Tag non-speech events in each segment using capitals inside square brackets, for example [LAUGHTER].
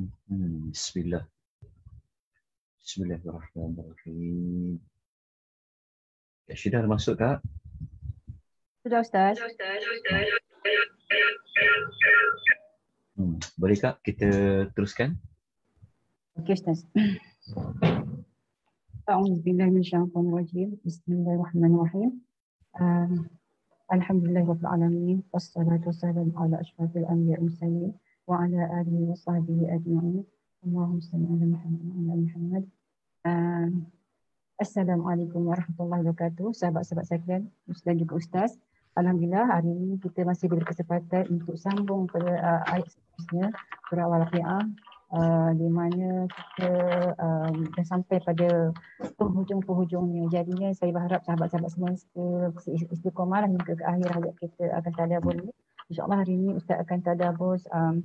Hmm, bismillah, Bismillahirrahmanirrahim. بسم الله الرحمن الرحيم sudah, شدار ما سوتا Hmm, boleh kak kita teruskan? Okey Ustaz. Alhamdulillah min syaitan rajim. Bismillahirrahmanirrahim. Um, Alhamdulillah rabbil alamin. Wassalatu wassalamu ala asyrafil anbiya'i wal mursalin وعلى آله وصحبه أجمعين اللهم صل على محمد وعلى محمد السلام عليكم ورحمة الله وبركاته سبع سبع سكان مستدعى أستاذ Alhamdulillah hari ini kita masih diberi kesempatan untuk sambung pada uh, ayat seterusnya surah Al-Qiyah uh, di mana kita um, dah sampai pada penghujung-penghujungnya. Jadinya saya berharap sahabat-sahabat semua istiqomah lah hingga ke akhir ayat kita akan tadabur ini. InsyaAllah hari ini Ustaz akan tadabur um,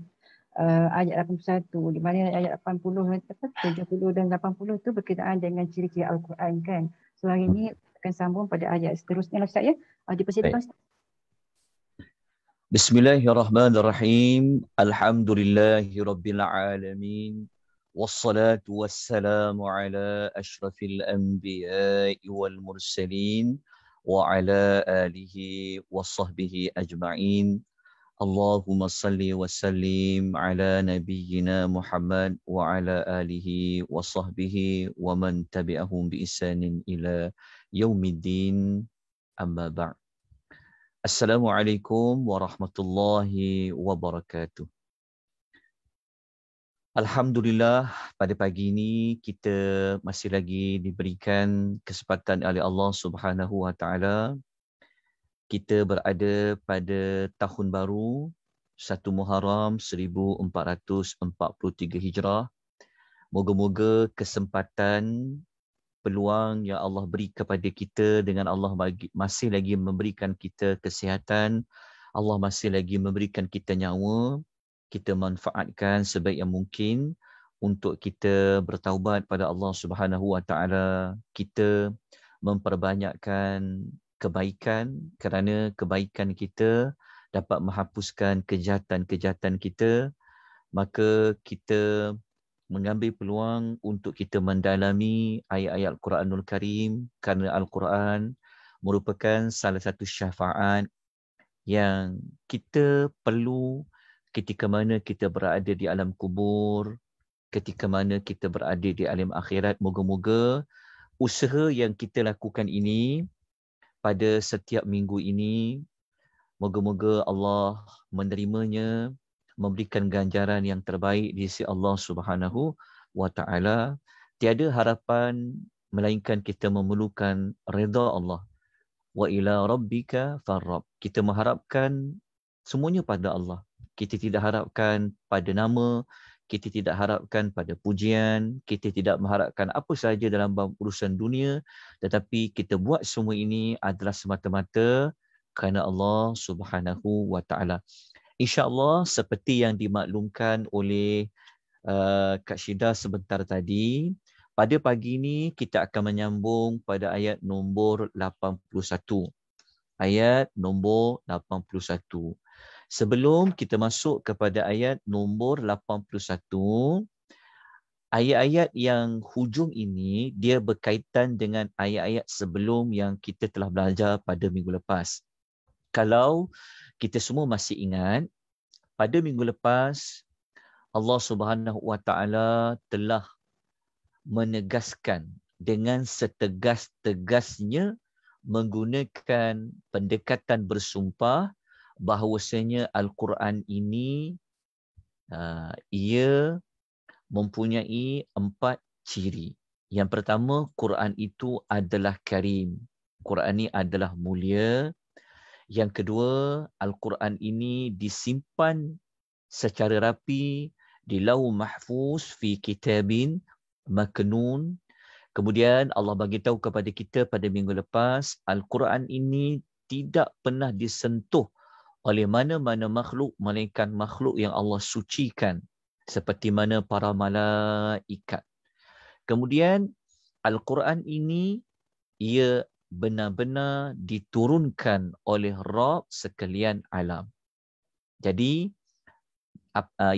uh, ayat 81 di mana ayat 80 70 eh, dan 80 tu berkaitan dengan ciri-ciri al-Quran kan. So hari ni hmm. akan sambung pada ayat seterusnya lah Ustaz ya. Uh, di persidangan Ustaz. Bismillahirrahmanirrahim. Alhamdulillahirabbil alamin. والصلاة والسلام على أشرف الأنبياء والمرسلين وعلى آله وصحبه أجمعين اللهم صل وسلم على نبينا محمد وعلى اله وصحبه ومن تبعهم باحسان الى يوم الدين اما بعد السلام عليكم ورحمه الله وبركاته Alhamdulillah pada pagi ini kita masih lagi diberikan kesempatan oleh Allah Subhanahu wa taala kita berada pada tahun baru 1 Muharram 1443 Hijrah. Moga-moga kesempatan peluang yang Allah beri kepada kita dengan Allah bagi, masih lagi memberikan kita kesihatan, Allah masih lagi memberikan kita nyawa, kita manfaatkan sebaik yang mungkin untuk kita bertaubat pada Allah Subhanahu Wa Taala, kita memperbanyakkan kebaikan kerana kebaikan kita dapat menghapuskan kejahatan-kejahatan kita maka kita mengambil peluang untuk kita mendalami ayat-ayat Al Quranul Karim kerana Al-Quran merupakan salah satu syafaat yang kita perlu ketika mana kita berada di alam kubur ketika mana kita berada di alam akhirat moga-moga usaha yang kita lakukan ini pada setiap minggu ini. Moga-moga Allah menerimanya, memberikan ganjaran yang terbaik di sisi Allah Subhanahu wa taala. Tiada harapan melainkan kita memerlukan redha Allah. Wa ila rabbika farab. Kita mengharapkan semuanya pada Allah. Kita tidak harapkan pada nama, kita tidak harapkan pada pujian, kita tidak mengharapkan apa sahaja dalam urusan dunia, tetapi kita buat semua ini adalah semata-mata kerana Allah Subhanahu wa taala. Insya-Allah seperti yang dimaklumkan oleh uh, Kak Syida sebentar tadi, pada pagi ini kita akan menyambung pada ayat nombor 81. Ayat nombor 81. Sebelum kita masuk kepada ayat nombor 81, ayat-ayat yang hujung ini dia berkaitan dengan ayat-ayat sebelum yang kita telah belajar pada minggu lepas. Kalau kita semua masih ingat, pada minggu lepas Allah Subhanahu Wa Taala telah menegaskan dengan setegas-tegasnya menggunakan pendekatan bersumpah bahawasanya Al-Quran ini ia mempunyai empat ciri. Yang pertama, Quran itu adalah karim. Quran ini adalah mulia. Yang kedua, Al-Quran ini disimpan secara rapi di lau mahfuz fi kitabin maknun. Kemudian Allah bagi tahu kepada kita pada minggu lepas, Al-Quran ini tidak pernah disentuh oleh mana-mana makhluk melainkan makhluk yang Allah sucikan seperti mana para malaikat. Kemudian Al-Quran ini ia benar-benar diturunkan oleh Rabb sekalian alam. Jadi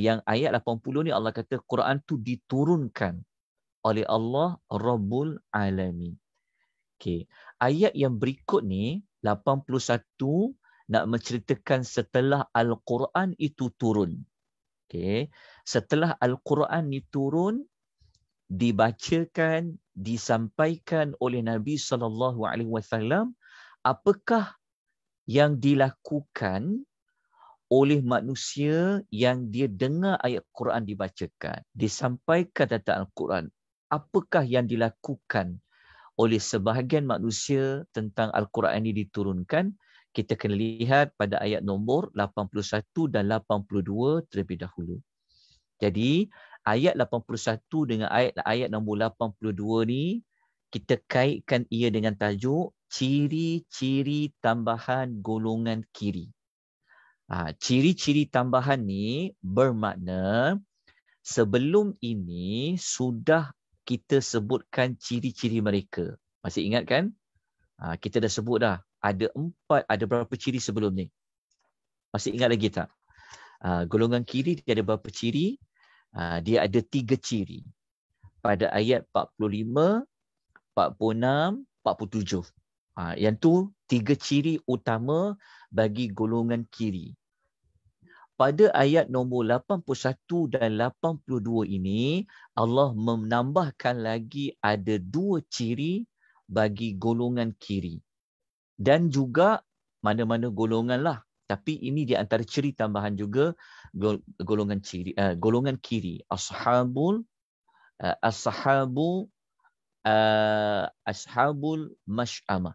yang ayat 80 ni Allah kata Quran tu diturunkan oleh Allah Rabbul Alamin. Okay. Ayat yang berikut ni 81 nak menceritakan setelah Al-Quran itu turun. Okay. Setelah Al-Quran ini turun, dibacakan, disampaikan oleh Nabi SAW, apakah yang dilakukan oleh manusia yang dia dengar ayat Quran dibacakan, disampaikan kata Al-Quran, apakah yang dilakukan oleh sebahagian manusia tentang Al-Quran ini diturunkan, kita kena lihat pada ayat nombor 81 dan 82 terlebih dahulu. Jadi ayat 81 dengan ayat ayat nombor 82 ni kita kaitkan ia dengan tajuk ciri-ciri tambahan golongan kiri. Ha, ciri-ciri tambahan ni bermakna sebelum ini sudah kita sebutkan ciri-ciri mereka. Masih ingat kan? Ha, kita dah sebut dah ada empat, ada berapa ciri sebelum ni? Masih ingat lagi tak? Uh, golongan kiri dia ada berapa ciri? Uh, dia ada tiga ciri. Pada ayat 45, 46, 47. Uh, yang tu tiga ciri utama bagi golongan kiri. Pada ayat nombor 81 dan 82 ini, Allah menambahkan lagi ada dua ciri bagi golongan kiri dan juga mana-mana golongan lah. Tapi ini di antara ciri tambahan juga golongan ciri uh, golongan kiri ashabul uh, ashabu uh, ashabul mashama.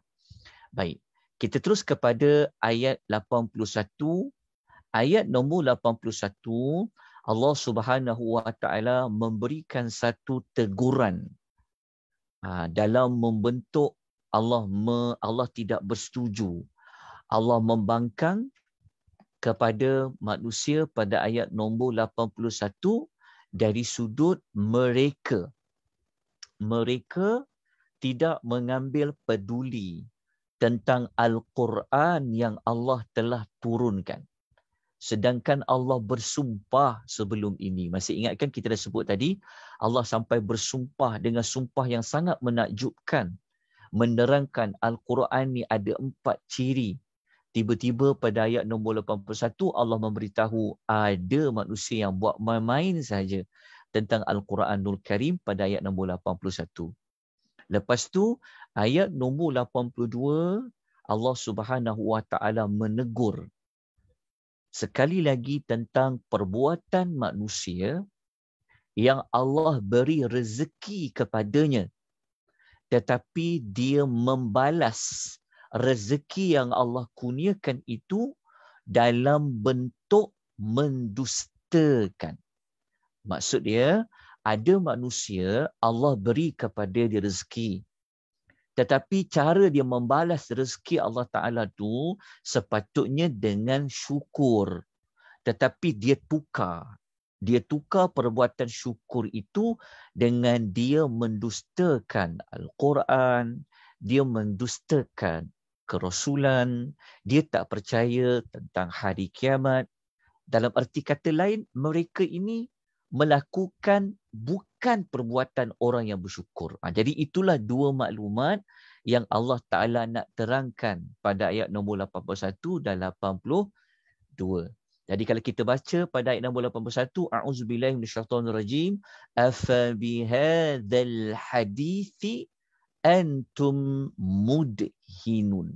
Baik. Kita terus kepada ayat 81 ayat nombor 81 Allah Subhanahu wa taala memberikan satu teguran ah, dalam membentuk Allah me, Allah tidak bersetuju. Allah membangkang kepada manusia pada ayat nombor 81 dari sudut mereka. Mereka tidak mengambil peduli tentang al-Quran yang Allah telah turunkan. Sedangkan Allah bersumpah sebelum ini. Masih ingatkan kita dah sebut tadi, Allah sampai bersumpah dengan sumpah yang sangat menakjubkan menerangkan Al-Quran ni ada empat ciri. Tiba-tiba pada ayat nombor 81 Allah memberitahu ada manusia yang buat main-main saja tentang Al-Quranul Karim pada ayat nombor 81. Lepas tu ayat nombor 82 Allah Subhanahu Wa Taala menegur sekali lagi tentang perbuatan manusia yang Allah beri rezeki kepadanya tetapi dia membalas rezeki yang Allah kurniakan itu dalam bentuk mendustakan. Maksud dia ada manusia Allah beri kepada dia rezeki. Tetapi cara dia membalas rezeki Allah Taala tu sepatutnya dengan syukur. Tetapi dia tukar, dia tukar perbuatan syukur itu dengan dia mendustakan al-Quran, dia mendustakan kerasulan, dia tak percaya tentang hari kiamat. Dalam erti kata lain, mereka ini melakukan bukan perbuatan orang yang bersyukur. Ha, jadi itulah dua maklumat yang Allah Taala nak terangkan pada ayat nombor 81 dan 82. Jadi kalau kita baca pada ayat nombor 81 a'udzubillahi minasyaitonirrajim afa bihadzal hadithi antum mudhinun.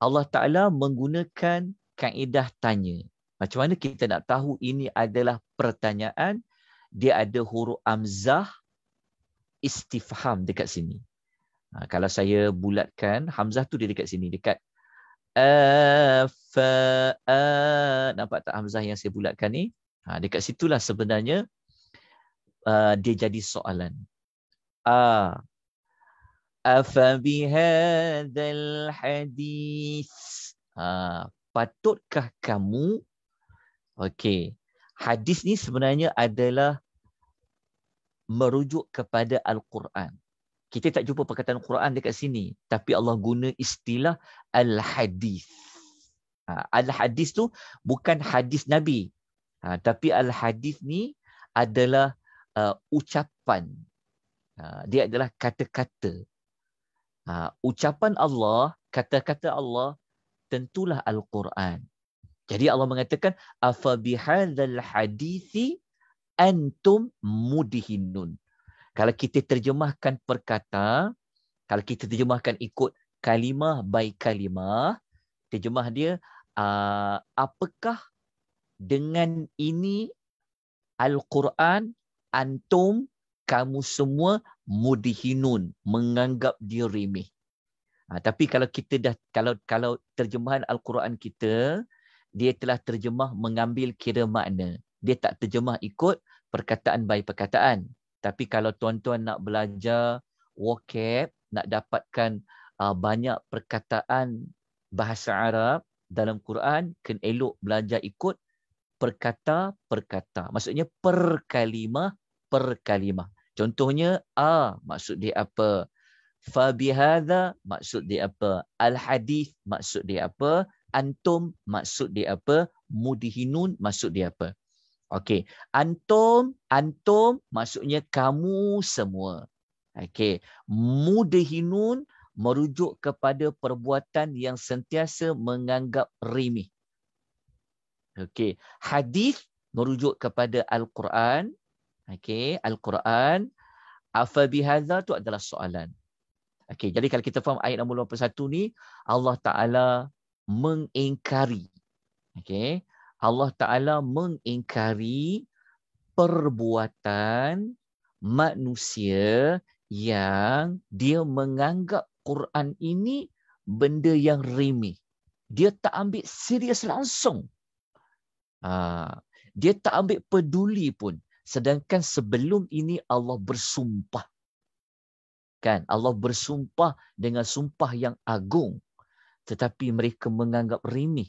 Allah Taala menggunakan kaedah tanya. Macam mana kita nak tahu ini adalah pertanyaan dia ada huruf amzah istifham dekat sini. Ha, kalau saya bulatkan hamzah tu dia dekat sini dekat afa nampak tak hamzah yang saya bulatkan ni ha dekat situlah sebenarnya uh, dia jadi soalan a afa bihadzal hadis ha patutkah kamu okey hadis ni sebenarnya adalah merujuk kepada al-Quran kita tak jumpa perkataan Quran dekat sini tapi Allah guna istilah al hadis ha, al hadis tu bukan hadis nabi ha, tapi al hadis ni adalah uh, ucapan ha, dia adalah kata-kata uh, ucapan Allah kata-kata Allah tentulah al Quran jadi Allah mengatakan afa bihadzal hadisi antum mudihinun." Kalau kita terjemahkan perkata, kalau kita terjemahkan ikut kalimah by kalimah, terjemah dia, ah, apakah dengan ini Al-Quran, antum, kamu semua mudihinun, menganggap dia remeh. Ha, tapi kalau kita dah kalau kalau terjemahan al-Quran kita dia telah terjemah mengambil kira makna. Dia tak terjemah ikut perkataan by perkataan. Tapi kalau tuan-tuan nak belajar vocab, nak dapatkan uh, banyak perkataan bahasa Arab dalam Quran, kena elok belajar ikut perkata-perkata. Maksudnya perkalimah, perkalimah. Contohnya a maksud dia apa? Fa bihadha maksud dia apa? Al hadith maksud dia apa? Antum maksud dia apa? Mudihinun maksud dia apa? Okey. Antum, antum maksudnya kamu semua. Okey. Mudahinun merujuk kepada perbuatan yang sentiasa menganggap remeh. Okey. Hadis merujuk kepada Al-Quran. Okey. Al-Quran. Afabihadha tu adalah soalan. Okey. Jadi kalau kita faham ayat nombor 81 ni, Allah Ta'ala mengingkari. Okey. Allah Ta'ala mengingkari perbuatan manusia yang dia menganggap Quran ini benda yang remeh. Dia tak ambil serius langsung. Ha, dia tak ambil peduli pun. Sedangkan sebelum ini Allah bersumpah. kan Allah bersumpah dengan sumpah yang agung. Tetapi mereka menganggap remeh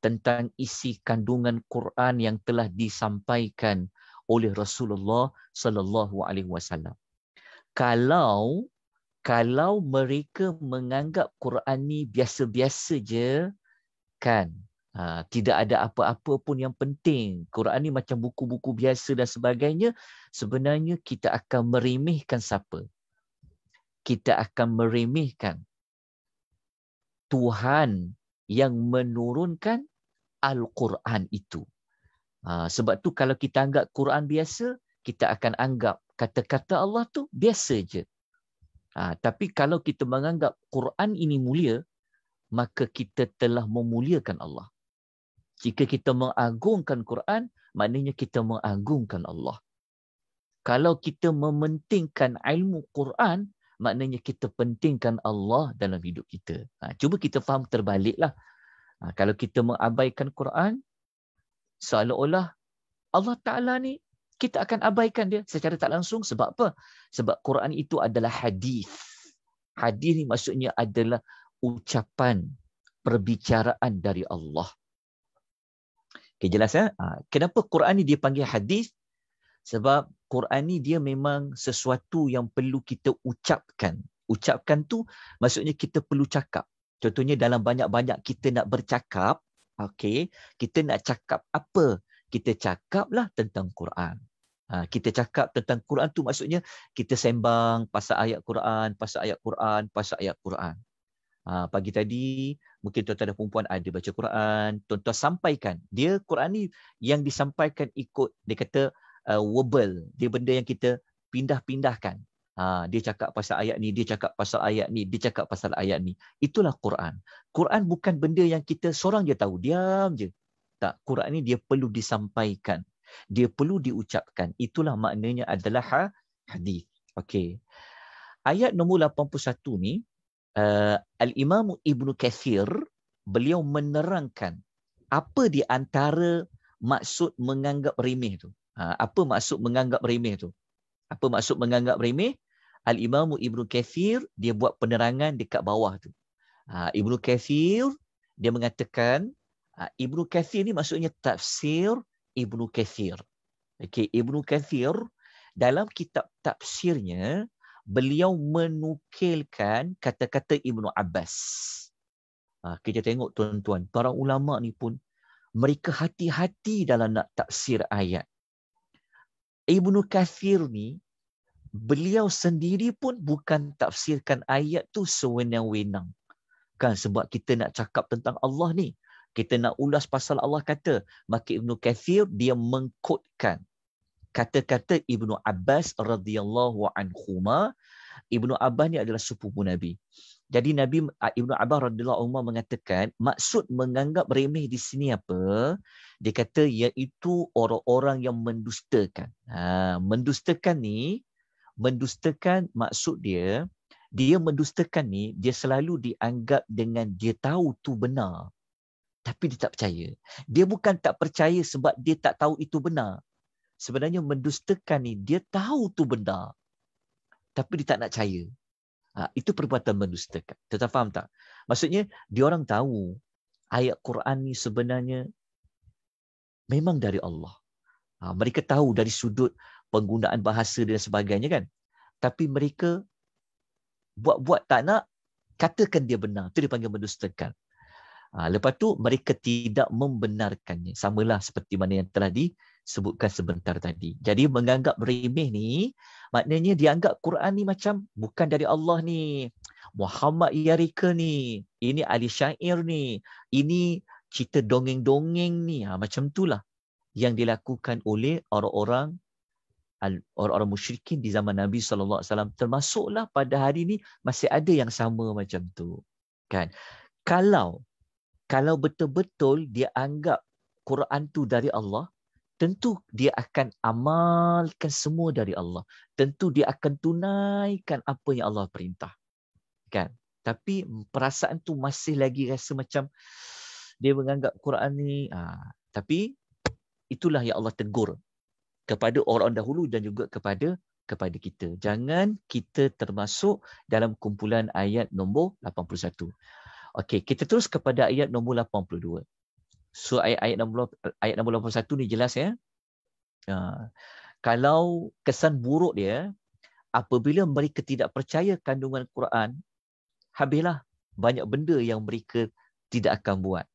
tentang isi kandungan Quran yang telah disampaikan oleh Rasulullah sallallahu alaihi wasallam. Kalau kalau mereka menganggap Quran ni biasa-biasa je kan. Ha, tidak ada apa-apa pun yang penting. Quran ni macam buku-buku biasa dan sebagainya. Sebenarnya kita akan merimihkan siapa? Kita akan merimihkan Tuhan yang menurunkan Al-Quran itu. Ha, sebab tu kalau kita anggap Quran biasa, kita akan anggap kata-kata Allah tu biasa je. Ha, tapi kalau kita menganggap Quran ini mulia, maka kita telah memuliakan Allah. Jika kita mengagungkan Quran, maknanya kita mengagungkan Allah. Kalau kita mementingkan ilmu Quran, maknanya kita pentingkan Allah dalam hidup kita. Ha, cuba kita faham terbaliklah. Ha, kalau kita mengabaikan Quran, seolah-olah Allah Ta'ala ni kita akan abaikan dia secara tak langsung. Sebab apa? Sebab Quran itu adalah hadis. Hadis ni maksudnya adalah ucapan, perbicaraan dari Allah. Okay, jelas ya? Ha, kenapa Quran ni dia panggil hadis? sebab Quran ni dia memang sesuatu yang perlu kita ucapkan. Ucapkan tu maksudnya kita perlu cakap. Contohnya dalam banyak-banyak kita nak bercakap, okay? kita nak cakap apa? Kita cakaplah tentang Quran. Ha, kita cakap tentang Quran tu maksudnya kita sembang pasal ayat Quran, pasal ayat Quran, pasal ayat Quran. Ha, pagi tadi mungkin tuan-tuan dan perempuan ada baca Quran, tuan-tuan sampaikan. Dia Quran ni yang disampaikan ikut dia kata uh, wobble dia benda yang kita pindah-pindahkan ha dia cakap pasal ayat ni dia cakap pasal ayat ni dia cakap pasal ayat ni itulah Quran Quran bukan benda yang kita seorang je tahu diam je tak Quran ni dia perlu disampaikan dia perlu diucapkan itulah maknanya adalah ha hadith. Okay. ayat nombor 81 ni uh, al-imam ibnu kathir beliau menerangkan apa di antara maksud menganggap remeh tu Ha, apa maksud menganggap remeh tu? Apa maksud menganggap remeh? Al-Imam Ibnu Kathir dia buat penerangan dekat bawah tu. Ha, Ibnu Kathir dia mengatakan ha, Ibnu Kathir ni maksudnya tafsir Ibnu Kathir. Okay, Ibnu Kathir dalam kitab tafsirnya beliau menukilkan kata-kata Ibnu Abbas. kita tengok tuan-tuan, para ulama ni pun mereka hati-hati dalam nak tafsir ayat. Ibnu Kathir ni beliau sendiri pun bukan tafsirkan ayat tu sewenang-wenang. Kan sebab kita nak cakap tentang Allah ni, kita nak ulas pasal Allah kata, maka Ibnu Kathir dia mengkodkan kata-kata Ibnu Abbas radhiyallahu anhuma Ibnu Abbas ni adalah sepupu Nabi. Jadi Nabi ah, Ibnu Abbas radhiyallahu anhu mengatakan maksud menganggap remeh di sini apa? Dia kata iaitu orang-orang yang mendustakan. Ha, mendustakan ni mendustakan maksud dia dia mendustakan ni dia selalu dianggap dengan dia tahu tu benar tapi dia tak percaya. Dia bukan tak percaya sebab dia tak tahu itu benar. Sebenarnya mendustakan ni dia tahu tu benar tapi dia tak nak caya, Ha, itu perbuatan mendustakan. Tetap faham tak? Maksudnya, dia orang tahu ayat Quran ni sebenarnya memang dari Allah. Ha, mereka tahu dari sudut penggunaan bahasa dan sebagainya kan. Tapi mereka buat-buat tak nak katakan dia benar. Itu dia panggil mendustakan. Ha, lepas tu mereka tidak membenarkannya. Samalah seperti mana yang telah di, sebutkan sebentar tadi. Jadi menganggap remeh ni maknanya dianggap Quran ni macam bukan dari Allah ni. Muhammad Yarika ni, ini Ali Syair ni, ini cerita dongeng-dongeng ni. Ha, macam itulah yang dilakukan oleh orang-orang orang-orang musyrikin di zaman Nabi sallallahu alaihi wasallam termasuklah pada hari ini masih ada yang sama macam tu kan kalau kalau betul-betul dia anggap Quran tu dari Allah tentu dia akan amalkan semua dari Allah. Tentu dia akan tunaikan apa yang Allah perintah. Kan? Tapi perasaan tu masih lagi rasa macam dia menganggap Quran ni. Ha. Tapi itulah yang Allah tegur kepada orang dahulu dan juga kepada kepada kita. Jangan kita termasuk dalam kumpulan ayat nombor 81. Okey, kita terus kepada ayat nombor 82. So ayat ayat 60 ayat 61 ni jelas ya. Uh, kalau kesan buruk dia apabila mereka tidak percaya kandungan Quran, habislah banyak benda yang mereka tidak akan buat.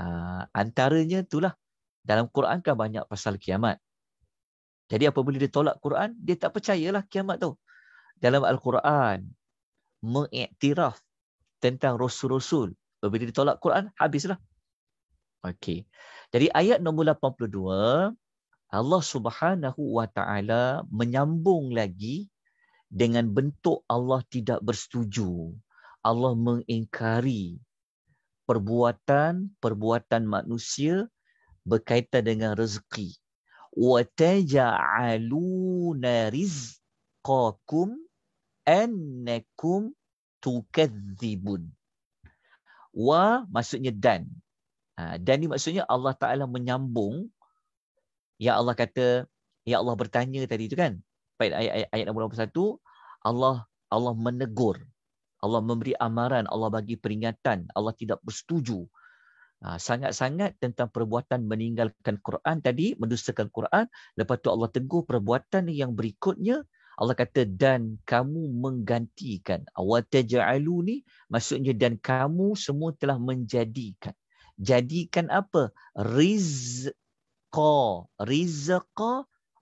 Uh, antaranya itulah dalam Quran kan banyak pasal kiamat. Jadi apabila dia tolak Quran, dia tak percayalah kiamat tu. Dalam Al-Quran, mengiktiraf tentang Rasul-Rasul. Apabila dia tolak Quran, habislah. Okey. Jadi ayat nombor 82 Allah Subhanahu wa taala menyambung lagi dengan bentuk Allah tidak bersetuju. Allah mengingkari perbuatan-perbuatan manusia berkaitan dengan rezeki. Wa taj'aluna rizqakum annakum tukadzibun. Wa maksudnya dan Ha, dan ni maksudnya Allah Taala menyambung ya Allah kata ya Allah bertanya tadi itu kan Pada ayat ayat ayat nombor 81 Allah Allah menegur Allah memberi amaran Allah bagi peringatan Allah tidak bersetuju ha, sangat-sangat tentang perbuatan meninggalkan Quran tadi mendustakan Quran lepas tu Allah tegur perbuatan yang berikutnya Allah kata dan kamu menggantikan wa taj'aluni maksudnya dan kamu semua telah menjadikan jadikan apa? Rizqa. Rizqa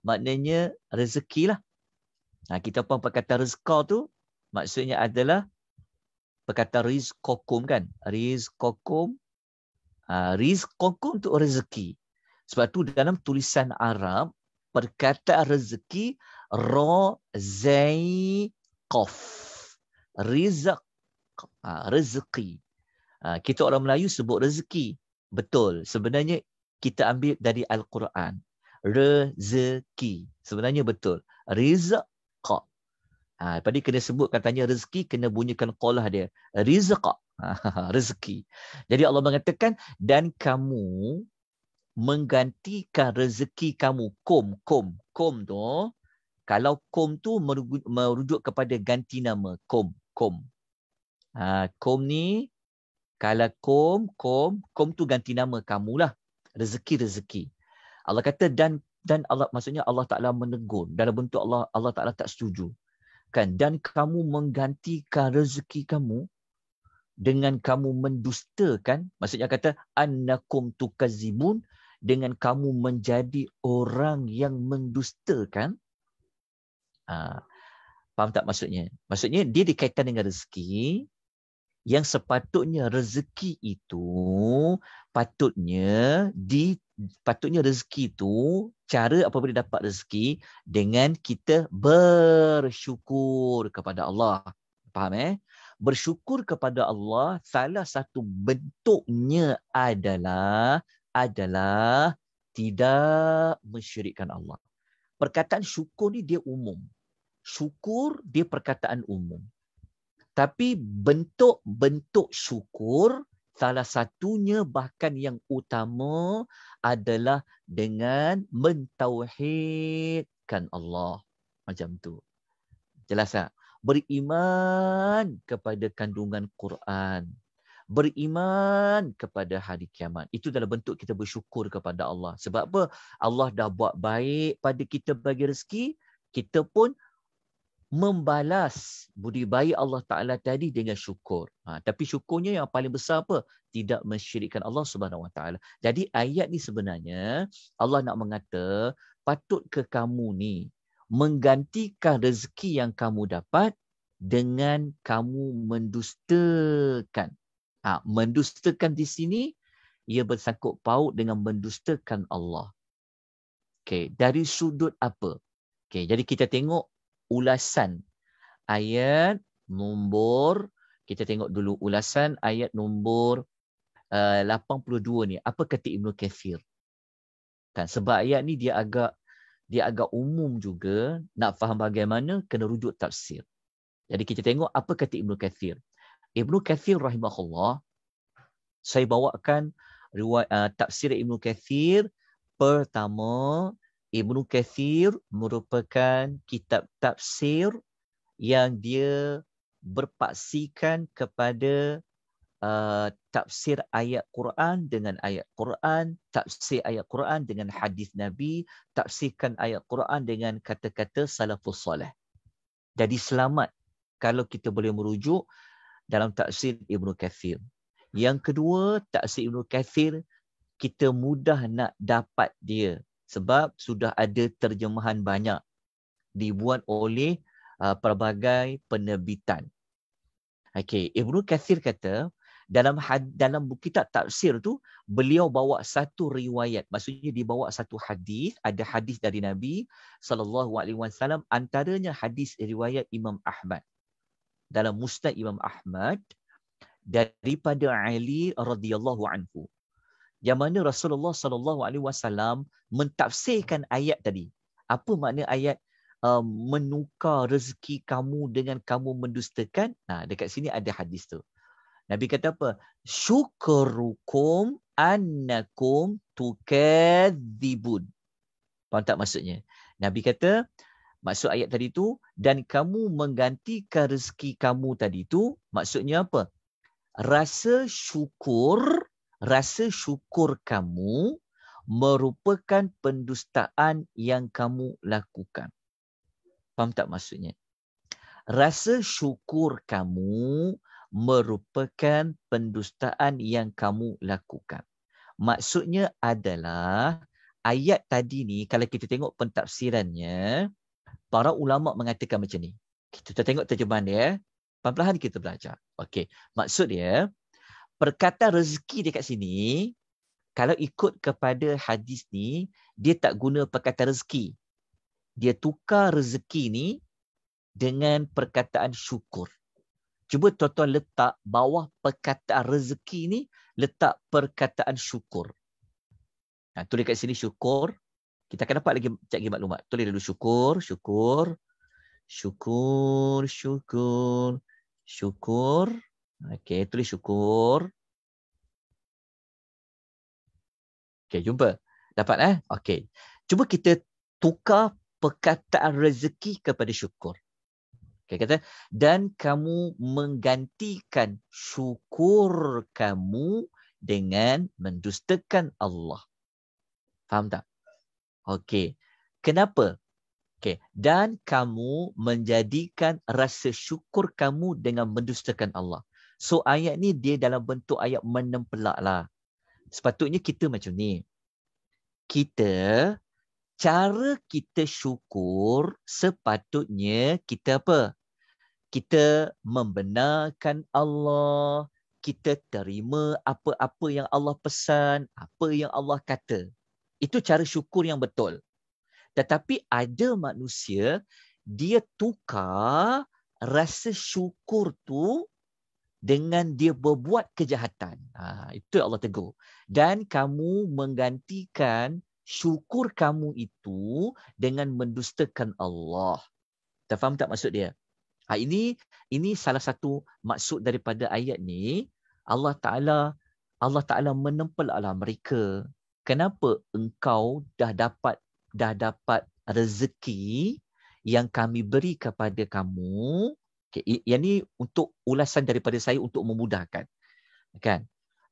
maknanya rezeki lah. Nah ha, kita pun perkataan rizqa tu maksudnya adalah perkataan rizqokum kan? Rizqokum. Ha, rizqokum tu rezeki. Sebab tu dalam tulisan Arab, perkataan rezeki ro zai qaf rizq ha, rezeki Ah, kita orang Melayu sebut rezeki. Betul. Sebenarnya kita ambil dari Al-Quran. Rezeki. Sebenarnya betul. Rizq. Ha, tadi kena sebut katanya rezeki, kena bunyikan qolah dia. Rizq. [LAUGHS] rezeki. Jadi Allah mengatakan, dan kamu menggantikan rezeki kamu. Kum, kum, kum tu. Kalau kum tu merujuk kepada ganti nama. Kum, kum. Ha, ah, kum ni kalau kom, kom, kom tu ganti nama kamu lah. Rezeki, rezeki. Allah kata dan dan Allah maksudnya Allah Taala menegur dalam bentuk Allah Allah Taala tak setuju. Kan dan kamu menggantikan rezeki kamu dengan kamu mendustakan maksudnya kata annakum tukazibun dengan kamu menjadi orang yang mendustakan ah faham tak maksudnya maksudnya dia dikaitkan dengan rezeki yang sepatutnya rezeki itu patutnya di patutnya rezeki itu cara apa boleh dapat rezeki dengan kita bersyukur kepada Allah. Faham eh? Bersyukur kepada Allah salah satu bentuknya adalah adalah tidak mensyirikkan Allah. Perkataan syukur ni dia umum. Syukur dia perkataan umum. Tapi bentuk-bentuk syukur salah satunya bahkan yang utama adalah dengan mentauhidkan Allah. Macam tu. Jelas tak? Beriman kepada kandungan Quran. Beriman kepada hari kiamat. Itu dalam bentuk kita bersyukur kepada Allah. Sebab apa? Allah dah buat baik pada kita bagi rezeki. Kita pun membalas budi baik Allah Taala tadi dengan syukur. Ha, tapi syukurnya yang paling besar apa? Tidak mensyirikkan Allah Subhanahu Wa Taala. Jadi ayat ni sebenarnya Allah nak mengata patut ke kamu ni menggantikan rezeki yang kamu dapat dengan kamu mendustakan. Ha, mendustakan di sini ia bersangkut paut dengan mendustakan Allah. Okay, dari sudut apa? Okay, jadi kita tengok ulasan ayat nombor kita tengok dulu ulasan ayat nombor eh, uh, 82 ni apa kata Ibnu Kathir kan sebab ayat ni dia agak dia agak umum juga nak faham bagaimana kena rujuk tafsir jadi kita tengok apa kata Ibnu Kathir Ibnu Kathir rahimahullah saya bawakan riwayat uh, tafsir Ibnu Kathir pertama Ibnu eh, Kathir merupakan kitab tafsir yang dia berpaksikan kepada uh, tafsir ayat Quran dengan ayat Quran, tafsir ayat Quran dengan hadis Nabi, tafsirkan ayat Quran dengan kata-kata salafus soleh. Jadi selamat kalau kita boleh merujuk dalam tafsir Ibnu Kathir. Yang kedua, tafsir Ibnu Kathir kita mudah nak dapat dia sebab sudah ada terjemahan banyak dibuat oleh uh, pelbagai penerbitan. Okey, Ibnu Kathir kata dalam had, dalam kitab tafsir tu beliau bawa satu riwayat maksudnya dia bawa satu hadis ada hadis dari Nabi sallallahu alaihi wasallam antaranya hadis riwayat Imam Ahmad dalam Musnad Imam Ahmad daripada Ali radhiyallahu anhu yang mana Rasulullah sallallahu alaihi wasallam mentafsirkan ayat tadi. Apa makna ayat uh, menukar rezeki kamu dengan kamu mendustakan? Nah, dekat sini ada hadis tu. Nabi kata apa? Syukurukum annakum tukadzibun. Faham tak maksudnya? Nabi kata, maksud ayat tadi tu, dan kamu menggantikan rezeki kamu tadi tu, maksudnya apa? Rasa syukur rasa syukur kamu merupakan pendustaan yang kamu lakukan. Faham tak maksudnya? Rasa syukur kamu merupakan pendustaan yang kamu lakukan. Maksudnya adalah ayat tadi ni kalau kita tengok pentafsirannya para ulama mengatakan macam ni. Kita tengok terjemahan dia eh. pelan pelan kita belajar. Okey, maksud dia perkataan rezeki dekat sini kalau ikut kepada hadis ni dia tak guna perkataan rezeki dia tukar rezeki ni dengan perkataan syukur cuba tuan-tuan letak bawah perkataan rezeki ni letak perkataan syukur nah ha, tulis kat sini syukur kita akan dapat lagi cek lagi maklumat tulis dulu syukur syukur syukur syukur syukur, syukur. Okey, tulis syukur. Okey, jumpa. Dapat eh? Okey. Cuba kita tukar perkataan rezeki kepada syukur. Okey, kata dan kamu menggantikan syukur kamu dengan mendustakan Allah. Faham tak? Okey. Kenapa? Okey, dan kamu menjadikan rasa syukur kamu dengan mendustakan Allah. So ayat ni dia dalam bentuk ayat menempelak lah. Sepatutnya kita macam ni. Kita, cara kita syukur sepatutnya kita apa? Kita membenarkan Allah. Kita terima apa-apa yang Allah pesan. Apa yang Allah kata. Itu cara syukur yang betul. Tetapi ada manusia, dia tukar rasa syukur tu dengan dia berbuat kejahatan. Ha, itu Allah tegur. Dan kamu menggantikan syukur kamu itu dengan mendustakan Allah. Tak faham tak maksud dia? Ha, ini ini salah satu maksud daripada ayat ni. Allah Ta'ala Allah Ta'ala menempel menempelaklah mereka. Kenapa engkau dah dapat dah dapat rezeki yang kami beri kepada kamu Okay. Yang ini untuk ulasan daripada saya untuk memudahkan. Kan?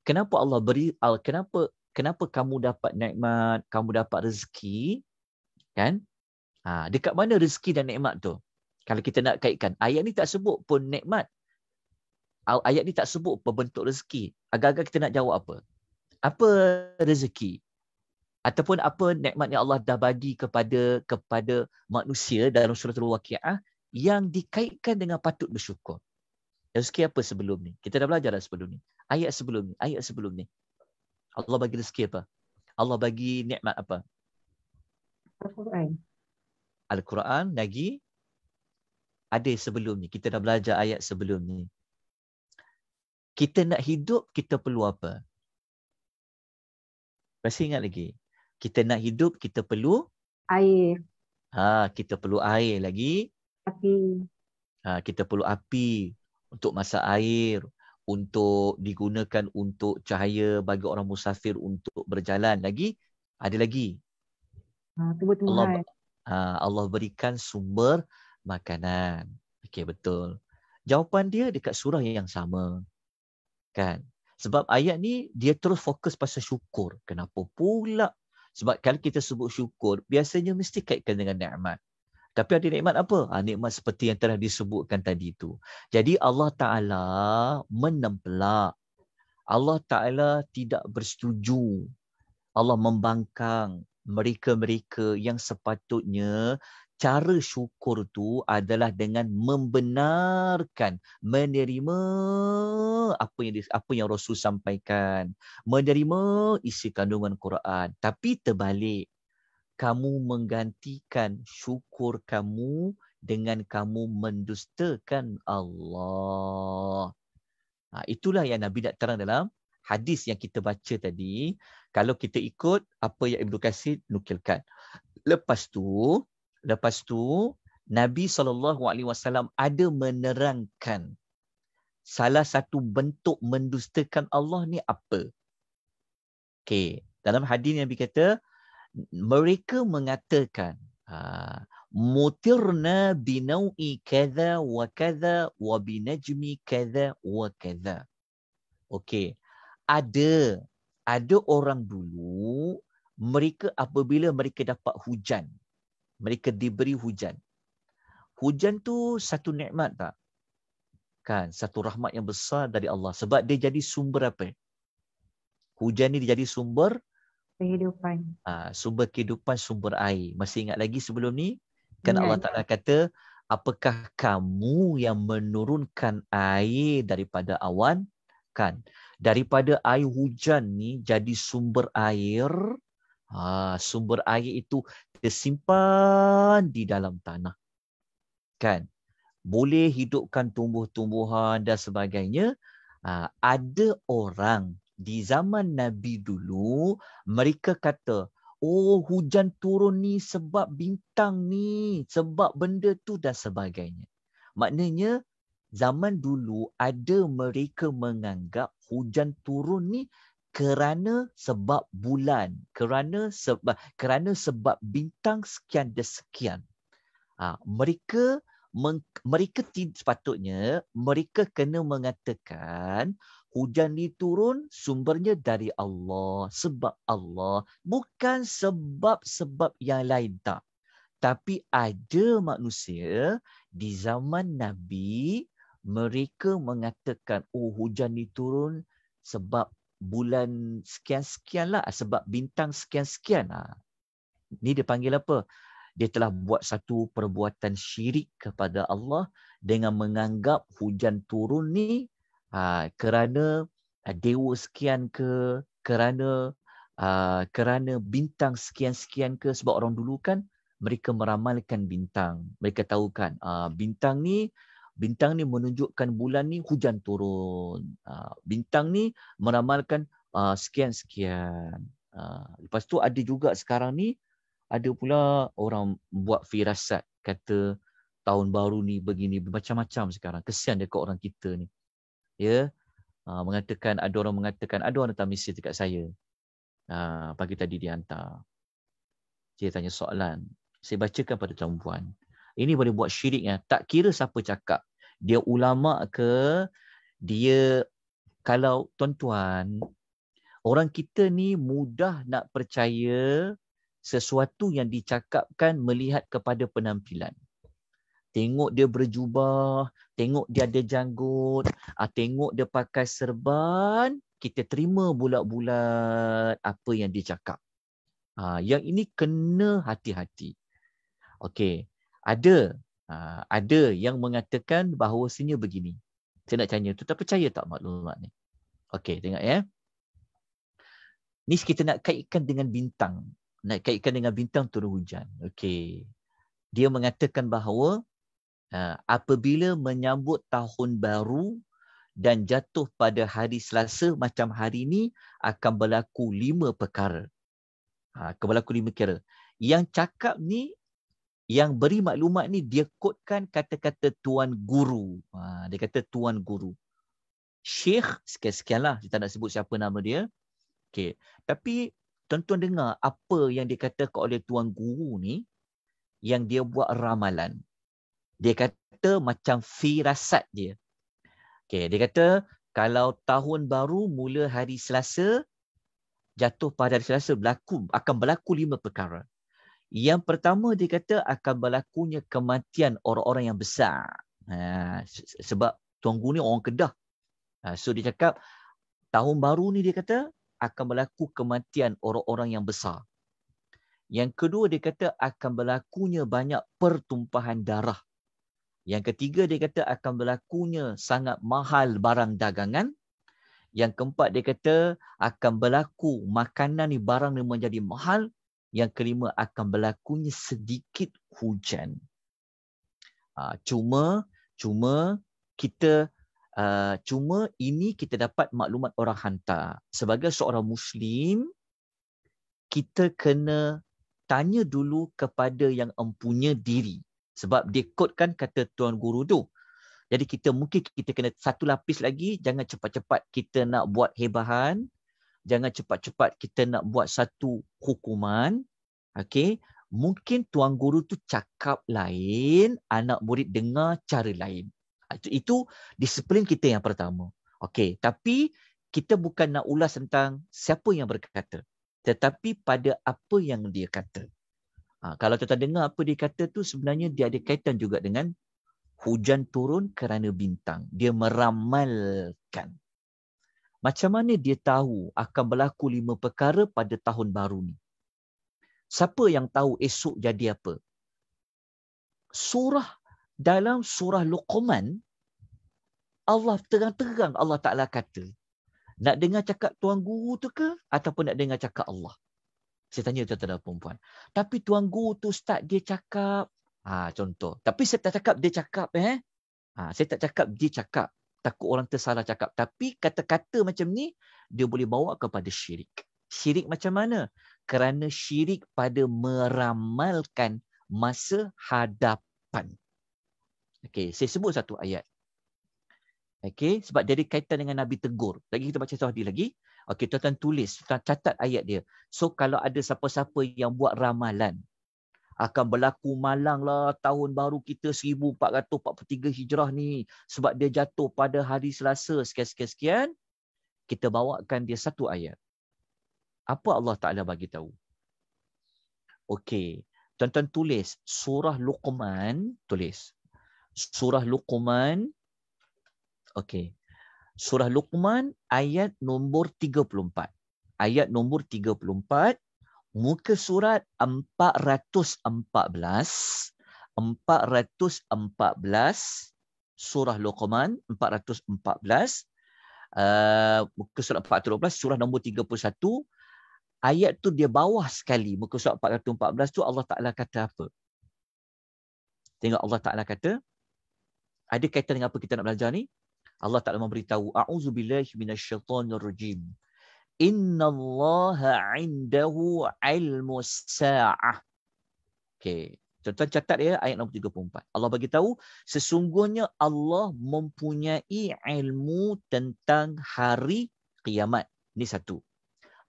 Kenapa Allah beri al kenapa kenapa kamu dapat nikmat, kamu dapat rezeki? Kan? Ha, dekat mana rezeki dan nikmat tu? Kalau kita nak kaitkan, ayat ni tak sebut pun nikmat. Ayat ni tak sebut pembentuk rezeki. Agak-agak kita nak jawab apa? Apa rezeki? Ataupun apa nikmat yang Allah dah bagi kepada kepada manusia dalam surah Al-Waqiah? yang dikaitkan dengan patut bersyukur. Rezeki apa sebelum ni? Kita dah belajar dah sebelum ni. Ayat sebelum ni, ayat sebelum ni. Allah bagi rezeki apa? Allah bagi nikmat apa? Al-Quran. Al-Quran lagi ada sebelum ni. Kita dah belajar ayat sebelum ni. Kita nak hidup, kita perlu apa? Masih ingat lagi. Kita nak hidup, kita perlu? Air. Ha, kita perlu air lagi api. Ha, kita perlu api untuk masak air, untuk digunakan untuk cahaya bagi orang musafir untuk berjalan. Lagi ada lagi. Ha, Allah, ha, Allah berikan sumber makanan. Okey betul. Jawapan dia dekat surah yang sama. Kan? Sebab ayat ni dia terus fokus pasal syukur. Kenapa pula? Sebab kalau kita sebut syukur, biasanya mesti kaitkan dengan nikmat. Tapi ada nikmat apa? Ha, nikmat seperti yang telah disebutkan tadi itu. Jadi Allah Ta'ala menemplak. Allah Ta'ala tidak bersetuju. Allah membangkang mereka-mereka yang sepatutnya cara syukur tu adalah dengan membenarkan menerima apa yang apa yang Rasul sampaikan menerima isi kandungan Quran tapi terbalik kamu menggantikan syukur kamu dengan kamu mendustakan Allah. Ha, itulah yang Nabi nak terang dalam hadis yang kita baca tadi. Kalau kita ikut apa yang Ibnu Katsir nukilkan. Lepas tu, lepas tu Nabi saw ada menerangkan salah satu bentuk mendustakan Allah ni apa? Okay, dalam hadis Nabi kata, mereka mengatakan ah, mutirna binau'i kaza wa kaza wa binajmi kaza wa kaza okey ada ada orang dulu mereka apabila mereka dapat hujan mereka diberi hujan hujan tu satu nikmat tak kan satu rahmat yang besar dari Allah sebab dia jadi sumber apa hujan ni dia jadi sumber kehidupan. Ah uh, sumber kehidupan sumber air. Masih ingat lagi sebelum ni kan ya. Allah ya. Taala kata apakah kamu yang menurunkan air daripada awan kan daripada air hujan ni jadi sumber air ha, sumber air itu tersimpan di dalam tanah kan boleh hidupkan tumbuh-tumbuhan dan sebagainya ha, ada orang di zaman Nabi dulu, mereka kata, oh hujan turun ni sebab bintang ni, sebab benda tu dan sebagainya. Maknanya, zaman dulu ada mereka menganggap hujan turun ni kerana sebab bulan, kerana sebab kerana sebab bintang sekian dan sekian. Ha, mereka mereka tidak sepatutnya mereka kena mengatakan hujan ni turun sumbernya dari Allah sebab Allah bukan sebab-sebab yang lain tak tapi ada manusia di zaman nabi mereka mengatakan oh hujan ni turun sebab bulan sekian-sekian lah sebab bintang sekian-sekian lah. Ni dia panggil apa? Dia telah buat satu perbuatan syirik kepada Allah dengan menganggap hujan turun ni uh, kerana uh, dewa sekian ke kerana uh, kerana bintang sekian-sekian ke sebab orang dulu kan mereka meramalkan bintang mereka tahu kan uh, bintang ni bintang ni menunjukkan bulan ni hujan turun uh, bintang ni meramalkan uh, sekian-sekian uh, lepas tu ada juga sekarang ni ada pula orang buat firasat kata tahun baru ni begini macam-macam sekarang kesian dekat orang kita ni ya uh, mengatakan ada orang mengatakan ada orang datang mesej dekat saya uh, pagi tadi dia hantar dia tanya soalan saya bacakan pada tuan puan ini boleh buat syirik ya tak kira siapa cakap dia ulama ke dia kalau tuan-tuan orang kita ni mudah nak percaya sesuatu yang dicakapkan melihat kepada penampilan tengok dia berjubah, tengok dia ada janggut, ah tengok dia pakai serban, kita terima bulat-bulat apa yang dia cakap. Ah yang ini kena hati-hati. Okey, ada ah, ada yang mengatakan bahawa bahawasanya begini. Saya nak tanya, tu tak percaya tak maklumat ni? Okey, tengok ya. Ni kita nak kaitkan dengan bintang. Nak kaitkan dengan bintang turun hujan. Okey. Dia mengatakan bahawa Ah, apabila menyambut tahun baru dan jatuh pada hari Selasa macam hari ini akan berlaku lima perkara. Ha, akan berlaku lima perkara. Yang cakap ni, yang beri maklumat ni dia kodkan kata-kata Tuan Guru. Ha, dia kata Tuan Guru. Syekh, sekian-sekian Kita nak sebut siapa nama dia. Okay. Tapi tuan-tuan dengar apa yang dikatakan oleh Tuan Guru ni yang dia buat ramalan dia kata macam firasat dia. Okay, dia kata kalau tahun baru mula hari Selasa, jatuh pada hari Selasa berlaku, akan berlaku lima perkara. Yang pertama dia kata akan berlakunya kematian orang-orang yang besar. Ha, sebab Tuan Guru ni orang Kedah. Ha, so dia cakap tahun baru ni dia kata akan berlaku kematian orang-orang yang besar. Yang kedua dia kata akan berlakunya banyak pertumpahan darah. Yang ketiga dia kata akan berlakunya sangat mahal barang dagangan. Yang keempat dia kata akan berlaku makanan ni barang ni menjadi mahal. Yang kelima akan berlakunya sedikit hujan. Ha, cuma cuma kita ha, cuma ini kita dapat maklumat orang hantar. Sebagai seorang muslim kita kena tanya dulu kepada yang empunya diri sebab dia kan kata tuan guru tu. Jadi kita mungkin kita kena satu lapis lagi jangan cepat-cepat kita nak buat hebahan, jangan cepat-cepat kita nak buat satu hukuman. Okay? mungkin tuan guru tu cakap lain, anak murid dengar cara lain. Ah, itu, itu disiplin kita yang pertama. Okay? tapi kita bukan nak ulas tentang siapa yang berkata, tetapi pada apa yang dia kata. Ha, kalau kita dengar apa dia kata tu sebenarnya dia ada kaitan juga dengan hujan turun kerana bintang. Dia meramalkan. Macam mana dia tahu akan berlaku lima perkara pada tahun baru ni? Siapa yang tahu esok jadi apa? Surah dalam surah Luqman Allah terang-terang Allah Taala kata nak dengar cakap tuan guru tu ke ataupun nak dengar cakap Allah? Saya tanya tuan-tuan perempuan. Tapi tuan guru tu start dia cakap. Ha, contoh. Tapi saya tak cakap dia cakap. eh. Ha, saya tak cakap dia cakap. Takut orang tersalah cakap. Tapi kata-kata macam ni, dia boleh bawa kepada syirik. Syirik macam mana? Kerana syirik pada meramalkan masa hadapan. Okay, saya sebut satu ayat. Okay, sebab dia ada kaitan dengan Nabi tegur. Lagi kita baca satu lagi. Okey, tuan-tuan tulis, tuan catat ayat dia. So kalau ada siapa-siapa yang buat ramalan akan berlaku malang lah tahun baru kita 1443 Hijrah ni sebab dia jatuh pada hari Selasa sekian-sekian kita bawakan dia satu ayat. Apa Allah Taala bagi tahu? Okey, tuan-tuan tulis surah Luqman, tulis. Surah Luqman Okey, surah Luqman ayat nombor 34. Ayat nombor 34 muka surat 414 414 surah Luqman 414 Uh, muka surat 412 surah nombor 31 ayat tu dia bawah sekali muka surat 414 tu Allah Taala kata apa tengok Allah Taala kata ada kaitan dengan apa kita nak belajar ni Allah Taala memberitahu a'udzu billahi minasyaitonir rajim innallaha 'indahu ilmu saah okey tuan-tuan catat ya ayat nombor 34 Allah bagi tahu sesungguhnya Allah mempunyai ilmu tentang hari kiamat ni satu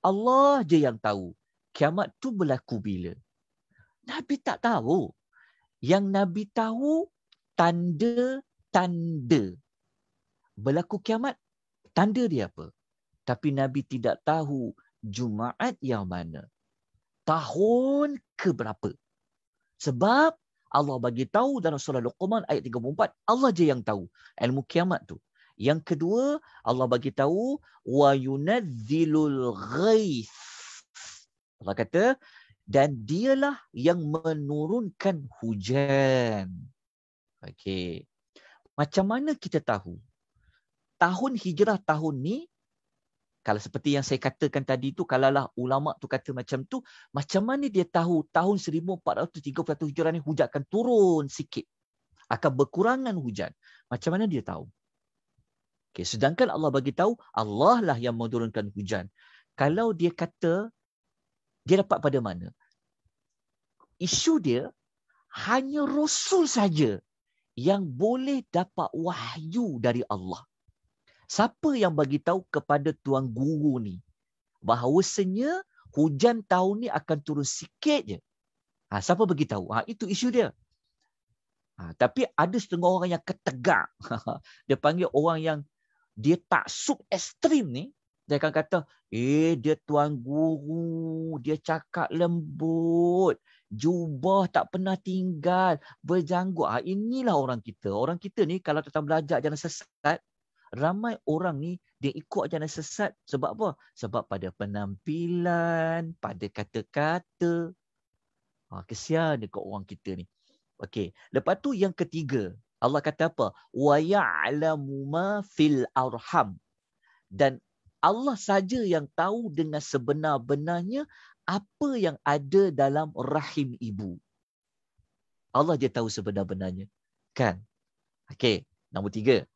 Allah je yang tahu kiamat tu berlaku bila Nabi tak tahu yang Nabi tahu tanda tanda berlaku kiamat tanda dia apa tapi nabi tidak tahu jumaat yang mana tahun ke berapa sebab Allah bagi tahu dalam surah Luqman ayat 34 Allah je yang tahu ilmu kiamat tu yang kedua Allah bagi tahu wa yunazzilul ghaith Allah kata dan dialah yang menurunkan hujan okey macam mana kita tahu tahun hijrah tahun ni kalau seperti yang saya katakan tadi tu kalaulah ulama tu kata macam tu macam mana dia tahu tahun 1431 hijrah ni hujan akan turun sikit akan berkurangan hujan macam mana dia tahu Okey, sedangkan Allah bagi tahu Allah lah yang menurunkan hujan kalau dia kata dia dapat pada mana isu dia hanya rasul saja yang boleh dapat wahyu dari Allah siapa yang bagi tahu kepada tuan guru ni bahawasanya hujan tahun ni akan turun sikit je ha siapa bagi tahu ha itu isu dia ha tapi ada setengah orang yang ketegak [LAUGHS] dia panggil orang yang dia tak sub ekstrim ni dia akan kata eh dia tuan guru dia cakap lembut jubah tak pernah tinggal berjanggut ha, inilah orang kita orang kita ni kalau tetap belajar jangan sesat ramai orang ni dia ikut ajaran sesat sebab apa? Sebab pada penampilan, pada kata-kata. Ha, kesian dekat orang kita ni. Okey, lepas tu yang ketiga, Allah kata apa? Wa ya'lamu ma fil arham. Dan Allah saja yang tahu dengan sebenar-benarnya apa yang ada dalam rahim ibu. Allah dia tahu sebenar-benarnya. Kan? Okey, nombor tiga.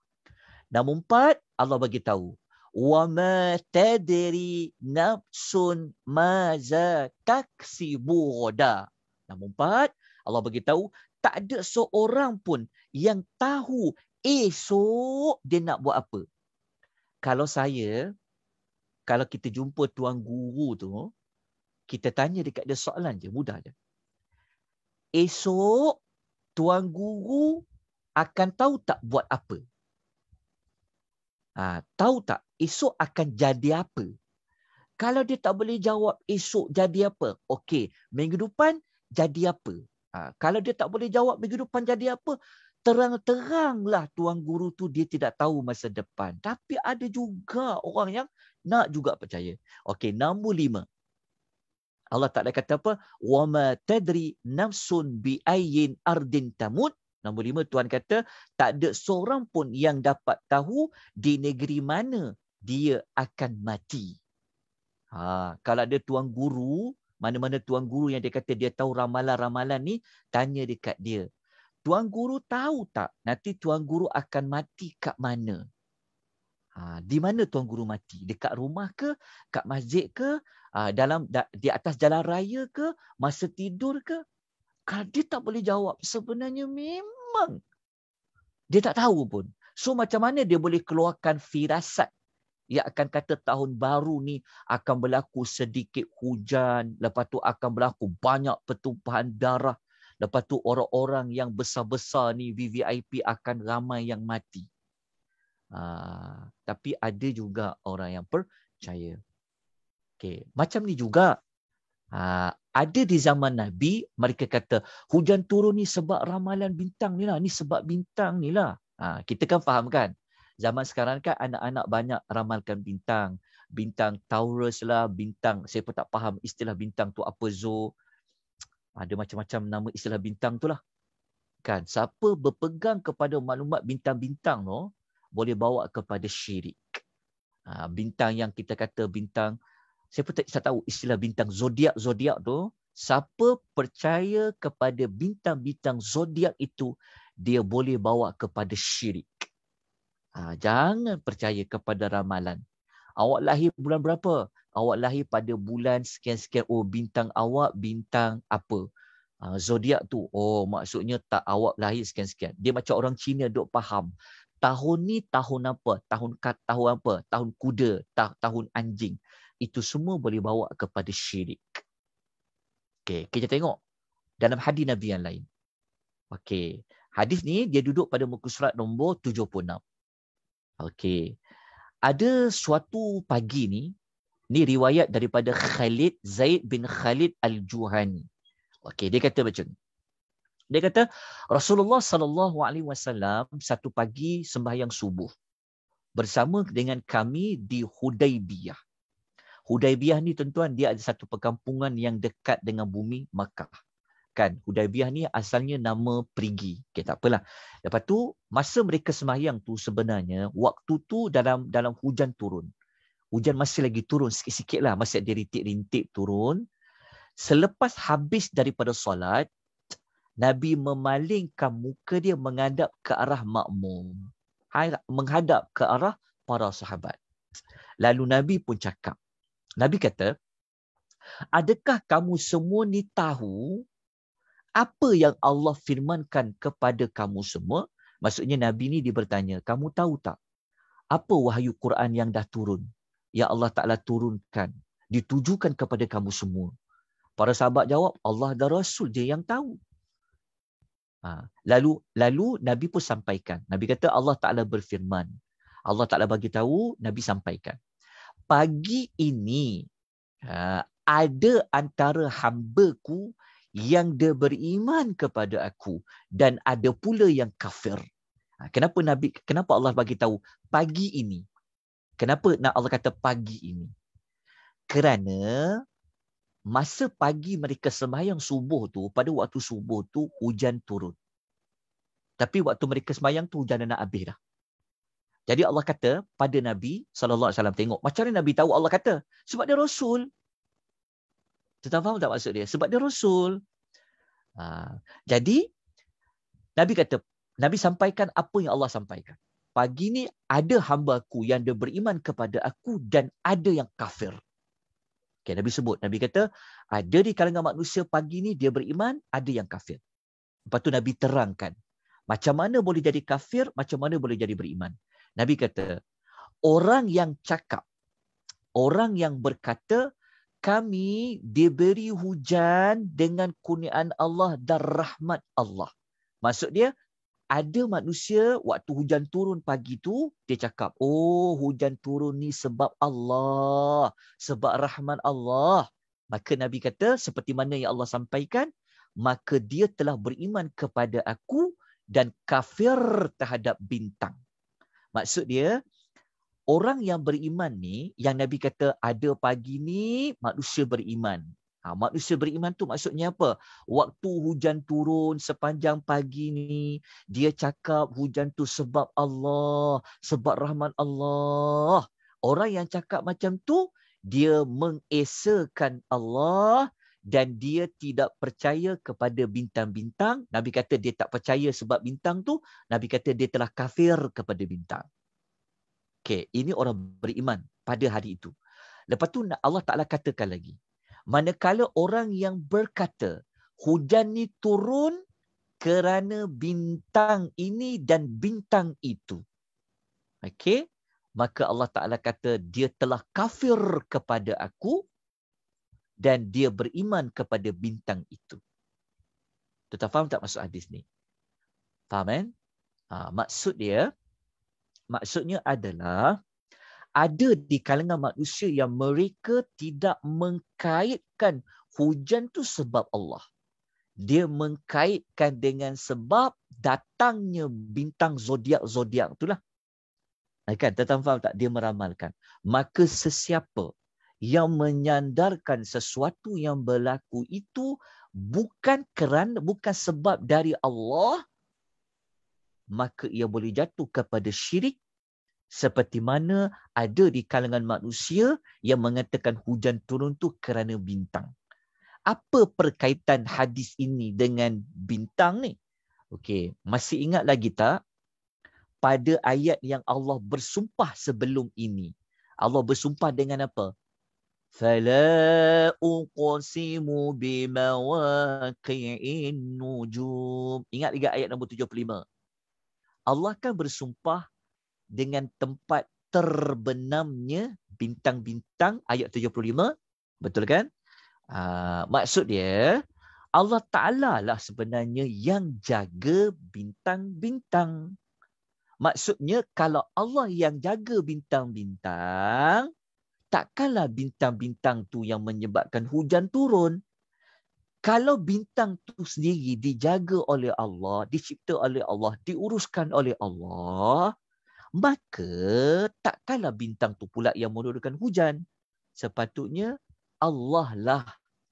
Nombor empat, Allah bagi tahu. Wa ma tadri nafsun ma za taksibu ghada. Nombor empat, Allah bagi tahu tak ada seorang pun yang tahu esok dia nak buat apa. Kalau saya, kalau kita jumpa tuan guru tu, kita tanya dekat dia soalan je, mudah je. Esok, tuan guru akan tahu tak buat apa? Ha, tahu tak esok akan jadi apa? Kalau dia tak boleh jawab esok jadi apa? Okey, minggu depan jadi apa? Ha, kalau dia tak boleh jawab minggu depan jadi apa? Terang-teranglah tuan guru tu dia tidak tahu masa depan. Tapi ada juga orang yang nak juga percaya. Okey, nombor lima. Allah Ta'ala kata apa? وَمَا تَدْرِي نَفْسٌ بِأَيِّنْ أَرْدٍ تَمُوتٍ Nombor lima, Tuhan kata tak ada seorang pun yang dapat tahu di negeri mana dia akan mati. Ha, kalau ada tuan guru, mana-mana tuan guru yang dia kata dia tahu ramalan-ramalan ni, tanya dekat dia. Tuan guru tahu tak nanti tuan guru akan mati kat mana? Ha, di mana tuan guru mati? Dekat rumah ke? dekat masjid ke? Ha, dalam da, di atas jalan raya ke? Masa tidur ke? Kalau dia tak boleh jawab, sebenarnya memang dia tak tahu pun. So macam mana dia boleh keluarkan firasat yang akan kata tahun baru ni akan berlaku sedikit hujan, lepas tu akan berlaku banyak pertumpahan darah, lepas tu orang-orang yang besar-besar ni VVIP akan ramai yang mati. Uh, tapi ada juga orang yang percaya. Okay. Macam ni juga Ah, ada di zaman Nabi, mereka kata hujan turun ni sebab ramalan bintang ni lah. Ni sebab bintang ni lah. Ha, kita kan faham kan? Zaman sekarang kan anak-anak banyak ramalkan bintang. Bintang Taurus lah, bintang. Saya pun tak faham istilah bintang tu apa zo. Ada macam-macam nama istilah bintang tu lah. Kan? Siapa berpegang kepada maklumat bintang-bintang tu, boleh bawa kepada syirik. Ha, bintang yang kita kata bintang, saya pun tak saya tahu istilah bintang zodiak zodiak tu siapa percaya kepada bintang-bintang zodiak itu dia boleh bawa kepada syirik ha, jangan percaya kepada ramalan awak lahir bulan berapa awak lahir pada bulan sekian-sekian oh bintang awak bintang apa Uh, zodiak tu oh maksudnya tak awak lahir sekian-sekian dia macam orang Cina dok faham tahun ni tahun apa tahun kat tahun apa tahun kuda ta- tahun anjing itu semua boleh bawa kepada syirik. Okey, kita tengok dalam hadis Nabi yang lain. Okey, hadis ni dia duduk pada muka surat nombor 76. Okey. Ada suatu pagi ni ni riwayat daripada Khalid Zaid bin Khalid Al-Juhani. Okey, dia kata macam ni. Dia kata Rasulullah sallallahu alaihi wasallam satu pagi sembahyang subuh bersama dengan kami di Hudaybiyah. Hudaibiyah ni tuan-tuan dia ada satu perkampungan yang dekat dengan bumi Makkah. Kan? Hudaibiyah ni asalnya nama perigi. Okay, tak apalah. Lepas tu masa mereka sembahyang tu sebenarnya waktu tu dalam dalam hujan turun. Hujan masih lagi turun sikit-sikit lah. Masih ada rintik-rintik turun. Selepas habis daripada solat, Nabi memalingkan muka dia menghadap ke arah makmum. Menghadap ke arah para sahabat. Lalu Nabi pun cakap. Nabi kata, adakah kamu semua ni tahu apa yang Allah firmankan kepada kamu semua? Maksudnya Nabi ni dia bertanya, kamu tahu tak apa wahyu Quran yang dah turun? Ya Allah Ta'ala turunkan, ditujukan kepada kamu semua. Para sahabat jawab, Allah dan Rasul je yang tahu. Ha. Lalu lalu Nabi pun sampaikan. Nabi kata Allah Ta'ala berfirman. Allah Ta'ala bagi tahu, Nabi sampaikan pagi ini ha, ada antara hamba ku yang dia beriman kepada aku dan ada pula yang kafir. Ha, kenapa Nabi kenapa Allah bagi tahu pagi ini? Kenapa nak Allah kata pagi ini? Kerana masa pagi mereka sembahyang subuh tu pada waktu subuh tu hujan turun. Tapi waktu mereka sembahyang tu hujan dah nak habis dah. Jadi Allah kata pada Nabi saw. tengok macam mana Nabi tahu Allah kata sebab dia rasul. Tentang faham tak maksud dia? Sebab dia rasul. Ha. jadi Nabi kata Nabi sampaikan apa yang Allah sampaikan. Pagi ni ada hamba-Ku yang dia beriman kepada Aku dan ada yang kafir. Okay, Nabi sebut, Nabi kata ada di kalangan manusia pagi ni dia beriman, ada yang kafir. Lepas tu Nabi terangkan macam mana boleh jadi kafir, macam mana boleh jadi beriman. Nabi kata, orang yang cakap, orang yang berkata, kami diberi hujan dengan kurniaan Allah dan rahmat Allah. Maksud dia, ada manusia waktu hujan turun pagi tu, dia cakap, oh hujan turun ni sebab Allah, sebab rahmat Allah. Maka Nabi kata, seperti mana yang Allah sampaikan, maka dia telah beriman kepada aku dan kafir terhadap bintang. Maksud dia orang yang beriman ni yang Nabi kata ada pagi ni manusia beriman. Ha, manusia beriman tu maksudnya apa? Waktu hujan turun sepanjang pagi ni, dia cakap hujan tu sebab Allah, sebab rahmat Allah. Orang yang cakap macam tu, dia mengesakan Allah dan dia tidak percaya kepada bintang-bintang. Nabi kata dia tak percaya sebab bintang tu. Nabi kata dia telah kafir kepada bintang. Okay, ini orang beriman pada hari itu. Lepas tu Allah Ta'ala katakan lagi. Manakala orang yang berkata hujan ni turun kerana bintang ini dan bintang itu. Okay, maka Allah Ta'ala kata dia telah kafir kepada aku dan dia beriman kepada bintang itu. Tuan-tuan faham tak maksud hadis ni? Faham kan? Ha, maksud dia, maksudnya adalah ada di kalangan manusia yang mereka tidak mengkaitkan hujan tu sebab Allah. Dia mengkaitkan dengan sebab datangnya bintang zodiak-zodiak itulah. Kan? Tentang faham tak? Dia meramalkan. Maka sesiapa yang menyandarkan sesuatu yang berlaku itu bukan kerana bukan sebab dari Allah maka ia boleh jatuh kepada syirik seperti mana ada di kalangan manusia yang mengatakan hujan turun tu kerana bintang. Apa perkaitan hadis ini dengan bintang ni? Okey, masih ingat lagi tak pada ayat yang Allah bersumpah sebelum ini? Allah bersumpah dengan apa? فلا أقسم بمواقع النجوم ingat juga ayat nombor 75 Allah kan bersumpah dengan tempat terbenamnya bintang-bintang ayat 75 betul kan uh, maksud dia Allah Ta'ala lah sebenarnya yang jaga bintang-bintang. Maksudnya kalau Allah yang jaga bintang-bintang, takkanlah bintang-bintang tu yang menyebabkan hujan turun. Kalau bintang tu sendiri dijaga oleh Allah, dicipta oleh Allah, diuruskan oleh Allah, maka takkanlah bintang tu pula yang menurunkan hujan. Sepatutnya Allah lah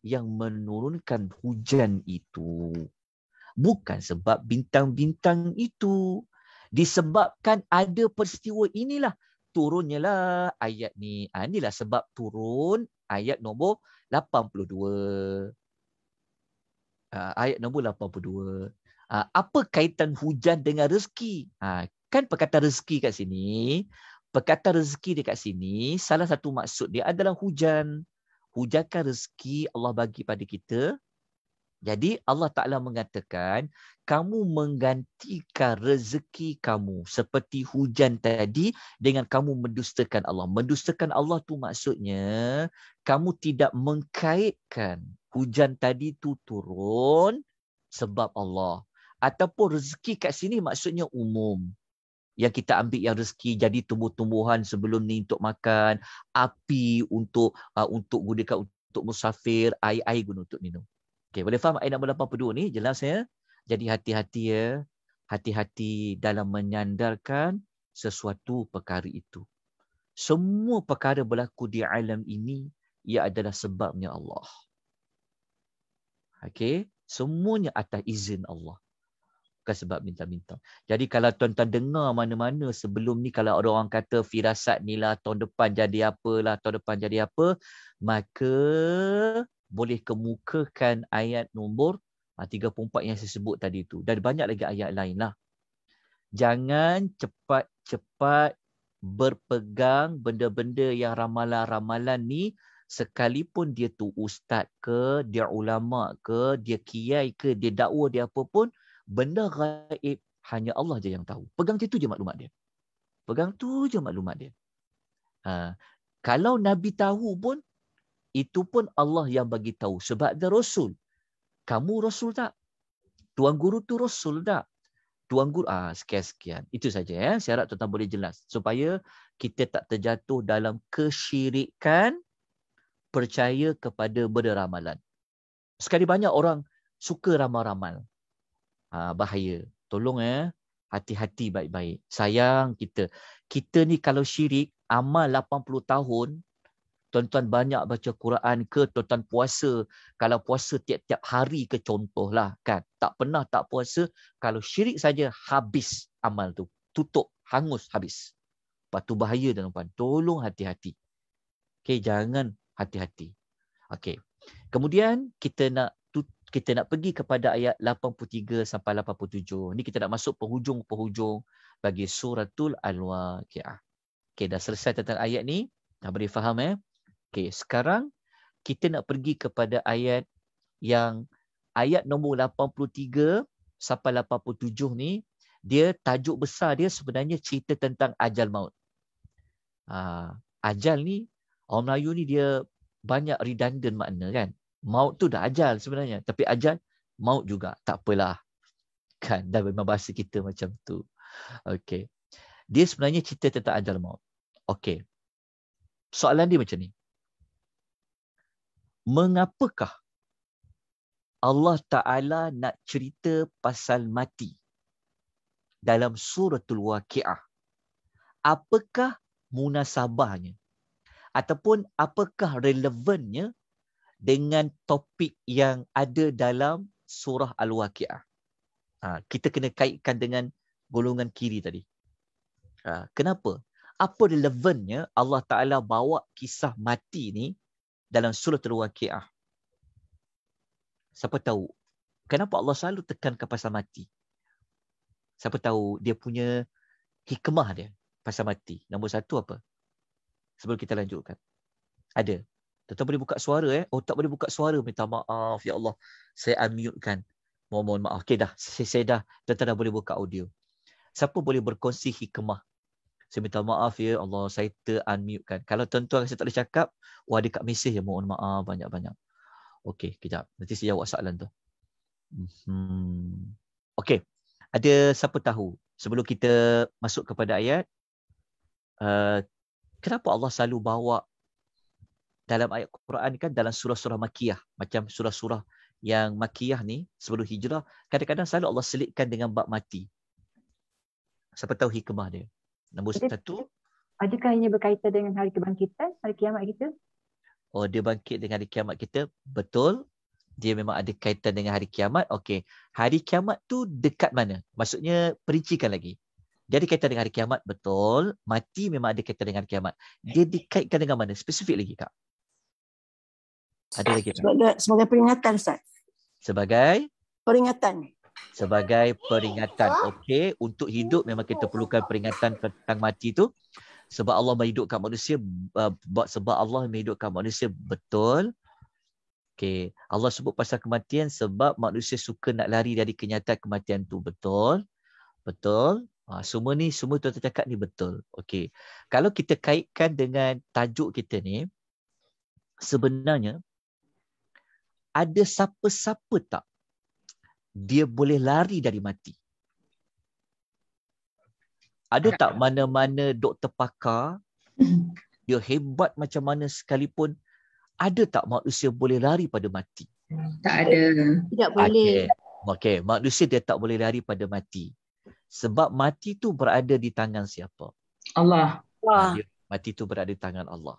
yang menurunkan hujan itu. Bukan sebab bintang-bintang itu. Disebabkan ada peristiwa inilah turunnya lah ayat ni. Ha, ah, inilah sebab turun ayat nombor 82. Ha, ah, ayat nombor 82. Ha, ah, apa kaitan hujan dengan rezeki? Ha, kan perkataan rezeki kat sini. Perkataan rezeki dekat sini, salah satu maksud dia adalah hujan. Hujankan rezeki Allah bagi pada kita jadi Allah Ta'ala mengatakan, kamu menggantikan rezeki kamu seperti hujan tadi dengan kamu mendustakan Allah. Mendustakan Allah tu maksudnya, kamu tidak mengkaitkan hujan tadi tu turun sebab Allah. Ataupun rezeki kat sini maksudnya umum. Yang kita ambil yang rezeki jadi tumbuh-tumbuhan sebelum ni untuk makan, api untuk uh, untuk gunakan untuk musafir, air-air guna untuk minum. Okey, boleh faham ayat nombor 82 ni? Jelas ya. Jadi hati-hati ya. Hati-hati dalam menyandarkan sesuatu perkara itu. Semua perkara berlaku di alam ini ia adalah sebabnya Allah. Okey, semuanya atas izin Allah. Bukan sebab minta-minta. Jadi kalau tuan-tuan dengar mana-mana sebelum ni kalau ada orang kata firasat ni lah tahun depan jadi apalah, tahun depan jadi apa, maka boleh kemukakan ayat nombor 34 ah, yang saya sebut tadi itu. Dan banyak lagi ayat lain lah. Jangan cepat-cepat berpegang benda-benda yang ramalan-ramalan ni sekalipun dia tu ustaz ke, dia ulama ke, dia kiai ke, dia dakwa dia apa pun, benda gaib hanya Allah je yang tahu. Pegang tu je maklumat dia. Pegang tu je maklumat dia. Ha. Kalau Nabi tahu pun, itu pun Allah yang bagi tahu sebab dia rasul kamu rasul tak tuan guru tu rasul tak tuan guru ah sekian sekian itu saja ya saya harap tuan boleh jelas supaya kita tak terjatuh dalam kesyirikan percaya kepada benda ramalan sekali banyak orang suka ramal-ramal ha, bahaya tolong ya hati-hati baik-baik sayang kita kita ni kalau syirik amal 80 tahun tuan-tuan banyak baca Quran ke tuan-tuan puasa kalau puasa tiap-tiap hari ke contoh lah kan tak pernah tak puasa kalau syirik saja habis amal tu tutup hangus habis lepas tu bahaya tuan-tuan tolong hati-hati okay jangan hati-hati okay kemudian kita nak kita nak pergi kepada ayat 83 sampai 87 ini kita nak masuk penghujung-penghujung bagi suratul al-waqiah okay dah selesai tentang ayat ni dah boleh faham eh Okey, sekarang kita nak pergi kepada ayat yang ayat nombor 83 sampai 87 ni dia tajuk besar dia sebenarnya cerita tentang ajal maut. Uh, ajal ni orang Melayu ni dia banyak redundant makna kan. Maut tu dah ajal sebenarnya tapi ajal maut juga tak apalah. Kan dah memang bahasa kita macam tu. Okey. Dia sebenarnya cerita tentang ajal maut. Okey. Soalan dia macam ni mengapakah Allah Ta'ala nak cerita pasal mati dalam suratul waqiah? Apakah munasabahnya? Ataupun apakah relevannya dengan topik yang ada dalam surah Al-Waqi'ah. Ha, kita kena kaitkan dengan golongan kiri tadi. Ha, kenapa? Apa relevannya Allah Ta'ala bawa kisah mati ni dalam surah Al-Waqi'ah. Siapa tahu kenapa Allah selalu tekankan pasal mati? Siapa tahu dia punya hikmah dia pasal mati. Nombor satu apa? Sebelum kita lanjutkan. Ada. Tuan-tuan boleh buka suara eh. Oh tak boleh buka suara. Minta maaf. Ya Allah. Saya unmute kan. Mohon, mohon maaf. Okey dah. Saya, saya dah. Tuan-tuan dah boleh buka audio. Siapa boleh berkongsi hikmah saya minta maaf ya Allah. Saya ter unmutekan. Kalau tuan-tuan rasa tak boleh cakap. Wah dekat mesej je. Mohon maaf banyak-banyak. Okey kejap. Nanti saya jawab soalan tu. Hmm. Okey. Ada siapa tahu. Sebelum kita masuk kepada ayat. Uh, kenapa Allah selalu bawa. Dalam ayat Quran kan. Dalam surah-surah makiyah. Macam surah-surah yang makiyah ni. Sebelum hijrah. Kadang-kadang selalu Allah selitkan dengan bab mati. Siapa tahu hikmah dia. Nombor Jadi, satu. Adakah hanya berkaitan dengan hari kebangkitan, hari kiamat kita? Oh, dia bangkit dengan hari kiamat kita. Betul. Dia memang ada kaitan dengan hari kiamat. Okey. Hari kiamat tu dekat mana? Maksudnya, perincikan lagi. Dia ada kaitan dengan hari kiamat. Betul. Mati memang ada kaitan dengan hari kiamat. Dia dikaitkan dengan mana? Spesifik lagi, Kak. Ada lagi, Kak? Sebagai, sebagai peringatan, Ustaz. Sebagai? Peringatan sebagai peringatan. Okey, untuk hidup memang kita perlukan peringatan tentang mati tu. Sebab Allah menghidupkan manusia uh, sebab Allah menghidupkan manusia betul. Okey, Allah sebut pasal kematian sebab manusia suka nak lari dari kenyataan kematian tu betul. Betul. Ha, semua ni semua tuan-tuan cakap ni betul. Okey. Kalau kita kaitkan dengan tajuk kita ni sebenarnya ada siapa-siapa tak dia boleh lari dari mati. Ada tak mana-mana doktor pakar [COUGHS] dia hebat macam mana sekalipun ada tak manusia boleh lari pada mati? Tak ada. Tidak boleh. Okey, okay. manusia dia tak boleh lari pada mati. Sebab mati tu berada di tangan siapa? Allah. Allah. Mati tu berada di tangan Allah.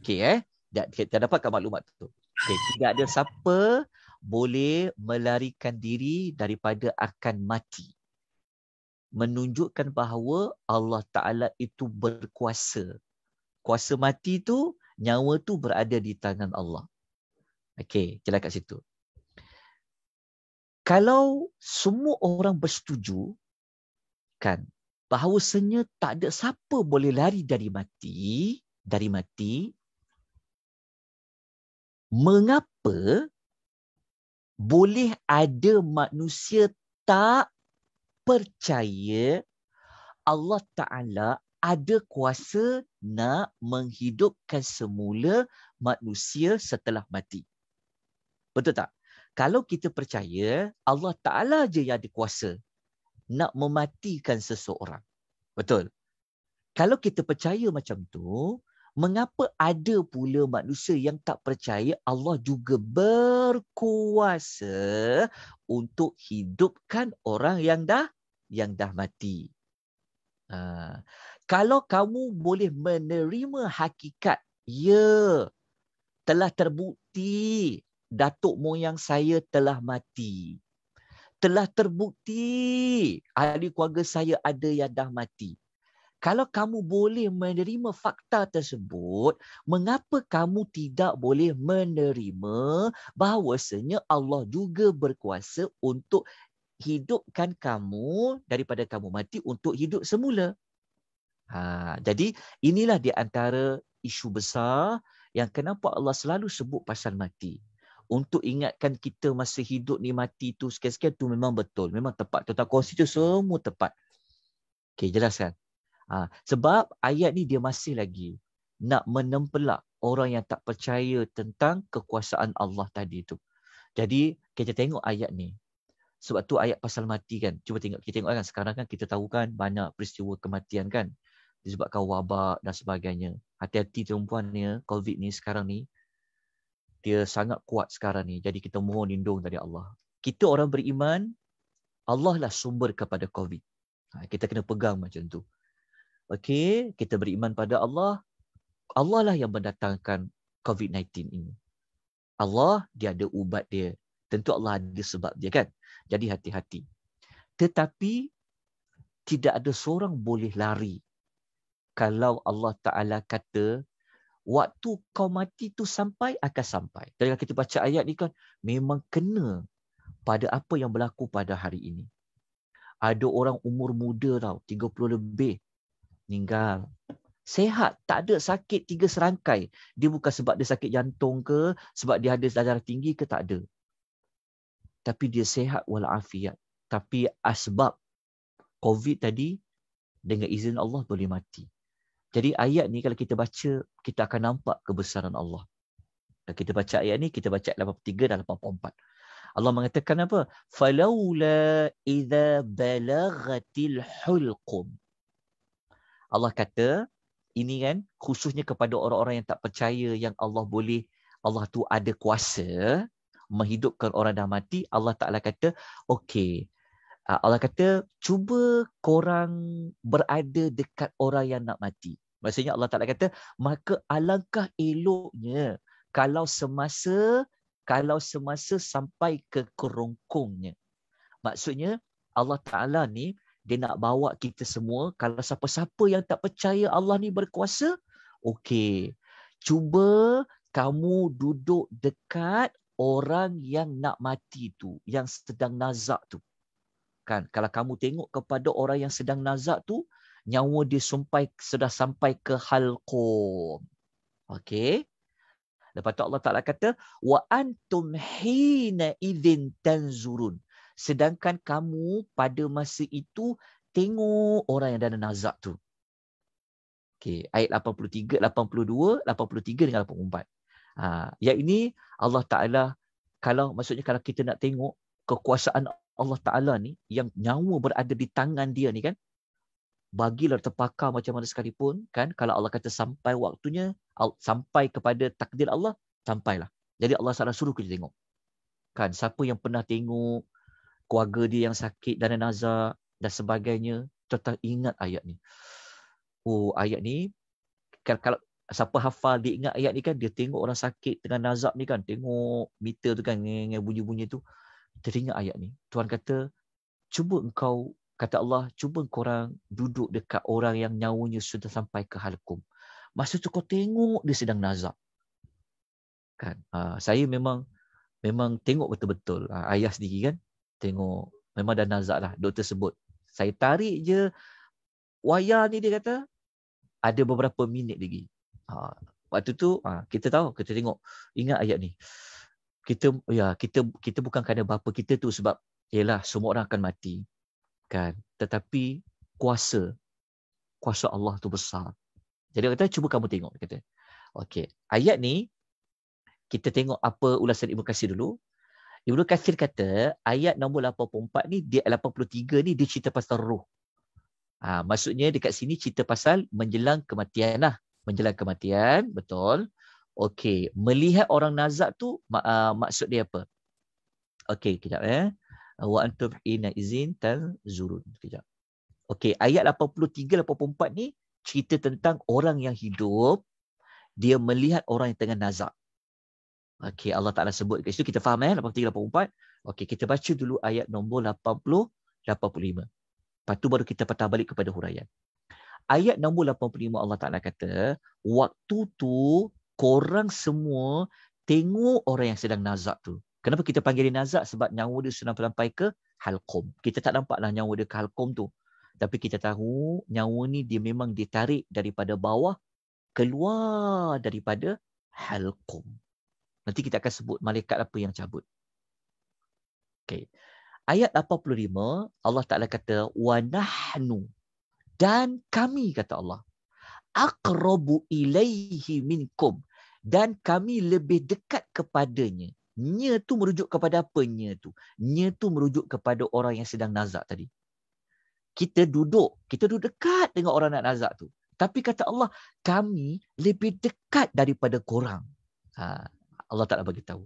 Okey eh. Tak, tak dapatkan maklumat tu. Okay. Tidak ada siapa boleh melarikan diri daripada akan mati menunjukkan bahawa Allah Taala itu berkuasa kuasa mati itu nyawa tu berada di tangan Allah okey jelas kat situ kalau semua orang bersetuju kan bahawasanya tak ada siapa boleh lari dari mati dari mati mengapa boleh ada manusia tak percaya Allah Ta'ala ada kuasa nak menghidupkan semula manusia setelah mati. Betul tak? Kalau kita percaya Allah Ta'ala je yang ada kuasa nak mematikan seseorang. Betul? Kalau kita percaya macam tu, mengapa ada pula manusia yang tak percaya Allah juga berkuasa untuk hidupkan orang yang dah yang dah mati. Uh, kalau kamu boleh menerima hakikat, ya telah terbukti datuk moyang saya telah mati. Telah terbukti ahli keluarga saya ada yang dah mati kalau kamu boleh menerima fakta tersebut, mengapa kamu tidak boleh menerima bahawasanya Allah juga berkuasa untuk hidupkan kamu daripada kamu mati untuk hidup semula? Ha, jadi inilah di antara isu besar yang kenapa Allah selalu sebut pasal mati. Untuk ingatkan kita masa hidup ni mati tu sekian-sekian tu memang betul. Memang tepat. Tentang konstitusi semua tepat. Okey, jelas kan? Ha, sebab ayat ni dia masih lagi nak menempelak orang yang tak percaya tentang kekuasaan Allah tadi tu. Jadi kita tengok ayat ni. Sebab tu ayat pasal mati kan. Cuba tengok kita tengok kan sekarang kan kita tahu kan banyak peristiwa kematian kan. Disebabkan wabak dan sebagainya. Hati-hati tuan ya, COVID ni sekarang ni dia sangat kuat sekarang ni. Jadi kita mohon lindung dari Allah. Kita orang beriman, Allah lah sumber kepada COVID. Ha, kita kena pegang macam tu. Okey, kita beriman pada Allah. Allah lah yang mendatangkan COVID-19 ini. Allah dia ada ubat dia. Tentu Allah ada sebab dia kan. Jadi hati-hati. Tetapi tidak ada seorang boleh lari kalau Allah Taala kata waktu kau mati tu sampai akan sampai. Jadi kalau kita baca ayat ni kan memang kena pada apa yang berlaku pada hari ini. Ada orang umur muda tau, 30 lebih meninggal. Sehat, tak ada sakit tiga serangkai. Dia bukan sebab dia sakit jantung ke, sebab dia ada darah tinggi ke, tak ada. Tapi dia sehat walafiat. Tapi asbab COVID tadi, dengan izin Allah boleh mati. Jadi ayat ni kalau kita baca, kita akan nampak kebesaran Allah. Kalau kita baca ayat ni, kita baca ayat 83 dan 84. Allah mengatakan apa? Falaula idza balaghatil hulqum. Allah kata ini kan khususnya kepada orang-orang yang tak percaya yang Allah boleh Allah tu ada kuasa menghidupkan orang dah mati Allah Taala kata okey ah, Allah kata cuba korang berada dekat orang yang nak mati maksudnya Allah Taala kata maka alangkah eloknya kalau semasa kalau semasa sampai ke kerongkongnya maksudnya Allah Taala ni dia nak bawa kita semua kalau siapa-siapa yang tak percaya Allah ni berkuasa okey cuba kamu duduk dekat orang yang nak mati tu yang sedang nazak tu kan kalau kamu tengok kepada orang yang sedang nazak tu nyawa dia sampai sudah sampai ke halqum okey lepas tu Allah Taala kata wa antum hina idzin tanzurun sedangkan kamu pada masa itu tengok orang yang dalam nazak tu. Okay, ayat 83, 82, 83 dengan 84. Ha, yang ini Allah Ta'ala, kalau maksudnya kalau kita nak tengok kekuasaan Allah Ta'ala ni, yang nyawa berada di tangan dia ni kan, bagilah terpakar macam mana sekalipun kan, kalau Allah kata sampai waktunya, sampai kepada takdir Allah, sampailah. Jadi Allah SWT suruh kita tengok. Kan, siapa yang pernah tengok, keluarga dia yang sakit dan nazar dan sebagainya tetap ingat ayat ni oh ayat ni kalau siapa hafal dia ingat ayat ni kan dia tengok orang sakit dengan nazar ni kan tengok meter tu kan dengan bunyi-bunyi tu teringat ayat ni Tuhan kata cuba engkau kata Allah cuba orang duduk dekat orang yang nyawanya sudah sampai ke halkum masa tu kau tengok dia sedang nazar kan uh, saya memang memang tengok betul-betul uh, ayah sendiri kan tengok memang dah nazak lah doktor sebut saya tarik je wayar ni dia kata ada beberapa minit lagi ha, waktu tu ha, kita tahu kita tengok ingat ayat ni kita ya kita kita bukan kerana bapa kita tu sebab ialah semua orang akan mati kan tetapi kuasa kuasa Allah tu besar jadi kata cuba kamu tengok kata okey ayat ni kita tengok apa ulasan Ibnu Kasir dulu Ibnu Kasir kata ayat nombor 84 ni di 83 ni dia cerita pasal roh. Ha, maksudnya dekat sini cerita pasal menjelang kematian lah. Menjelang kematian, betul. Okey, melihat orang nazak tu mak, uh, ah, maksud dia apa? Okey, kejap eh. Wa antum ina izin tan zurun. Kejap. Okey, ayat 83-84 ni cerita tentang orang yang hidup. Dia melihat orang yang tengah nazak. Okey Allah Taala sebut kat situ kita faham eh 83 84. Okey kita baca dulu ayat nombor 80 85. Lepas tu baru kita patah balik kepada huraian. Ayat nombor 85 Allah Taala kata, waktu tu korang semua tengok orang yang sedang nazak tu. Kenapa kita panggil dia nazak? Sebab nyawa dia sedang sampai ke halkom. Kita tak nampaklah nyawa dia ke halkom tu. Tapi kita tahu nyawa ni dia memang ditarik daripada bawah keluar daripada halkom. Nanti kita akan sebut malaikat apa yang cabut. Okay. Ayat 85, Allah Ta'ala kata, وَنَحْنُ Dan kami, kata Allah, أَقْرَبُ إِلَيْهِ مِنْكُمْ Dan kami lebih dekat kepadanya. Nya tu merujuk kepada apa nya tu? Nya tu merujuk kepada orang yang sedang nazak tadi. Kita duduk, kita duduk dekat dengan orang nak nazak tu. Tapi kata Allah, kami lebih dekat daripada korang. Haa. Allah Taala bagi tahu.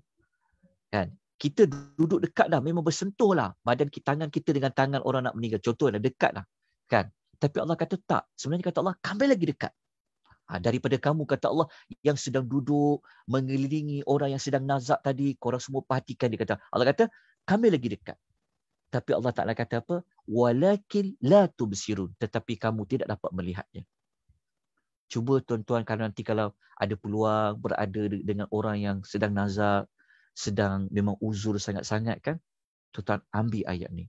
Kan? Kita duduk dekat dah memang bersentuh lah badan kita tangan kita dengan tangan orang nak meninggal contohnya lah, dekat lah. Kan? Tapi Allah kata tak. Sebenarnya kata Allah kami lagi dekat. Ha, daripada kamu kata Allah yang sedang duduk mengelilingi orang yang sedang nazak tadi korang semua perhatikan dia kata Allah kata kami lagi dekat tapi Allah Taala kata apa walakin la tubsirun tetapi kamu tidak dapat melihatnya cuba tuan-tuan kalau nanti kalau ada peluang berada dengan orang yang sedang nazar, sedang memang uzur sangat-sangat kan, tuan-tuan ambil ayat ni.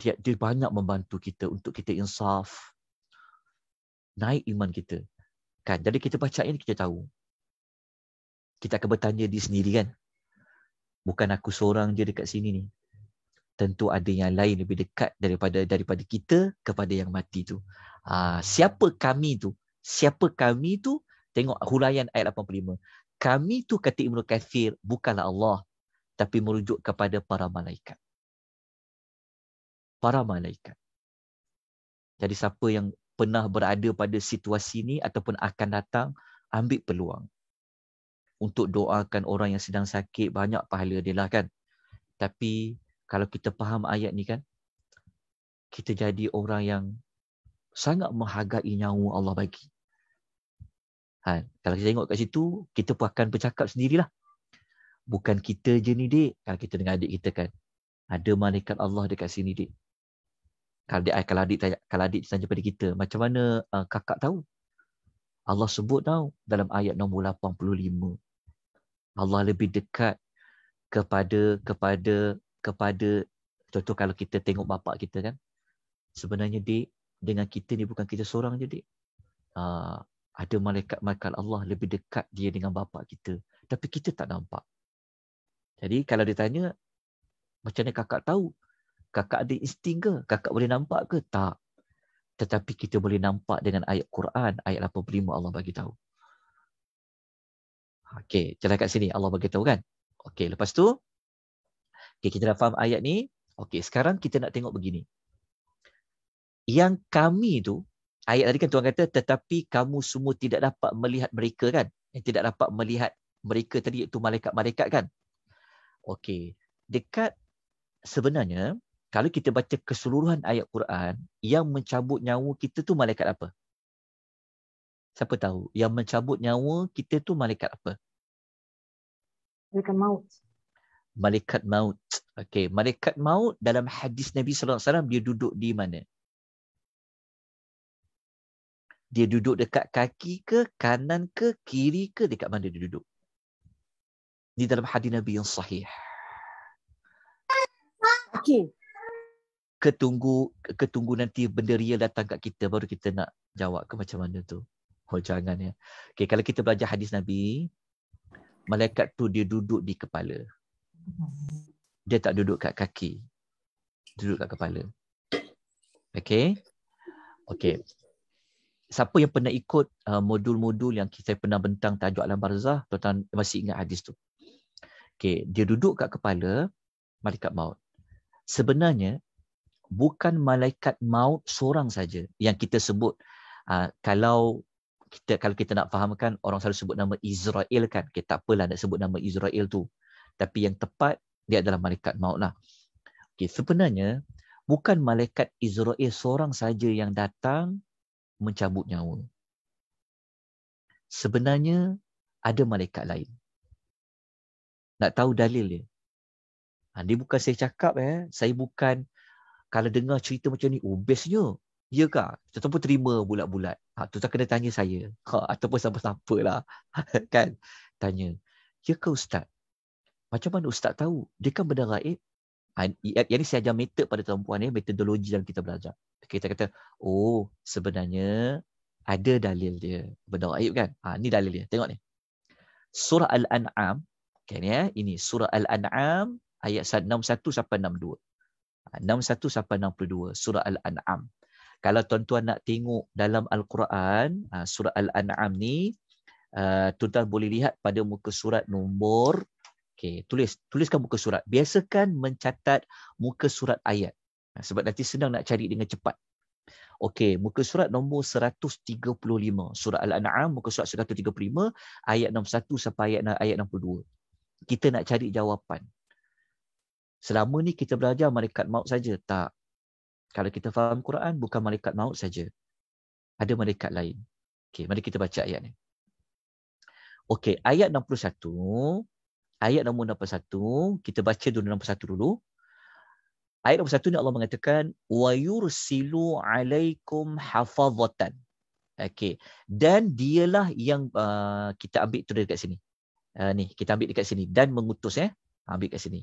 Dia, dia banyak membantu kita untuk kita insaf, naik iman kita. Kan? Jadi kita baca ini kita tahu. Kita akan bertanya di sendiri kan. Bukan aku seorang je dekat sini ni tentu ada yang lain lebih dekat daripada daripada kita kepada yang mati tu. Ha, siapa kami tu? Siapa kami tu? Tengok hulayan ayat 85. Kami tu kata Ibnu Kathir bukanlah Allah tapi merujuk kepada para malaikat. Para malaikat. Jadi siapa yang pernah berada pada situasi ini ataupun akan datang, ambil peluang untuk doakan orang yang sedang sakit banyak pahala dia lah kan. Tapi kalau kita faham ayat ni kan kita jadi orang yang sangat menghargai nyawa Allah bagi. Ha, kalau kita tengok kat situ, kita pun akan bercakap sendirilah. Bukan kita je ni, dek. Kalau ha, kita dengan adik kita kan. Ada malaikat Allah dekat sini, dek. Kalau adik, kalau adik, tanya, kalau adik tanya pada kita, macam mana uh, kakak tahu? Allah sebut tau dalam ayat nombor 85. Allah lebih dekat kepada kepada kepada contoh kalau kita tengok bapa kita kan sebenarnya di dengan kita ni bukan kita seorang je dek uh, ah, ada malaikat malaikat Allah lebih dekat dia dengan bapa kita tapi kita tak nampak jadi kalau dia tanya macam mana kakak tahu kakak ada insting ke kakak boleh nampak ke tak tetapi kita boleh nampak dengan ayat Quran ayat 85 Allah bagi tahu Okey, jalan kat sini Allah bagi tahu kan. Okey, lepas tu Okey, kita dah faham ayat ni. okay. sekarang kita nak tengok begini. Yang kami tu, ayat tadi kan Tuhan kata, tetapi kamu semua tidak dapat melihat mereka kan? Yang eh, tidak dapat melihat mereka tadi itu malaikat-malaikat kan? Okay. dekat sebenarnya, kalau kita baca keseluruhan ayat Quran, yang mencabut nyawa kita tu malaikat apa? Siapa tahu? Yang mencabut nyawa kita tu malaikat apa? Malaikat maut. Malaikat maut. Okey, malaikat maut dalam hadis Nabi sallallahu alaihi wasallam dia duduk di mana? Dia duduk dekat kaki ke kanan ke kiri ke dekat mana dia duduk? Di dalam hadis Nabi yang sahih. Okey. Ketunggu ketunggu nanti benda real datang kat kita baru kita nak jawab ke macam mana tu? Oh jangan ya. Okey, kalau kita belajar hadis Nabi, malaikat tu dia duduk di kepala dia tak duduk kat kaki. Duduk kat kepala. Okay. Okay. Siapa yang pernah ikut uh, modul-modul yang kita pernah bentang tajuk alam barzah, tuan masih ingat hadis tu. Okay. Dia duduk kat kepala malaikat maut. Sebenarnya, bukan malaikat maut seorang saja yang kita sebut. Uh, kalau kita kalau kita nak fahamkan orang selalu sebut nama Israel kan kita okay, tak apalah nak sebut nama Israel tu tapi yang tepat dia adalah malaikat maut lah. Okay, sebenarnya bukan malaikat Izrail seorang saja yang datang mencabut nyawa. Sebenarnya ada malaikat lain. Nak tahu dalil dia. Ha, dia bukan saya cakap eh. Saya bukan kalau dengar cerita macam ni, oh bestnya. Ya kah? Ataupun terima bulat-bulat. Ha, tu tak kena tanya saya. Ha, ataupun siapa-siapa [LAUGHS] kan? Tanya. Ya ke Ustaz? macam mana ustaz tahu dia kan benda raib ha, yang ini saya ajar method pada tuan puan ya eh, metodologi dalam kita belajar kita kata oh sebenarnya ada dalil dia benda raib kan ha ni dalil dia tengok ni surah al-an'am kan okay, ya ini surah al-an'am ayat 61 sampai 62 61 ha, sampai 62 surah al-an'am kalau tuan-tuan nak tengok dalam al-Quran ha, surah al-an'am ni uh, tuan-tuan boleh lihat pada muka surat nombor Okay, tulis tuliskan muka surat. Biasakan mencatat muka surat ayat. Ha, sebab nanti senang nak cari dengan cepat. Okey, muka surat nombor 135. Surah Al-An'am, muka surat 135, ayat 61 sampai ayat, ayat 62. Kita nak cari jawapan. Selama ni kita belajar malaikat maut saja. Tak. Kalau kita faham Quran, bukan malaikat maut saja. Ada malaikat lain. Okey, mari kita baca ayat ni. Okey, ayat ayat nombor 81 kita baca dulu nombor 1 dulu ayat nombor 1 ni Allah mengatakan wa yursilu alaikum hafazatan okey dan dialah yang uh, kita ambil tu dekat sini uh, ni kita ambil dekat sini dan mengutus eh ambil kat sini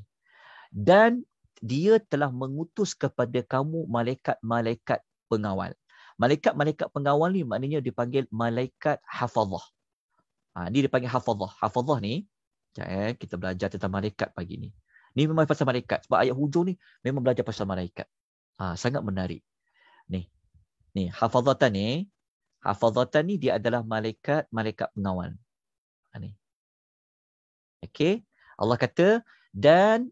dan dia telah mengutus kepada kamu malaikat-malaikat pengawal malaikat-malaikat pengawal ni maknanya dipanggil malaikat hafazah ha, ni dipanggil hafazah hafazah ni Sekejap eh, kita belajar tentang malaikat pagi ni. Ni memang pasal malaikat. Sebab ayat hujung ni memang belajar pasal malaikat. ha, sangat menarik. Ni. Ni hafazatan ni, hafazatan ni dia adalah malaikat malaikat pengawal. Ha, ni. Okey. Allah kata dan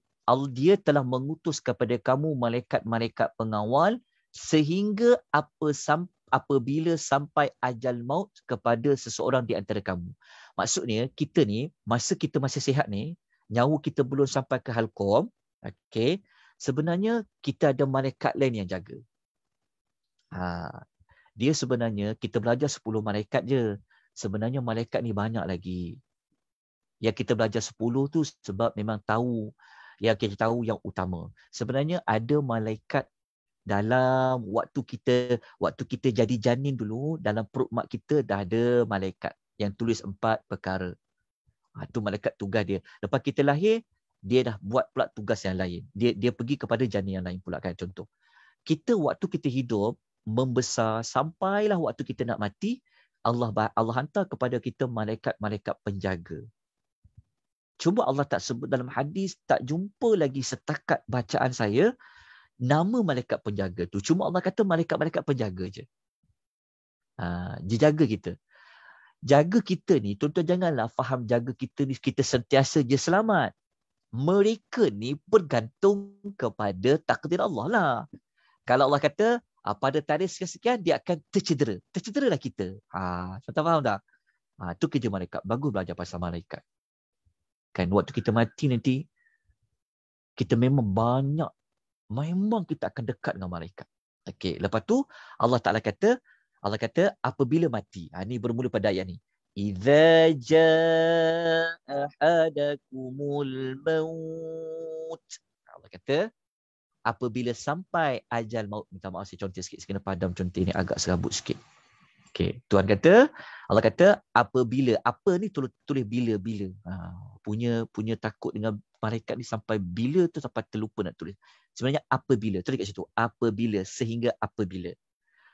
dia telah mengutus kepada kamu malaikat-malaikat pengawal sehingga apa sam, apabila sampai ajal maut kepada seseorang di antara kamu. Maksudnya kita ni masa kita masih sihat ni nyawa kita belum sampai ke halqom, okey. Sebenarnya kita ada malaikat lain yang jaga. Ha, dia sebenarnya kita belajar 10 malaikat je. Sebenarnya malaikat ni banyak lagi. Ya kita belajar 10 tu sebab memang tahu Ya kita tahu yang utama. Sebenarnya ada malaikat dalam waktu kita waktu kita jadi janin dulu dalam perut mak kita dah ada malaikat yang tulis empat perkara. Ha, tu malaikat tugas dia. Lepas kita lahir, dia dah buat pula tugas yang lain. Dia dia pergi kepada jani yang lain pula kan contoh. Kita waktu kita hidup, membesar sampailah waktu kita nak mati, Allah Allah hantar kepada kita malaikat-malaikat penjaga. Cuba Allah tak sebut dalam hadis, tak jumpa lagi setakat bacaan saya nama malaikat penjaga tu. Cuma Allah kata malaikat-malaikat penjaga je. Ha, dia jaga kita jaga kita ni tuan-tuan janganlah faham jaga kita ni kita sentiasa je selamat mereka ni bergantung kepada takdir Allah lah kalau Allah kata ah, pada tarikh sekian-sekian dia akan tercedera. tercedera lah kita. Ha, saya tak faham tak? Ha, tu kerja malaikat. Bagus belajar pasal mereka. Kan waktu kita mati nanti kita memang banyak memang kita akan dekat dengan mereka. Okey, lepas tu Allah Taala kata, Allah kata apabila mati. Ha, ini bermula pada ayat ni. Iza ja'ahadakumul maut. Allah kata apabila sampai ajal maut. Minta maaf saya contoh sikit. Saya kena padam contoh ini agak serabut sikit. Okay. Tuhan kata, Allah kata apabila, apa ni tulis, tulis bila-bila. Ha, punya punya takut dengan malaikat ni sampai bila tu sampai terlupa nak tulis. Sebenarnya apabila, tulis kat situ. Apabila, sehingga apabila.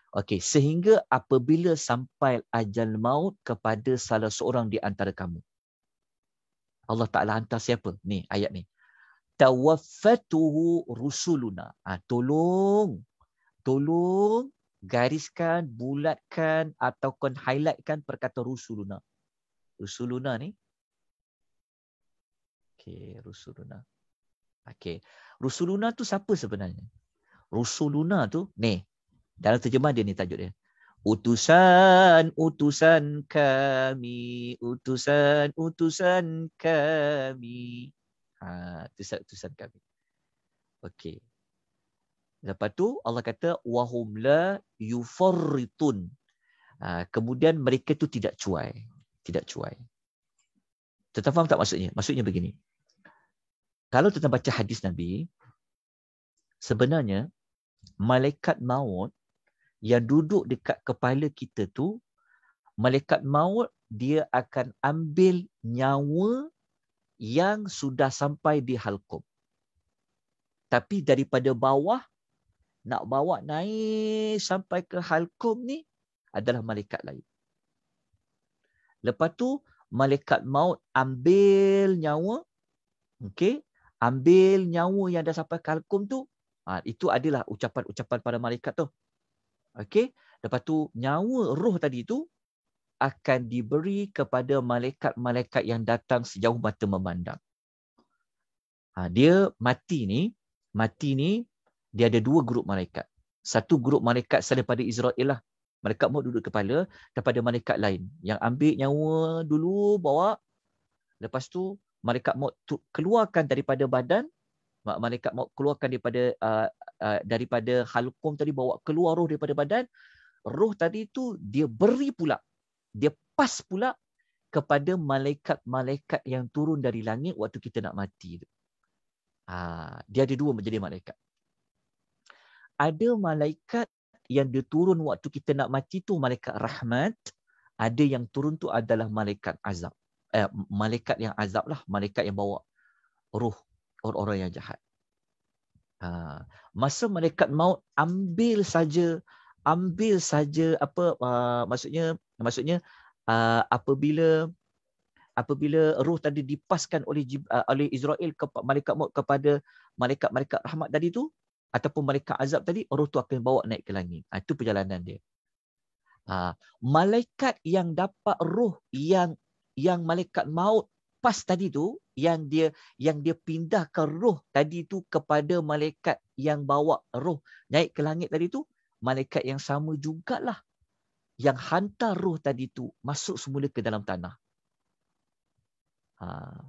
Okey, sehingga apabila sampai ajal maut kepada salah seorang di antara kamu. Allah Ta'ala hantar siapa? Ni, ayat ni. Tawaffatuhu rusuluna. Ha, tolong, tolong gariskan, bulatkan ataupun highlightkan perkataan rusuluna. Rusuluna ni. Okey, rusuluna. Okey. Rusuluna tu siapa sebenarnya? Rusuluna tu, ni, dalam terjemah dia ni tajuk dia. Utusan, utusan kami, utusan, utusan kami. Ha, utusan, utusan kami. Okey. Lepas tu Allah kata wahum la yufarritun. Ha, kemudian mereka tu tidak cuai, tidak cuai. Tetap faham tak maksudnya? Maksudnya begini. Kalau tetap baca hadis Nabi, sebenarnya malaikat maut yang duduk dekat kepala kita tu malaikat maut dia akan ambil nyawa yang sudah sampai di halqum tapi daripada bawah nak bawa naik sampai ke halqum ni adalah malaikat lain lepas tu malaikat maut ambil nyawa okey ambil nyawa yang dah sampai ke halqum tu ha, itu adalah ucapan-ucapan pada malaikat tu Okey, lepas tu nyawa roh tadi tu akan diberi kepada malaikat-malaikat yang datang sejauh mata memandang. Ha, dia mati ni, mati ni dia ada dua grup malaikat. Satu grup malaikat selain pada Israel lah. Malaikat mau duduk kepala daripada malaikat lain. Yang ambil nyawa dulu, bawa. Lepas tu, malaikat mau keluarkan daripada badan malaikat mau keluarkan daripada uh, uh, daripada halqum tadi bawa keluar roh daripada badan roh tadi itu dia beri pula dia pas pula kepada malaikat-malaikat yang turun dari langit waktu kita nak mati tu. Uh, dia ada dua menjadi malaikat. Ada malaikat yang dia turun waktu kita nak mati tu malaikat rahmat, ada yang turun tu adalah malaikat azab. Eh, malaikat yang azab lah, malaikat yang bawa roh orang-orang yang jahat. Ha, masa malaikat maut ambil saja ambil saja apa uh, maksudnya maksudnya uh, apabila apabila roh tadi dipaskan oleh uh, oleh Israel kepada malaikat maut kepada malaikat-malaikat rahmat tadi tu ataupun malaikat azab tadi roh tu akan bawa naik ke langit. Ha, itu perjalanan dia. Ha, malaikat yang dapat roh yang yang malaikat maut pas tadi tu yang dia yang dia pindahkan roh tadi tu kepada malaikat yang bawa roh naik ke langit tadi tu malaikat yang sama jugalah yang hantar roh tadi tu masuk semula ke dalam tanah ha.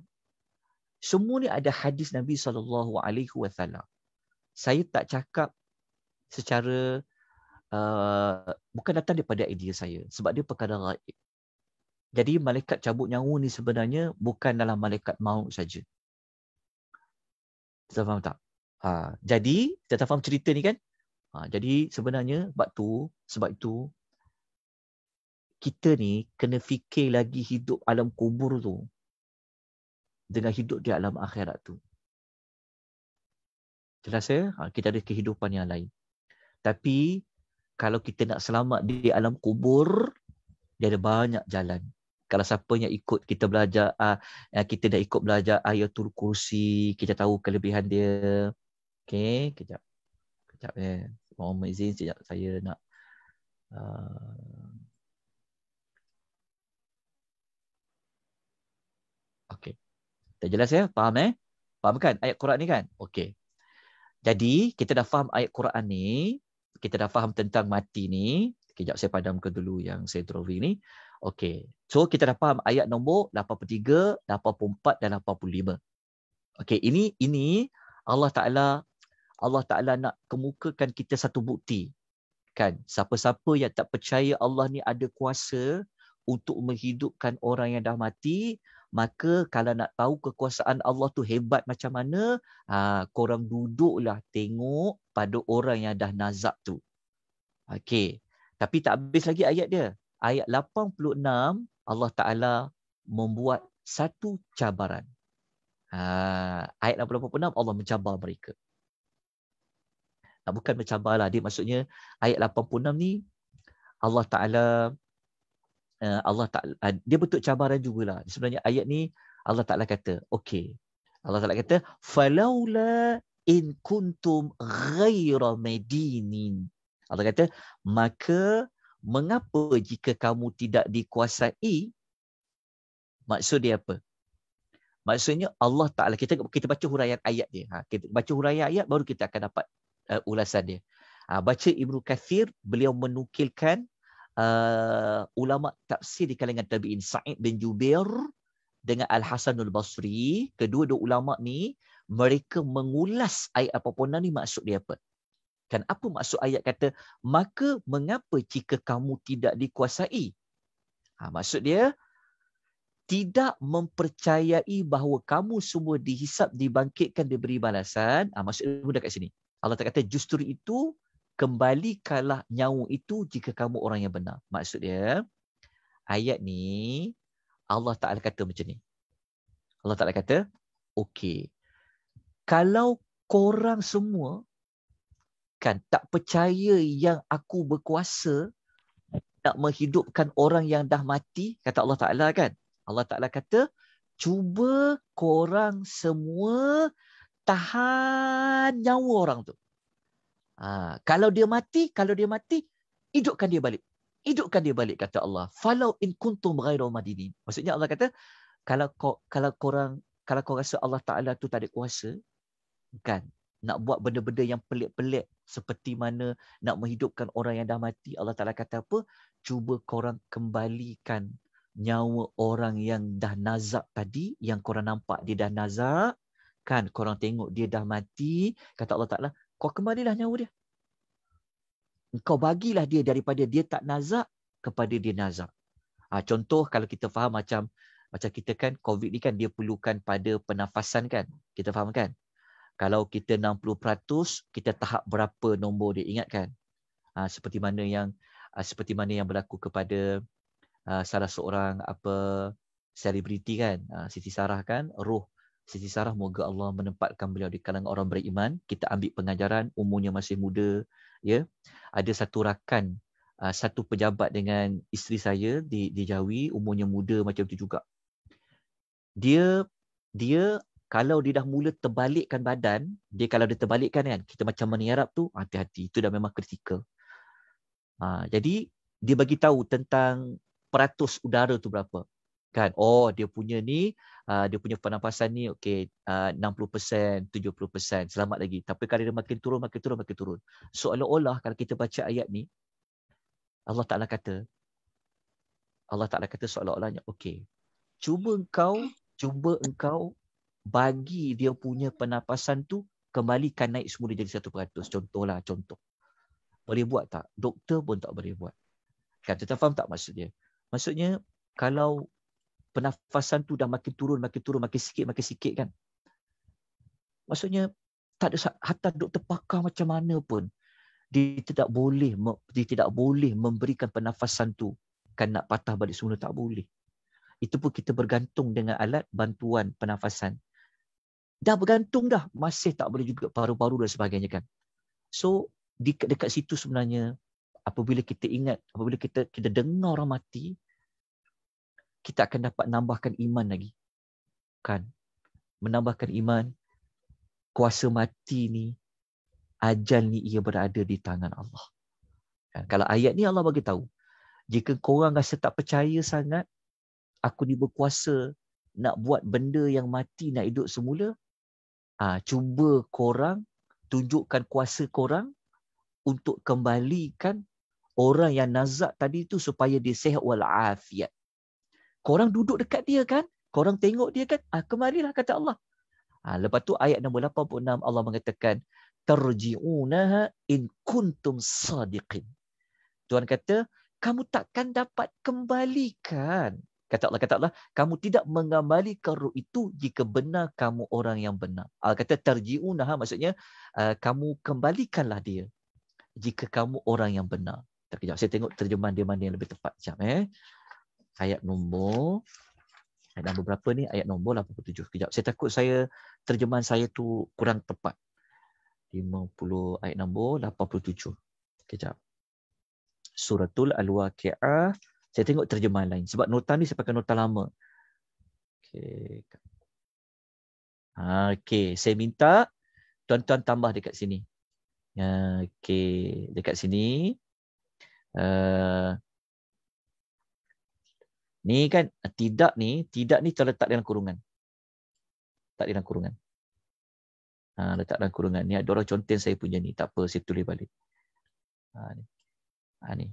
semua ni ada hadis Nabi saw. saya tak cakap secara uh, bukan datang daripada idea saya sebab dia perkara gaib jadi malaikat cabut nyawa ni sebenarnya bukan dalam malaikat maut saja. Kita faham tak? Ha, jadi kita faham cerita ni kan? Ha, jadi sebenarnya sebab tu, sebab itu kita ni kena fikir lagi hidup alam kubur tu dengan hidup di alam akhirat tu. Jelas ya? Ha, kita ada kehidupan yang lain. Tapi kalau kita nak selamat di alam kubur, dia ada banyak jalan kalau siapa yang ikut kita belajar uh, kita dah ikut belajar ayatul kursi kita tahu kelebihan dia okey kejap kejap eh mohon izin sekejap saya nak uh, okey dah jelas ya eh? faham eh faham kan ayat Quran ni kan okey jadi kita dah faham ayat Quran ni kita dah faham tentang mati ni kejap saya padamkan dulu yang saya drawing ni Okay. So kita dah faham ayat nombor 83, 84 dan 85. Okay. Ini ini Allah Ta'ala Allah Ta'ala nak kemukakan kita satu bukti. Kan? Siapa-siapa yang tak percaya Allah ni ada kuasa untuk menghidupkan orang yang dah mati, maka kalau nak tahu kekuasaan Allah tu hebat macam mana, ha, korang duduklah tengok pada orang yang dah nazak tu. Okey. Tapi tak habis lagi ayat dia ayat 86 Allah Taala membuat satu cabaran. Ha, ayat 86 Allah mencabar mereka. Nah, bukan mencabarlah dia maksudnya ayat 86 ni Allah Taala eh, Allah Taala eh, dia bentuk cabaran jugalah. Sebenarnya ayat ni Allah Taala kata, okey. Allah Taala kata falaula in kuntum ghaira madinin. Allah kata maka mengapa jika kamu tidak dikuasai maksud dia apa maksudnya Allah Taala kita kita baca huraian ayat dia ha kita baca huraian ayat baru kita akan dapat uh, ulasan dia ha baca Ibnu Katsir beliau menukilkan uh, ulama tafsir di kalangan tabi'in Sa'id bin Jubair dengan Al-Hasanul Basri kedua-dua ulama ni mereka mengulas ayat apa pun ni maksud dia apa dikuatkan. Apa maksud ayat kata, maka mengapa jika kamu tidak dikuasai? Ha, maksud dia, tidak mempercayai bahawa kamu semua dihisap, dibangkitkan, diberi balasan. Ha, maksud dia mudah kat sini. Allah tak kata justru itu, kembalikanlah nyawa itu jika kamu orang yang benar. Maksud dia, ayat ni Allah Ta'ala kata macam ni. Allah Ta'ala kata, okey. Kalau korang semua menyaksikan, tak percaya yang aku berkuasa nak menghidupkan orang yang dah mati, kata Allah Ta'ala kan. Allah Ta'ala kata, cuba korang semua tahan nyawa orang tu. Ha, kalau dia mati, kalau dia mati, hidupkan dia balik. Hidupkan dia balik, kata Allah. Falau in kuntum ghairu madini. Maksudnya Allah kata, kalau kau, kalau korang kalau kau rasa Allah Ta'ala tu tak ada kuasa, kan, nak buat benda-benda yang pelik-pelik seperti mana nak menghidupkan orang yang dah mati Allah Taala kata apa cuba korang kembalikan nyawa orang yang dah nazak tadi yang korang nampak dia dah nazak kan korang tengok dia dah mati kata Allah Taala kau kembalilah nyawa dia kau bagilah dia daripada dia tak nazak kepada dia nazak ha, contoh kalau kita faham macam macam kita kan covid ni kan dia perlukan pada pernafasan kan kita faham kan kalau kita 60%, kita tahap berapa nombor dia ingatkan? Ha, seperti mana yang ha, seperti mana yang berlaku kepada ha, salah seorang apa selebriti kan? Ha, Siti Sarah kan? Ruh Siti Sarah moga Allah menempatkan beliau di kalangan orang beriman. Kita ambil pengajaran, umurnya masih muda. Ya, ada satu rakan satu pejabat dengan isteri saya di di Jawi umurnya muda macam tu juga dia dia kalau dia dah mula terbalikkan badan, dia kalau dia terbalikkan kan, kita macam meniarap tu, hati-hati. Itu dah memang kritikal. Ha, jadi, dia bagi tahu tentang peratus udara tu berapa. Kan? Oh, dia punya ni, uh, dia punya pernafasan ni, okay, uh, 60%, 70%, selamat lagi. Tapi kalau dia makin turun, makin turun, makin turun. Seolah-olah kalau kita baca ayat ni, Allah Ta'ala kata, Allah Ta'ala kata seolah-olahnya, okay, cuba engkau, cuba engkau bagi dia punya pernafasan tu kembali kan naik semula jadi 100%. Contohlah contoh. Boleh buat tak? Doktor pun tak boleh buat. Kan tetap faham tak maksud dia? Maksudnya kalau pernafasan tu dah makin turun, makin turun, makin sikit, makin sikit kan. Maksudnya tak ada hatta doktor pakar macam mana pun dia tidak boleh dia tidak boleh memberikan pernafasan tu kan nak patah balik semula tak boleh. Itu pun kita bergantung dengan alat bantuan pernafasan dah bergantung dah masih tak boleh juga paru-paru dan sebagainya kan so di dekat situ sebenarnya apabila kita ingat apabila kita kita dengar orang mati kita akan dapat nambahkan iman lagi kan menambahkan iman kuasa mati ni ajal ni ia berada di tangan Allah kan? kalau ayat ni Allah bagi tahu jika korang rasa tak percaya sangat aku ni berkuasa nak buat benda yang mati nak hidup semula uh, cuba korang tunjukkan kuasa korang untuk kembalikan orang yang nazak tadi tu supaya dia sehat walafiat. Korang duduk dekat dia kan? Korang tengok dia kan? Ah, kemarilah kata Allah. Ah, lepas tu ayat nombor 86 Allah mengatakan Terji'unaha in kuntum sadiqin. Tuhan kata, kamu takkan dapat kembalikan katalah katalah kamu tidak mengamalkan karu itu jika benar kamu orang yang benar uh, kata tarjiunah maksudnya uh, kamu kembalikanlah dia jika kamu orang yang benar terkejap saya tengok terjemahan dia mana yang lebih tepat jap eh ayat nombor ada beberapa ni ayat nombor 87 kejap saya takut saya terjemahan saya tu kurang tepat 50 ayat nombor 87 kejap suratul al-waqiah saya tengok terjemahan lain sebab nota ni saya pakai nota lama Okay. Okay. saya minta tuan-tuan tambah dekat sini Okay. dekat sini uh, ni kan tidak ni tidak ni terletak dalam kurungan tak dalam kurungan ha letak dalam kurungan ni ada orang conteng saya punya ni tak apa saya tulis balik ha ni ha ni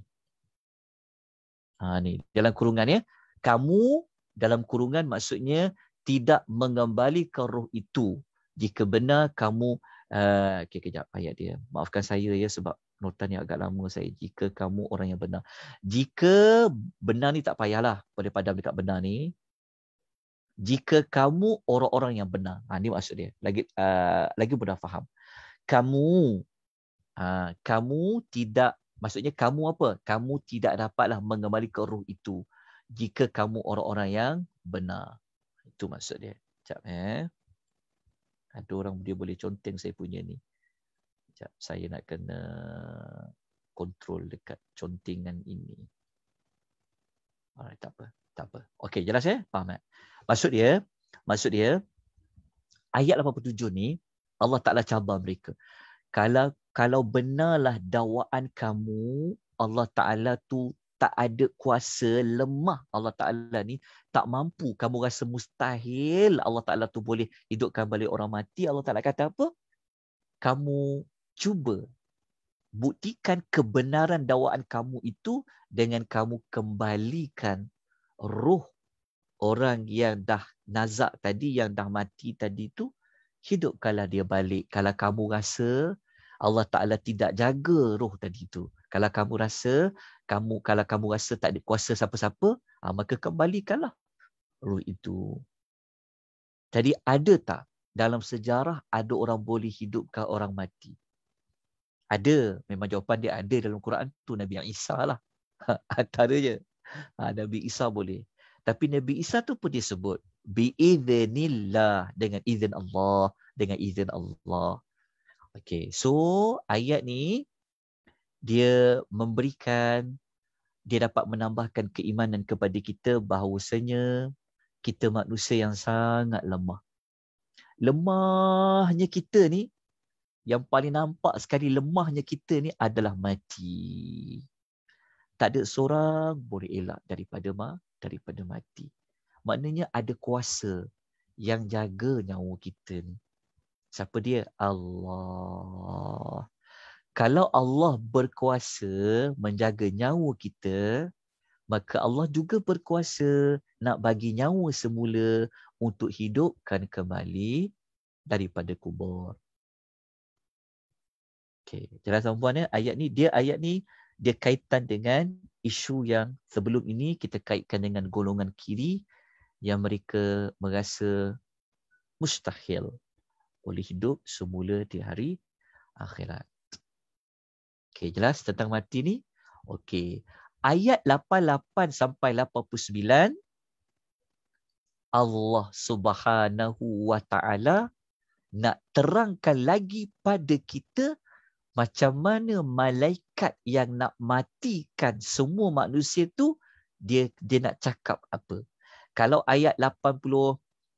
Ha, ni dalam kurungan ya. Kamu dalam kurungan maksudnya tidak mengembalikan roh itu jika benar kamu uh, okay, kejap ayat dia. Maafkan saya ya sebab notan yang agak lama saya. Jika kamu orang yang benar. Jika benar ni tak payahlah. Boleh padam dekat benar ni. Jika kamu orang-orang yang benar. Ha, ni maksud dia. Lagi uh, lagi mudah faham. Kamu uh, kamu tidak Maksudnya kamu apa? Kamu tidak dapatlah mengembalikan roh itu jika kamu orang-orang yang benar. Itu maksud dia. Sekejap eh. Ada orang dia boleh conteng saya punya ni. Sekejap saya nak kena kontrol dekat contingan ini. Alright, tak apa. Tak apa. Okey, jelas ya? Eh? Faham tak? Eh? Maksud dia, maksud dia, ayat 87 ni, Allah Ta'ala cabar mereka. Kalau kalau benarlah dakwaan kamu Allah Taala tu tak ada kuasa lemah Allah Taala ni tak mampu kamu rasa mustahil Allah Taala tu boleh hidupkan balik orang mati Allah Taala kata apa kamu cuba buktikan kebenaran dakwaan kamu itu dengan kamu kembalikan roh orang yang dah nazak tadi yang dah mati tadi tu hidupkanlah dia balik kalau kamu rasa Allah Taala tidak jaga roh tadi tu. Kalau kamu rasa kamu kalau kamu rasa tak ada kuasa siapa-siapa, ha, maka kembalikanlah roh itu. Jadi ada tak dalam sejarah ada orang boleh hidup ke orang mati? Ada, memang jawapan dia ada dalam Quran tu Nabi yang Isa lah. [LAUGHS] Antara je. Ha, Nabi Isa boleh. Tapi Nabi Isa tu pun dia sebut bi idznillah dengan izin Allah, dengan izin Allah. Okay, so ayat ni dia memberikan, dia dapat menambahkan keimanan kepada kita bahawasanya kita manusia yang sangat lemah. Lemahnya kita ni, yang paling nampak sekali lemahnya kita ni adalah mati. Tak ada seorang boleh elak daripada ma, daripada mati. Maknanya ada kuasa yang jaga nyawa kita ni. Siapa dia? Allah. Kalau Allah berkuasa menjaga nyawa kita, maka Allah juga berkuasa nak bagi nyawa semula untuk hidupkan kembali daripada kubur. Okey, jelas tuan-tuan ya, ayat ni dia ayat ni dia kaitan dengan isu yang sebelum ini kita kaitkan dengan golongan kiri yang mereka merasa mustahil boleh hidup semula di hari akhirat. Okay, jelas tentang mati ni? Okay, Ayat 88 sampai 89 Allah Subhanahu wa taala nak terangkan lagi pada kita macam mana malaikat yang nak matikan semua manusia tu dia dia nak cakap apa. Kalau ayat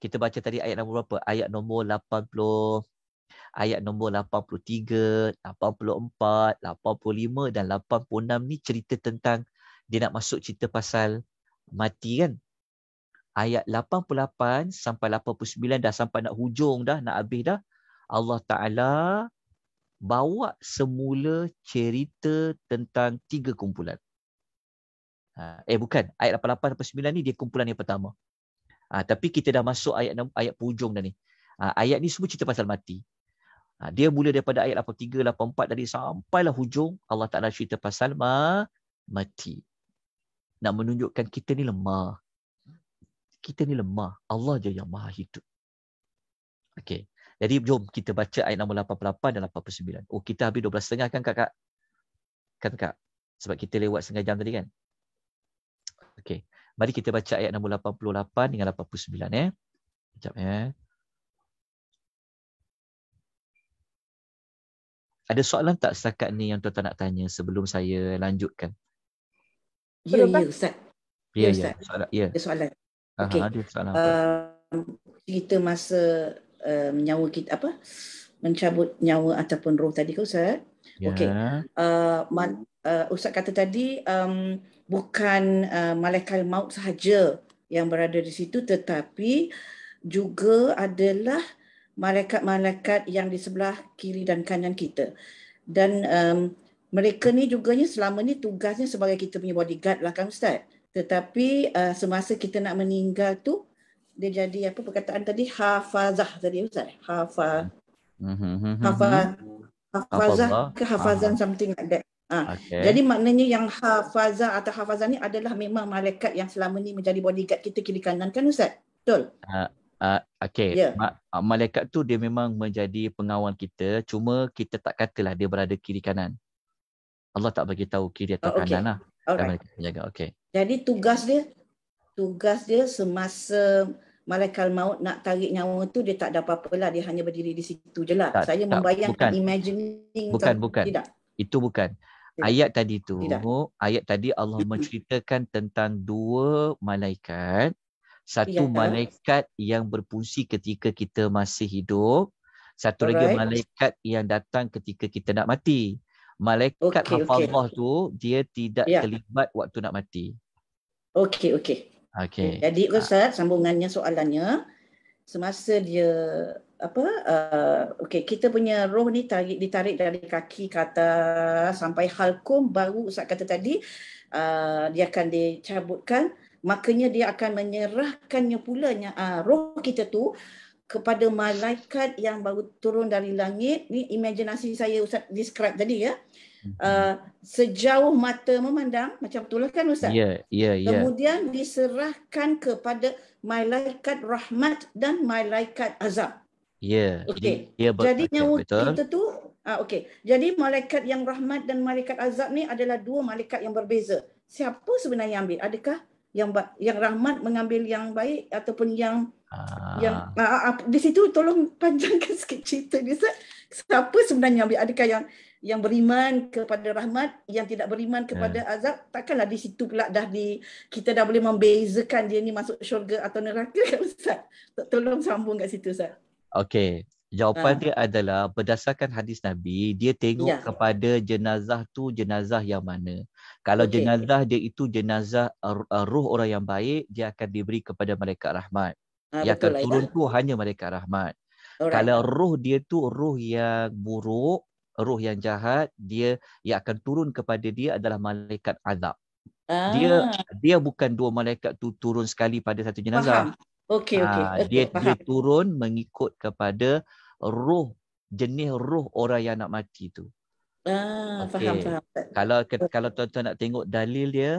kita baca tadi ayat nombor berapa? Ayat nombor 80 ayat nombor 83, 84, 85 dan 86 ni cerita tentang dia nak masuk cerita pasal mati kan. Ayat 88 sampai 89 dah sampai nak hujung dah, nak habis dah. Allah Taala bawa semula cerita tentang tiga kumpulan. Ha, eh bukan, ayat 88 sampai 9 ni dia kumpulan yang pertama. Ha, tapi kita dah masuk ayat ayat pujung dah ni. Ha, ayat ni semua cerita pasal mati. Ha, dia mula daripada ayat 83, 84 dari lah hujung Allah Ta'ala cerita pasal ma, mati. Nak menunjukkan kita ni lemah. Kita ni lemah. Allah je yang maha hidup. Okay. Jadi jom kita baca ayat nombor 88 dan 89. Oh kita habis 12.30 kan kakak? Kan kak? Sebab kita lewat setengah jam tadi kan? Okay. Mari kita baca ayat nombor 88 dengan 89 eh. Sekejap eh. Ada soalan tak setakat ni yang tuan-tuan nak tanya sebelum saya lanjutkan? Ya, ya, ya Ustaz. Ya, ya, ya. Ustaz. ya. Soalan. Ya. Ada soalan. Aha, okay. ada soalan apa? Uh, kita masa uh, nyawa kita, apa? Mencabut nyawa ataupun roh tadi ke Ustaz? Ya. Okay. Uh, uh, Ustaz kata tadi um, bukan uh, malaikat maut sahaja yang berada di situ tetapi juga adalah malaikat-malaikat yang di sebelah kiri dan kanan kita. Dan um, mereka ni juga selama ni tugasnya sebagai kita punya bodyguard lah kan Ustaz. Tetapi uh, semasa kita nak meninggal tu dia jadi apa perkataan tadi hafazah tadi Ustaz. Hafa. Hmm, hmm, hmm, Hafa. Hafazah ke hafazan ah. something like that. Ha. Okay. Jadi maknanya yang hafaza atau hafaza ni adalah memang malaikat yang selama ni menjadi bodyguard kita kiri kanan kan Ustaz? Betul? Uh, ah, uh, ah, okay. Yeah. Ma- ah, malaikat tu dia memang menjadi pengawal kita. Cuma kita tak katalah dia berada kiri kanan. Allah tak bagi tahu kiri atau oh, okay. kanan lah. Alright. Menjaga. Okay. Jadi tugas dia, tugas dia semasa malaikat maut nak tarik nyawa tu dia tak ada apa-apa lah. Dia hanya berdiri di situ je lah. Tak, Saya tak, membayangkan bukan. imagining. Bukan, tak, bukan. Tidak. Itu bukan ayat tadi tu tidak. ayat tadi Allah menceritakan tentang dua malaikat satu ya. malaikat yang berfungsi ketika kita masih hidup satu Alright. lagi malaikat yang datang ketika kita nak mati malaikat okay, hafal okay. Allah tu dia tidak ya. terlibat waktu nak mati okey okey Okay. jadi ah. ustaz ha. sambungannya soalannya semasa dia apa uh, okey kita punya roh ni tarik, ditarik dari kaki kata sampai halkum baru ustaz kata tadi uh, dia akan dicabutkan makanya dia akan menyerahkannya pula uh, roh kita tu kepada malaikat yang baru turun dari langit ni imajinasi saya ustaz describe tadi ya Eh, hmm. sejauh mata memandang macam itulah kan ustaz. Ya, ya, ya. Kemudian diserahkan kepada malaikat rahmat dan malaikat azab. Ya. Okey. Ya, Jadi nyawa betul. kita tu ah uh, okey. Jadi malaikat yang rahmat dan malaikat azab ni adalah dua malaikat yang berbeza. Siapa sebenarnya ambil? Adakah yang yang rahmat mengambil yang baik ataupun yang Aa. Ah. yang uh, uh, di situ tolong panjangkan [LAUGHS] sikit cerita ni siapa sebenarnya ambil adakah yang yang beriman kepada rahmat yang tidak beriman kepada yeah. azab takkanlah di situ pula dah di kita dah boleh membezakan dia ni masuk syurga atau neraka kan ustaz tolong sambung kat situ ustaz okey jawapan ha. dia adalah berdasarkan hadis nabi dia tengok yeah. kepada jenazah tu jenazah yang mana kalau okay. jenazah dia itu jenazah roh eh, eh, orang yang baik dia akan diberi kepada malaikat rahmat ha, ah, yang akan lah, turun tu hanya malaikat rahmat Alright. kalau roh dia tu roh yang buruk roh yang jahat dia yang akan turun kepada dia adalah malaikat azab. Ah. Dia dia bukan dua malaikat tu turun sekali pada satu jenazah. Ah, okey okey. Ha, dia Faham. dia turun mengikut kepada roh jenis roh orang yang nak mati tu. Ah, okay. faham, faham. Kalau kalau tuan-tuan nak tengok dalil dia,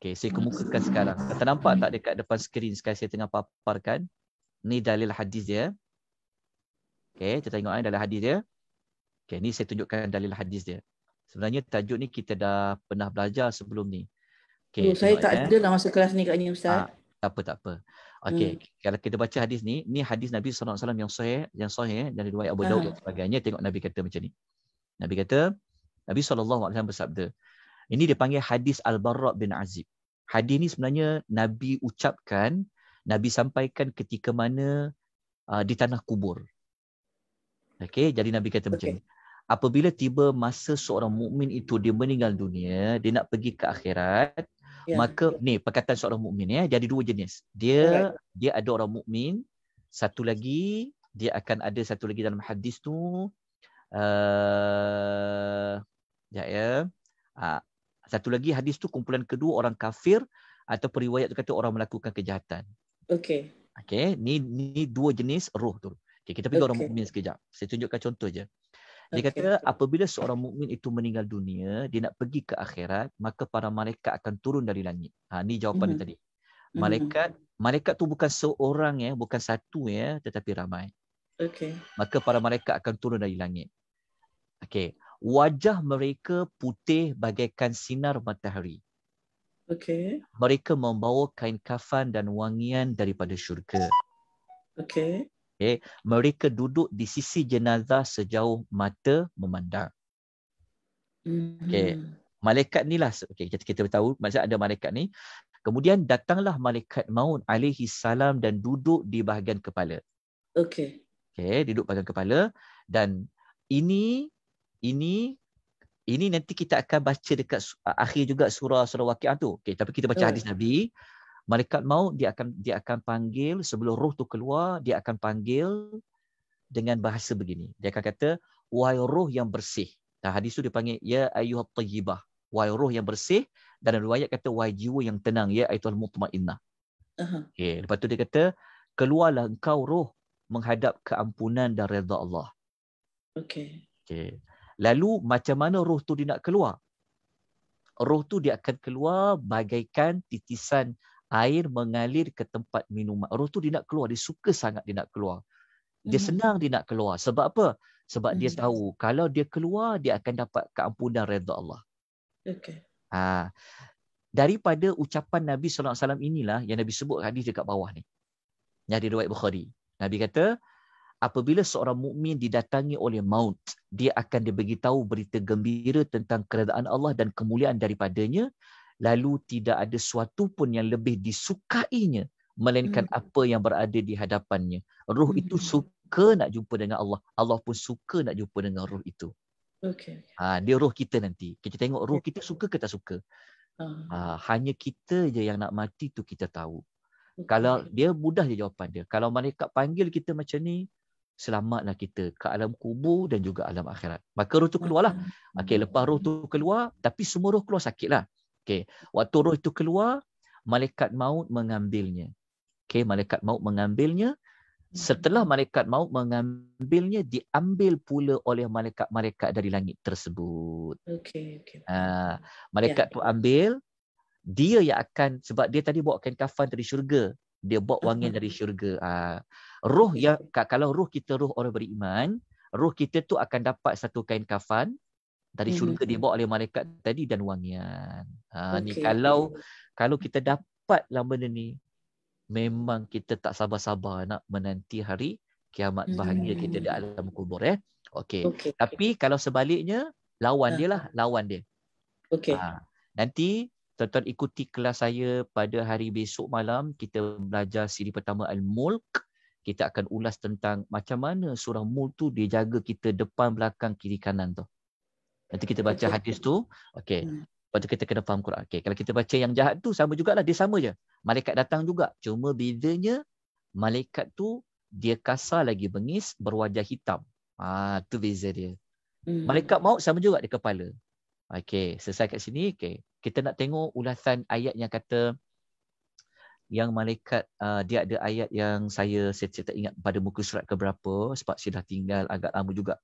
okay, saya kemukakan sekarang. Hmm. Tak nampak tak dekat depan skrin sekarang saya tengah paparkan. Ni dalil hadis dia. Okay, kita tengok eh, dalil hadis dia. Okay, ini saya tunjukkan dalil hadis dia. Sebenarnya tajuk ni kita dah pernah belajar sebelum ni. Okay, oh, saya tak eh. ada lah masa kelas ni katanya Ustaz. Ah, tak apa, tak apa. Okay, hmm. kalau kita baca hadis ni, ni hadis Nabi SAW yang sahih, yang sahih eh, dari dua Abu ah. Dawud. dan sebagainya. Tengok Nabi kata macam ni. Nabi kata, Nabi SAW bersabda. Ini dipanggil hadis Al-Barra' bin Azib. Hadis ni sebenarnya Nabi ucapkan, Nabi sampaikan ketika mana uh, di tanah kubur. Okay, jadi Nabi kata okay. macam ni apabila tiba masa seorang mukmin itu dia meninggal dunia, dia nak pergi ke akhirat, ya. maka ya. ni perkataan seorang mukmin ya, jadi dua jenis. Dia ya. dia ada orang mukmin, satu lagi dia akan ada satu lagi dalam hadis tu uh, ya ya. Uh, satu lagi hadis tu kumpulan kedua orang kafir atau periwayat tu kata orang melakukan kejahatan. Okey. Okey, ni ni dua jenis roh tu. Okey, kita pergi okay. orang mukmin sekejap. Saya tunjukkan contoh je. Dia okay. kata apabila seorang mukmin itu meninggal dunia, dia nak pergi ke akhirat, maka para malaikat akan turun dari langit. Ha ni jawapan mm-hmm. dia mhm. tadi. Mhm. Malaikat malaikat tu bukan seorang ya, bukan satu ya, tetapi ramai. Okey. Maka para malaikat akan turun dari langit. Okey. Wajah mereka putih bagaikan sinar matahari. Okey. Mereka membawa kain kafan dan wangian daripada syurga. Okey okay, mereka duduk di sisi jenazah sejauh mata memandang. Okay. Mm-hmm. Malaikat ni lah, okay, kita kita tahu maksudnya ada malaikat ni. Kemudian datanglah malaikat maun alaihi salam dan duduk di bahagian kepala. Okay. Okay, duduk bahagian kepala. Dan ini, ini, ini nanti kita akan baca dekat akhir juga surah surah waqiah tu. Okay, tapi kita baca oh. hadis Nabi malaikat maut dia akan dia akan panggil sebelum roh tu keluar dia akan panggil dengan bahasa begini dia akan kata wahai roh yang bersih dan hadis tu dipanggil ya ayyuhat tayyibah wahai roh yang bersih dan riwayat kata wahai jiwa yang tenang ya aitul mutmainnah uh-huh. okey lepas tu dia kata keluarlah engkau roh menghadap keampunan dan redha Allah okey okey lalu macam mana roh tu dia nak keluar roh tu dia akan keluar bagaikan titisan air mengalir ke tempat minuman. Roh tu dia nak keluar, dia suka sangat dia nak keluar. Dia mm. senang dia nak keluar. Sebab apa? Sebab mm. dia mhm. tahu kalau dia keluar dia akan dapat keampunan redha Allah. Okay. Ha. Daripada ucapan Nabi sallallahu alaihi wasallam inilah yang Nabi sebut hadis dekat bawah ni. Yang di riwayat Bukhari. Nabi kata apabila seorang mukmin didatangi oleh maut, dia akan diberitahu berita gembira tentang keredaan Allah dan kemuliaan daripadanya lalu tidak ada suatu pun yang lebih disukainya melainkan hmm. apa yang berada di hadapannya ruh hmm. itu suka nak jumpa dengan Allah Allah pun suka nak jumpa dengan ruh itu Okay. ha dia ruh kita nanti kita tengok ruh ya. kita suka ke tak suka ah. ha hanya kita je yang nak mati tu kita tahu kalau dia mudah je jawapan dia kalau malaikat panggil kita macam ni selamatlah kita ke alam kubur dan juga alam akhirat maka ruh tu keluarlah ah. okey lepas roh tu keluar tapi semua roh keluar sakitlah Okay, waktu roh itu keluar, malaikat maut mengambilnya. Okay, malaikat maut mengambilnya. Hmm. Setelah malaikat maut mengambilnya, diambil pula oleh malaikat-malaikat dari langit tersebut. Okay. okey. Ah, uh, malaikat ya, tu ambil dia yang akan sebab dia tadi bawa kain kafan dari syurga, dia bawa wangi dari syurga. Ah, uh, roh okay. yang kalau roh kita roh orang beriman, roh kita tu akan dapat satu kain kafan dari hmm. syurga mm-hmm. dibawa oleh malaikat tadi dan wangian. Ha okay. ni kalau kalau kita dapat lah benda ni memang kita tak sabar-sabar nak menanti hari kiamat hmm. bahagia mm-hmm. kita di alam kubur ya. Eh? Okey. Okay. Tapi kalau sebaliknya lawan ha. dia lah, ha. lawan dia. okay Ha. Nanti tuan-tuan ikuti kelas saya pada hari besok malam kita belajar siri pertama al-mulk kita akan ulas tentang macam mana surah mul tu dia jaga kita depan belakang kiri kanan tu. Nanti kita baca hadis tu, okey. Hmm. Lepas tu kita kena faham Quran. Okey, kalau kita baca yang jahat tu sama jugalah, dia sama je. Malaikat datang juga. Cuma bezanya malaikat tu dia kasar lagi bengis berwajah hitam. Ah, tu beza dia. Hmm. Malaikat maut sama juga di kepala. Okey, selesai kat sini, okey. Kita nak tengok ulasan ayat yang kata yang malaikat uh, dia ada ayat yang saya saya, saya tak ingat pada muka surat ke berapa sebab saya dah tinggal agak lama juga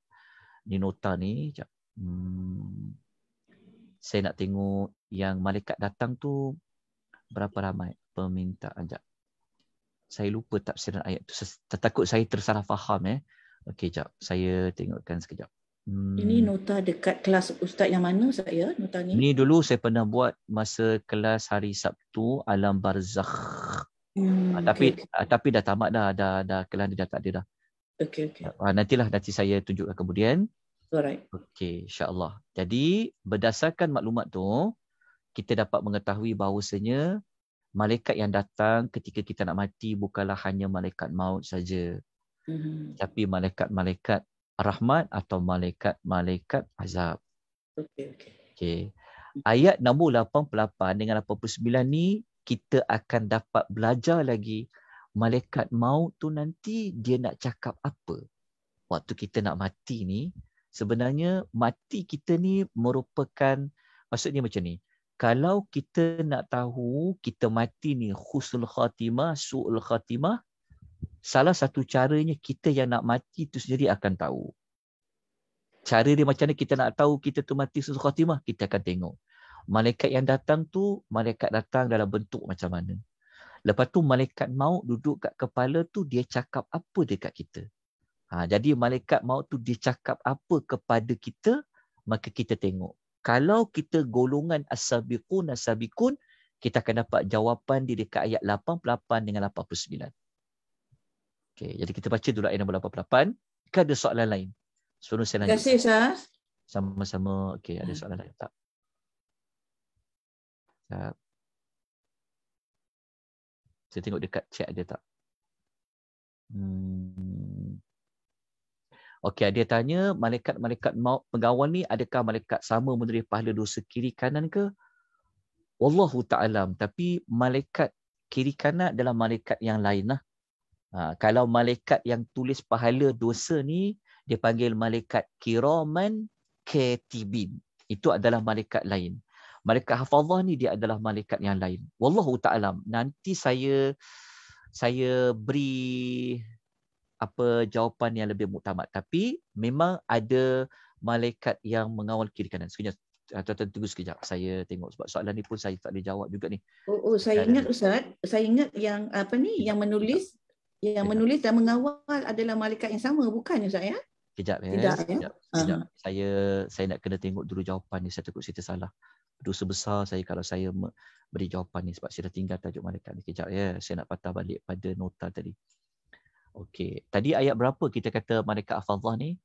ni nota ni jap hmm, saya nak tengok yang malaikat datang tu berapa ramai permintaan aja. Saya lupa tak sila ayat tu. Takut saya tersalah faham eh. Okey jap, saya tengokkan sekejap. Hmm. Ini nota dekat kelas ustaz yang mana saya nota ni? Ini dulu saya pernah buat masa kelas hari Sabtu alam barzakh. Hmm, uh, tapi okay, okay. Ah, tapi dah tamat dah dah dah kelas dia dah tak ada dah. Okey okey. Uh, nantilah nanti saya tunjukkan kemudian. Alright. Okey, insya-Allah. Jadi berdasarkan maklumat tu kita dapat mengetahui bahawasanya malaikat yang datang ketika kita nak mati bukanlah hanya malaikat maut saja. hmm Tapi malaikat-malaikat rahmat atau malaikat-malaikat azab. Okey, okey. Okey. Ayat nombor 88 dengan 89 ni kita akan dapat belajar lagi malaikat maut tu nanti dia nak cakap apa. Waktu kita nak mati ni, sebenarnya mati kita ni merupakan maksudnya macam ni kalau kita nak tahu kita mati ni khusul khatimah suul khatimah salah satu caranya kita yang nak mati tu sendiri akan tahu cara dia macam ni kita nak tahu kita tu mati suul khatimah kita akan tengok malaikat yang datang tu malaikat datang dalam bentuk macam mana lepas tu malaikat maut duduk kat kepala tu dia cakap apa dekat kita Ha, jadi malaikat maut tu dia cakap apa kepada kita, maka kita tengok. Kalau kita golongan as-sabiqun as-sabiqun, kita akan dapat jawapan di dekat ayat 88 dengan 89. Okey, jadi kita baca dulu ayat 88. Jika ada soalan lain. Sebelum saya lanjut. Terima kasih, Syah. Sama-sama. Okey, ada hmm. soalan hmm. lain tak? Tak. Saya tengok dekat chat ada tak? Hmm. Okey, dia tanya malaikat-malaikat maut pengawal ni adakah malaikat sama menerima pahala dosa kiri kanan ke? Wallahu ta'alam. Tapi malaikat kiri kanan adalah malaikat yang lain lah. Ha, kalau malaikat yang tulis pahala dosa ni, dia panggil malaikat kiraman ketibin. Itu adalah malaikat lain. Malaikat hafazah ni dia adalah malaikat yang lain. Wallahu ta'alam. Nanti saya saya beri apa jawapan yang lebih muktamad tapi memang ada malaikat yang mengawal kiri kanan sekejap ah, tuan-tuan tunggu sekejap saya tengok sebab soalan ni pun saya tak boleh jawab juga ni oh, oh saya ingat ustaz saya ingat yang apa ni yang menulis kejap. yang menulis dan mengawal adalah malaikat yang sama bukan ustaz ya kejap eh. ya tidak kejap. kejap. Uh-huh. Ah. saya saya nak kena tengok dulu jawapan ni saya takut saya tersalah dosa besar saya kalau saya beri jawapan ni sebab saya dah tinggal tajuk malaikat ni kejap ya saya nak patah balik pada nota tadi Okey, tadi ayat berapa kita kata malaikat afadhah ni?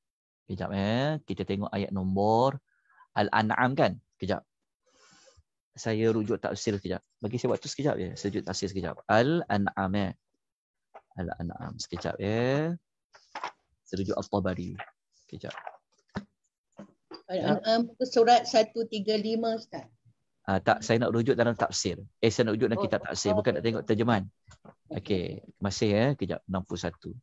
Kejap eh, kita tengok ayat nombor Al-An'am kan? Kejap. Saya rujuk tafsir kejap. Bagi saya waktu sekejap ya. Saya rujuk tafsir sekejap. Al-An'am eh. Al-An'am sekejap ya. Saya rujuk Al-Tabari. Kejap. Al-An'am surat 135 Ustaz. Uh, tak saya nak rujuk dalam tafsir. Eh saya nak rujuk dalam oh, kitab tafsir oh, bukan nak tengok terjemahan. Okey, masih ya eh? kejap 61.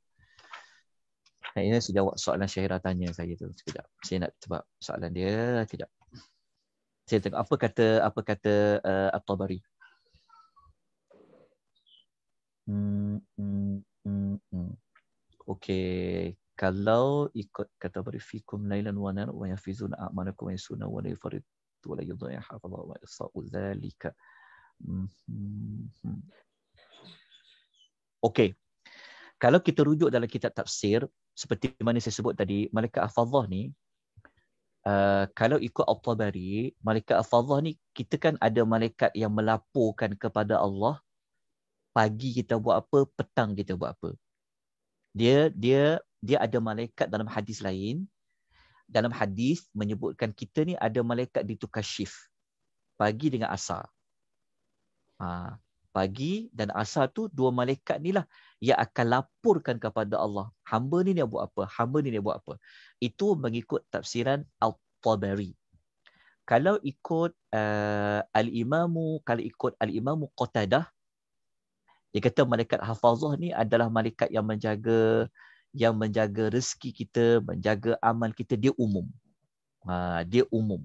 Nah, ini saya jawab soalan Syahira tanya saya tu sekejap. Saya nak sebab soalan dia kejap. Saya tengok apa kata apa kata uh, At-Tabari. Hmm, hmm, hmm, hmm. Okey, kalau ikut kata barifikum lailan wa nahar wa yafizuna amanakum wa yasuna wa la yafridu ولا يضع حفظ وإصاء ذلك Okay Kalau kita rujuk dalam kitab tafsir Seperti mana saya sebut tadi Malaikat Afadah ni uh, Kalau ikut Al-Tabari Malaikat Afadah ni Kita kan ada malaikat yang melaporkan kepada Allah Pagi kita buat apa Petang kita buat apa Dia dia dia ada malaikat dalam hadis lain dalam hadis menyebutkan kita ni ada malaikat ditukar shift pagi dengan asar. Ha, pagi dan asar tu dua malaikat ni lah yang akan laporkan kepada Allah. Hamba ni dia buat apa? Hamba ni dia buat apa? Itu mengikut tafsiran Al-Tabari. Kalau ikut uh, Al-Imamu, kalau ikut Al-Imamu Qatadah, dia kata malaikat hafazah ni adalah malaikat yang menjaga yang menjaga rezeki kita, menjaga amal kita dia umum. Ha, dia umum.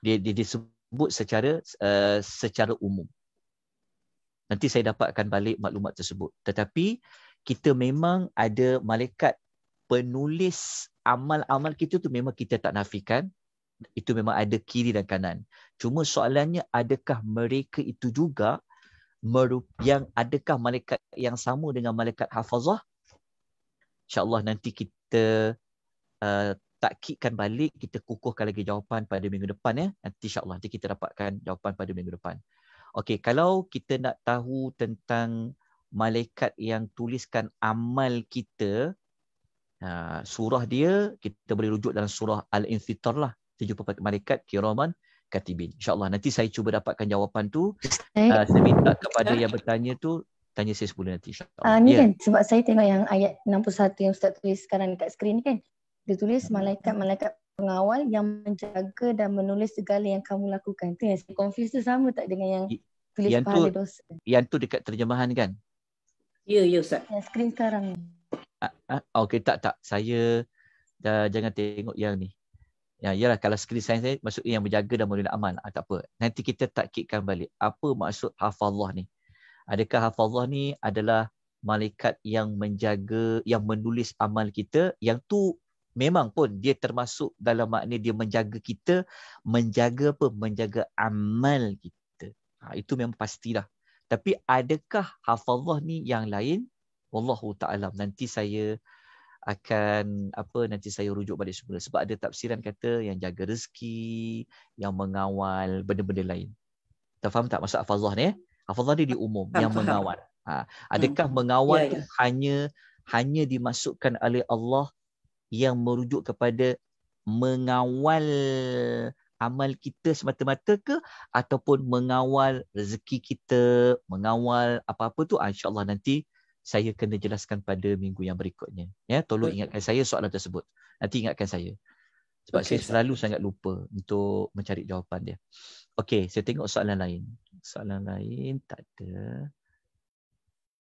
Dia, dia disebut secara uh, secara umum. Nanti saya dapatkan balik maklumat tersebut. Tetapi kita memang ada malaikat penulis amal-amal kita tu memang kita tak nafikan. Itu memang ada kiri dan kanan. Cuma soalannya adakah mereka itu juga yang adakah malaikat yang sama dengan malaikat hafazah InsyaAllah nanti kita uh, takkikan balik, kita kukuhkan lagi jawapan pada minggu depan ya. Nanti insyaAllah nanti kita dapatkan jawapan pada minggu depan. Okey, kalau kita nak tahu tentang malaikat yang tuliskan amal kita, uh, surah dia, kita boleh rujuk dalam surah Al-Infitar lah. Kita jumpa malaikat Kiraman Katibin. InsyaAllah nanti saya cuba dapatkan jawapan tu. Uh, saya minta kepada yang bertanya tu tanya saya semula nanti insyaallah. Uh, ni yeah. kan sebab saya tengok yang ayat 61 yang ustaz tulis sekarang dekat skrin ni kan. Dia tulis malaikat-malaikat hmm. pengawal yang menjaga dan menulis segala yang kamu lakukan. Tu yang saya confuse tu sama tak dengan yang tulis yang pahala tu, dosa. Yang tu dekat terjemahan kan? Ya, yeah, ya yeah, ustaz. Yang skrin sekarang Uh, uh, okay, tak tak. Saya dah jangan tengok yang ni. Ya, yalah kalau skrin saya saya masuk yang menjaga dan menulis amal. Ah, tak apa. Nanti kita takkikkan balik. Apa maksud hafallah ni? adakah hafazah ni adalah malaikat yang menjaga yang menulis amal kita yang tu memang pun dia termasuk dalam makna dia menjaga kita menjaga apa menjaga amal kita ha, itu memang pastilah tapi adakah hafazah ni yang lain wallahu taala nanti saya akan apa nanti saya rujuk balik semula sebab ada tafsiran kata yang jaga rezeki yang mengawal benda-benda lain. Tak faham tak masuk hafazah ni? Eh? Hafazah dia di umum yang mengawal. Ha. Adakah hmm. mengawal yeah, yeah. hanya hanya dimasukkan oleh Allah yang merujuk kepada mengawal amal kita semata-mata ke ataupun mengawal rezeki kita, mengawal apa-apa tu ha, ah, insya nanti saya kena jelaskan pada minggu yang berikutnya. Ya, tolong ingatkan saya soalan tersebut. Nanti ingatkan saya. Sebab okay, saya selalu sangat lupa untuk mencari jawapan dia. Okey, saya tengok soalan lain soalan lain tak ada.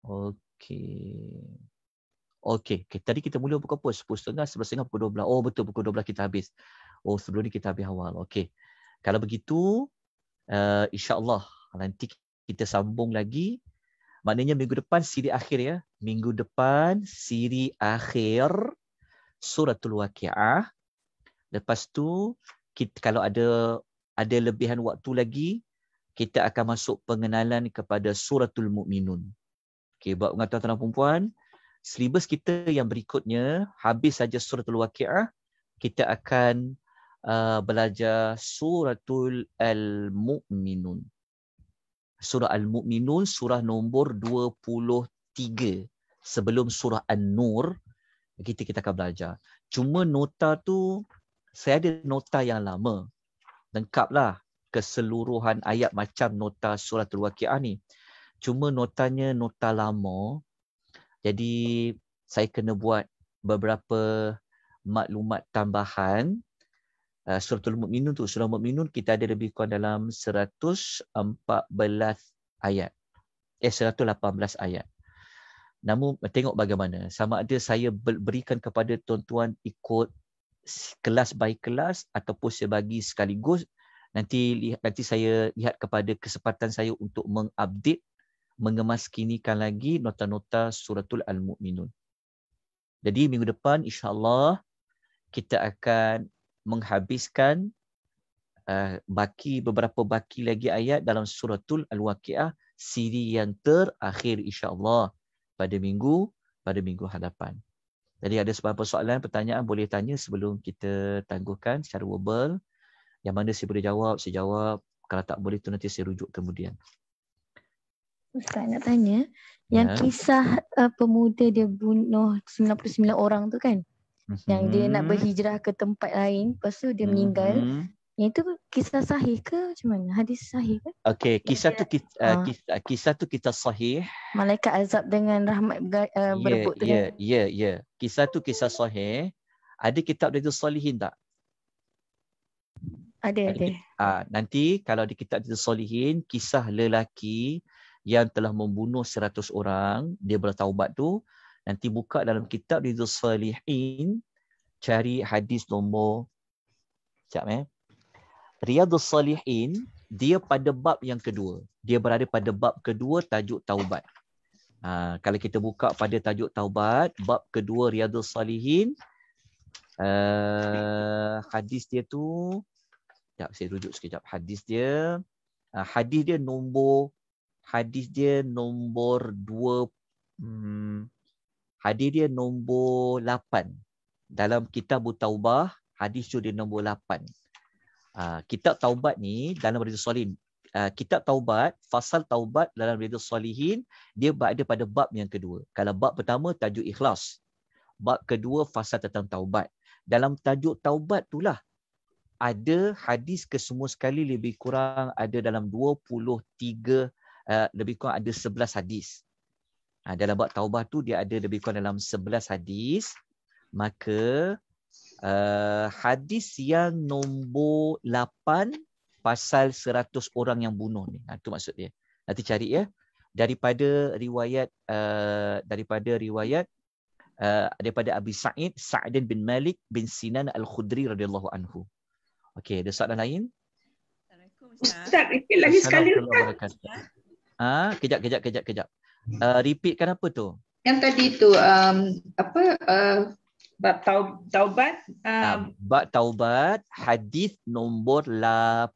Okey. Okey, okay. tadi kita mula buka apa? Sepuluh tengah sebelas setengah, pukul dua belas. Oh, betul. Pukul dua belas kita habis. Oh, sebelum ni kita habis awal. Okey. Kalau begitu, uh, eh, Allah nanti kita sambung lagi. Maknanya minggu depan siri akhir ya. Minggu depan siri akhir suratul waqiah. Lepas tu, kita, kalau ada ada lebihan waktu lagi, kita akan masuk pengenalan kepada suratul mukminun. Okey, buat pengetahuan tuan-tuan dan puan, silibus kita yang berikutnya habis saja suratul waqiah, kita akan uh, belajar suratul al-mukminun. Surah al-mukminun surah nombor 23 sebelum surah an-nur kita kita akan belajar. Cuma nota tu saya ada nota yang lama. Lengkaplah keseluruhan ayat macam nota surah Al-Waqiah ni. Cuma notanya nota lama. Jadi saya kena buat beberapa maklumat tambahan uh, ah, surah Al-Mu'minun tu. Surah Al-Mu'minun kita ada lebih kurang dalam 114 ayat. Eh 118 ayat. Namun tengok bagaimana. Sama ada saya berikan kepada tuan-tuan ikut kelas by kelas ataupun saya bagi sekaligus nanti nanti saya lihat kepada kesempatan saya untuk mengupdate mengemaskinikan lagi nota-nota suratul al-mukminun. Jadi minggu depan insya-Allah kita akan menghabiskan uh, baki beberapa baki lagi ayat dalam suratul al-waqiah siri yang terakhir insya-Allah pada minggu pada minggu hadapan. Jadi ada sebarang persoalan, pertanyaan boleh tanya sebelum kita tangguhkan secara verbal. Yang mana saya boleh jawab, saya jawab. Kalau tak boleh tu nanti saya rujuk kemudian. Ustaz nak tanya, yang ya. kisah uh, pemuda dia bunuh 99 orang tu kan? Hmm. Yang dia nak mhm. berhijrah ke tempat lain, lepas tu dia meninggal. Hmm. Yang itu kisah sahih ke macam mana? Hadis sahih ke? Okey, ya, kisah, ya. uh, ha. Ah. kisah, kisah tu kisah sahih. Malaikat azab dengan rahmat uh, berebut yeah, tu yeah, kan? Ya, yeah, Yeah. Kisah tu kisah sahih. Ada kitab dia tu salihin tak? Ada, ada. Ah, nanti kalau di kitab Tidak Solihin, kisah lelaki yang telah membunuh seratus orang, dia bertaubat tu, nanti buka dalam kitab Tidak Solihin, cari hadis nombor, sekejap eh. Riyadus Salihin, dia pada bab yang kedua. Dia berada pada bab kedua tajuk taubat. Ha, kalau kita buka pada tajuk taubat, bab kedua Riyadus Salihin, uh, hadis dia tu Sekejap, saya rujuk sekejap hadis dia. Uh, hadis dia nombor hadis dia nombor 2 hmm, hadis dia nombor 8 dalam kitab taubah hadis tu dia nombor 8 uh, ah, kitab taubat ni dalam riwayat solihin uh, ah, kitab taubat fasal taubat dalam riwayat solihin dia berada pada bab yang kedua kalau bab pertama tajuk ikhlas bab kedua fasal tentang taubat dalam tajuk taubat itulah ada hadis kesemua sekali lebih kurang ada dalam 23 uh, eh, lebih kurang ada 11 hadis. Uh, dalam bab taubat tu dia ada lebih kurang dalam 11 hadis. Maka uh, hadis yang nombor 8 pasal 100 orang yang bunuh ni. Itu ha, uh, maksud dia. Nanti cari ya. Daripada riwayat uh, daripada riwayat uh, daripada Abi Sa'id Sa'din bin Malik bin Sinan Al-Khudri radhiyallahu anhu. Okey, ada soalan lain? Assalamualaikum Ustaz. Ustaz, lagi sekali Ah, Ha, kejap kejap kejap kejap. Uh, repeatkan apa tu? Yang tadi tu um, apa uh, bab uh, taubat ah, um, bab taubat hadis nombor 8.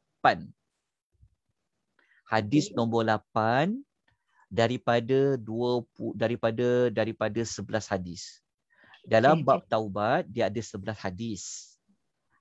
Hadis nombor 8 daripada 20 daripada daripada 11 hadis. Dalam okay, bab okay. taubat dia ada 11 hadis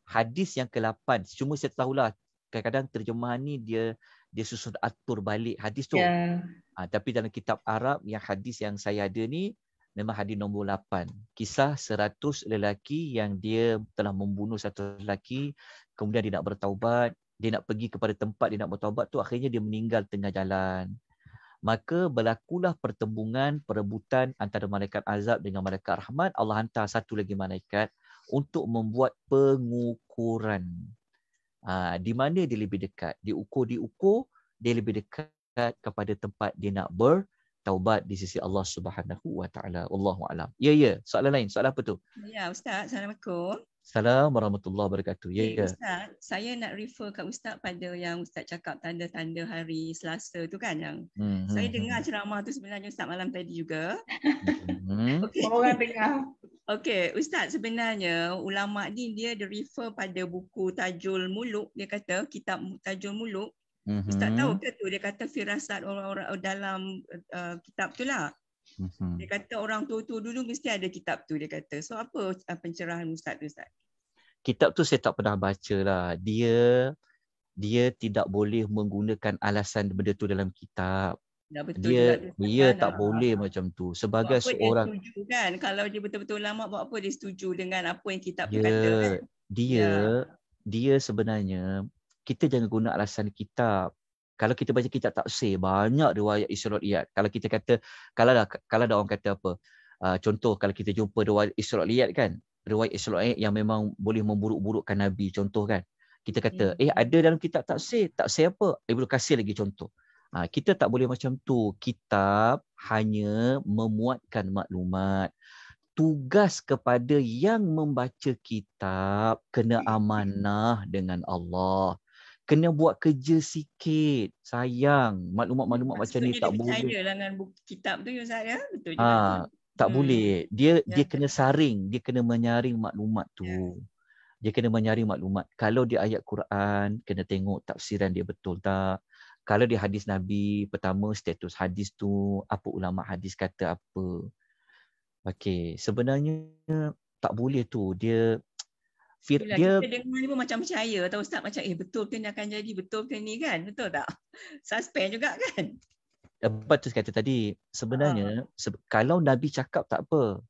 hadis yang ke-8 cuma saya tahulah kadang-kadang terjemahan ni dia dia susun atur balik hadis tu yeah. ha, tapi dalam kitab Arab yang hadis yang saya ada ni memang hadis nombor 8 kisah 100 lelaki yang dia telah membunuh satu lelaki kemudian dia nak bertaubat dia nak pergi kepada tempat dia nak bertaubat tu akhirnya dia meninggal tengah jalan maka berlakulah pertembungan perebutan antara malaikat azab dengan malaikat rahmat Allah hantar satu lagi malaikat untuk membuat pengukuran uh, di mana dia lebih dekat diukur diukur dia lebih dekat kepada tempat dia nak ber taubat di sisi Allah Subhanahu wa taala. Wallahu alam. Ya ya, soalan lain. Soalan apa tu? Ya, ustaz. Assalamualaikum. Salam warahmatullahi wabarakatuh. Ya eh, ya. Ustaz, saya nak refer kat ustaz pada yang ustaz cakap tanda-tanda hari Selasa tu kan yang. Hmm, hmm saya hmm, dengar hmm. ceramah tu sebenarnya ustaz malam tadi juga. Hmm. [LAUGHS] Okey. Orang dengar. Okey, ustaz sebenarnya ulama ni dia refer pada buku Tajul Muluk dia kata kitab Tajul Muluk. Mm-hmm. Ustaz tahu ke tu dia kata firasat orang-orang eh, dalam uh, kitab tu lah. Mm-hmm. Dia kata orang tua-tua dulu mesti ada kitab tu dia kata. So apa eh, pencerahan ustaz tu ustaz? Kitab tu saya tak pernah baca lah. Dia dia tidak boleh menggunakan alasan benda tu dalam kitab. Ya, betul dia juga dia, dia tak lah. boleh macam tu sebagai buat seorang dia setuju kan kalau dia betul-betul lama buat apa dia setuju dengan apa yang kita berkata kan dia ya. dia sebenarnya kita jangan guna alasan kitab kalau kita baca kitab tak tafsir banyak riwayat israiliyat kalau kita kata kalau dah kalau dah orang kata apa ah, contoh kalau kita jumpa riwayat israiliyat kan riwayat israiliyat yang memang boleh memburuk-burukkan nabi contoh kan kita kata hmm. eh ada dalam kitab tak tafsir apa ibu kasih lagi contoh Ah, kita tak boleh macam tu. Kitab hanya memuatkan maklumat. Tugas kepada yang membaca kitab kena hmm. amanah dengan Allah. Kena buat kerja sikit. Sayang, maklumat-maklumat hmm. macam ni tak boleh. Saya lah dengan buku kitab tu Ustaz ya? Betul ha, juga. Ah, tak hmm. boleh. Dia ya. dia kena saring, dia kena menyaring maklumat tu. Ya. Dia kena menyari maklumat. Kalau dia ayat Quran, kena tengok tafsiran dia betul tak kalau di hadis Nabi pertama status hadis tu apa ulama hadis kata apa okey sebenarnya tak boleh tu dia fir, Yalah, dia dengar ni pun macam percaya tahu ustaz macam eh betul ke ni akan jadi betul ke ni kan betul tak [LAUGHS] suspend juga kan Lepas tu kata tadi sebenarnya ha. Ah. se- kalau Nabi cakap tak apa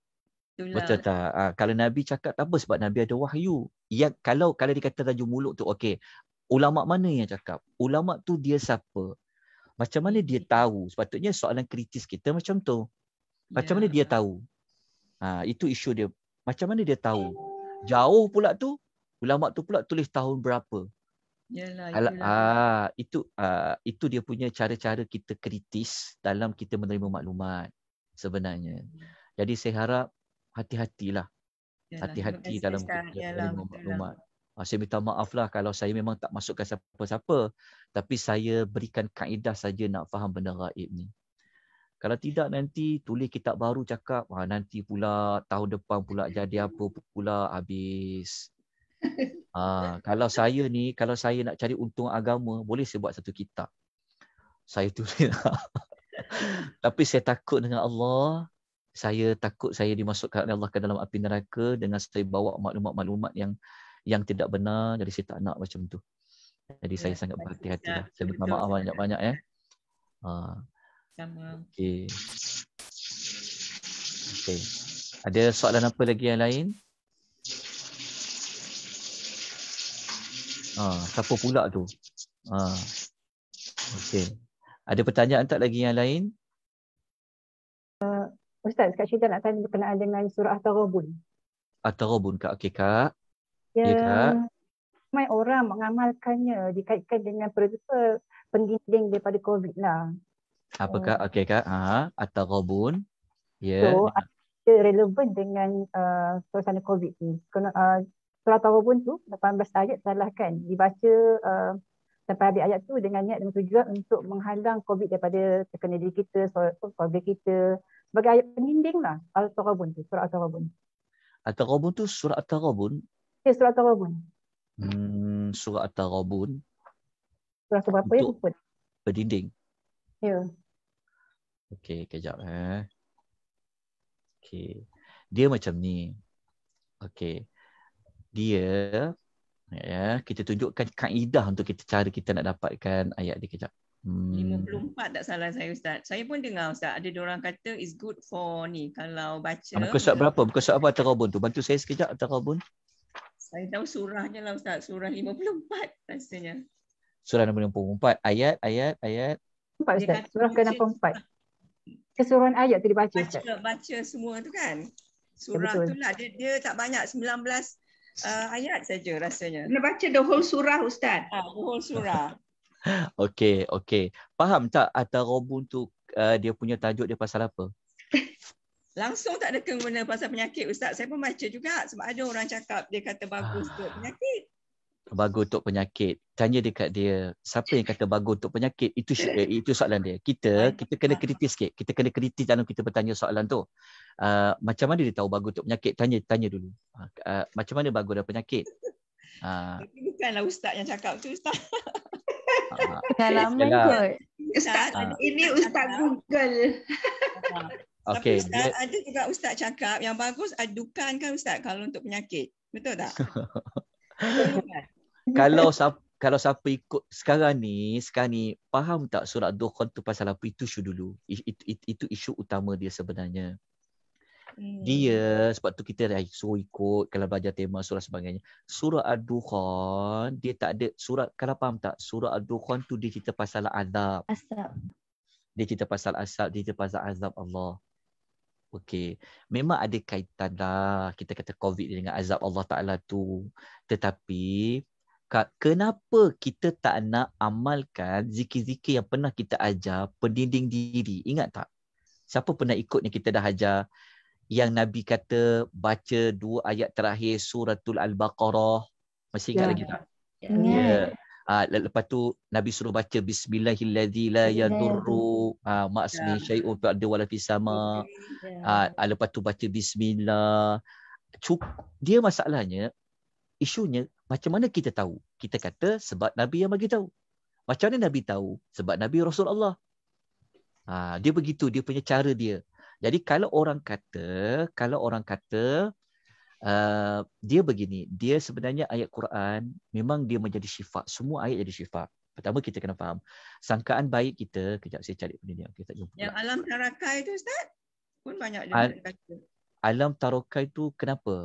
Itulah. Betul tak? Ha, kalau Nabi cakap tak apa sebab Nabi ada wahyu. Ya, kalau kalau dikata rajin tu okey ulama mana yang cakap ulama tu dia siapa macam mana dia hmm. tahu sepatutnya soalan kritis kita macam tu macam yeah. mana dia ya. tahu ha itu isu dia macam mana dia tahu jauh pula tu ulama tu pula tulis tahun berapa yalah ah itu ah itu dia punya cara-cara kita kritis dalam kita menerima maklumat sebenarnya hmm. jadi saya harap hati-hatilah hati-hati dalam kita menerima lah. maklumat yalah. Ah, saya minta maaf lah kalau saya memang tak masukkan siapa-siapa. Tapi saya berikan kaedah saja nak faham benda raib ni. Kalau tidak nanti tulis kitab baru cakap, ha, nanti pula tahun depan pula jadi apa pula habis. Ha, [LAUGHS] kalau saya ni, kalau saya nak cari untung agama, boleh saya buat satu kitab. Saya tulis. Lah. [LAUGHS] Tapi saya takut dengan Allah. Saya takut saya dimasukkan Allah ke dalam api neraka dengan saya bawa maklumat-maklumat yang yang tidak benar jadi saya tak nak macam tu. Jadi ya, saya sangat berhati-hati. Ya. Lah. Saya minta maaf banyak-banyak ya. Ha. Sama. Okey. Okey. Ada soalan apa lagi yang lain? Ha, siapa pula tu? Ha. Okey. Ada pertanyaan tak lagi yang lain? Uh, Ustaz, Kak Syedah nak tanya berkenaan dengan surah At-Tarabun. At-Tarabun, Kak. Okey, Kak. Ya. ya Ramai orang mengamalkannya dikaitkan dengan prinsipal pendinding daripada COVID lah. Apa ya. kak? Okey kak. Ha, At-Taghabun. Ya. Yeah. So, relevan dengan uh, suasana COVID ni. Kena, uh, surah Taghabun tu, 18 ayat salah kan. Dibaca uh, sampai habis ayat tu dengan niat dan tujuan untuk menghalang COVID daripada terkena diri kita, suara kita. Sebagai ayat pendinding lah. Al-Taghabun tu. Surah At-Taghabun. At-Taghabun tu surah At-Taghabun Okay, eh, surah At-Tarabun. Hmm, surah at Surah ke berapa Untuk Berdinding. Ya. Yeah. Okay, kejap. Eh. Okey. Dia macam ni. Okay. Dia ya kita tunjukkan kaedah untuk kita cara kita nak dapatkan ayat dia kejap. Hmm. 54 tak salah saya ustaz. Saya pun dengar ustaz ada dia orang kata is good for ni kalau baca. Muka surat berapa? Muka surat apa terabun tu? Bantu saya sekejap terabun. Saya tahu surahnya lah Ustaz. Surah 54 rasanya. Surah 54. Ayat, ayat, ayat. Empat Ustaz. Surah ke-64. Keseluruhan ayat tu dibaca Ustaz. Baca, baca semua tu kan. Surah tu lah. Dia, dia tak banyak. 19 uh, ayat saja rasanya. Kena baca the whole surah Ustaz. Ha, the whole surah. [LAUGHS] okay, okay. Faham tak Atarobun tu uh, dia punya tajuk dia pasal apa? Langsung tak ada kena pasal penyakit Ustaz. Saya pun baca juga sebab ada orang cakap dia kata bagus ah. untuk penyakit. Bagus untuk penyakit. Tanya dekat dia, siapa yang kata bagus untuk penyakit? Itu eh, itu soalan dia. Kita kita kena kritis sikit. Kita kena kritis dalam kita bertanya soalan tu. Uh, macam mana dia tahu bagus untuk penyakit? Tanya tanya dulu. Uh, macam mana bagus dalam penyakit? Uh, Bukanlah ustaz yang cakap tu ustaz. Uh, Dah lama Ustaz, uh, ini ustaz Google. Uh, Okay. Tapi Ustaz, Bila... ada juga Ustaz cakap yang bagus adukan kan Ustaz kalau untuk penyakit. Betul tak? [LAUGHS] Kan? kalau siapa kalau siapa ikut sekarang ni sekarang ni faham tak surat dukhan tu pasal apa itu isu dulu itu, itu, itu isu utama dia sebenarnya hmm. dia sebab tu kita dah suruh ikut kalau belajar tema surah sebagainya surah ad-dukhan dia tak ada surah kalau faham tak surah ad-dukhan tu dia cerita pasal azab asab dia cerita pasal azab dia cerita pasal azab Allah Okay. Memang ada kaitan lah kita kata COVID dengan azab Allah Ta'ala tu. Tetapi kak kenapa kita tak nak amalkan zikir-zikir yang pernah kita ajar pendinding diri? Ingat tak? Siapa pernah ikut yang kita dah ajar? Yang Nabi kata baca dua ayat terakhir suratul Al-Baqarah. Masih ingat yeah. lagi tak? Ingat. Ya. Yeah. Yeah. Uh, lepas tu Nabi suruh baca bismillahillazi la yadurru ha uh, ma asmi ya. syai'un fi ardi wala fi sama. Ha uh, lepas tu baca bismillah. Cuk- dia masalahnya isunya macam mana kita tahu? Kita kata sebab Nabi yang bagi tahu. Macam mana Nabi tahu? Sebab Nabi Rasulullah. Ha, uh, dia begitu dia punya cara dia. Jadi kalau orang kata, kalau orang kata Uh, dia begini, dia sebenarnya ayat Quran memang dia menjadi syifa. Semua ayat jadi syifa. Pertama kita kena faham. Sangkaan baik kita, kejap saya cari benda ni. Okay, tak jumpa Yang alam tarakai tu Ustaz, pun banyak juga Al- kata. Alam tarakai tu kenapa?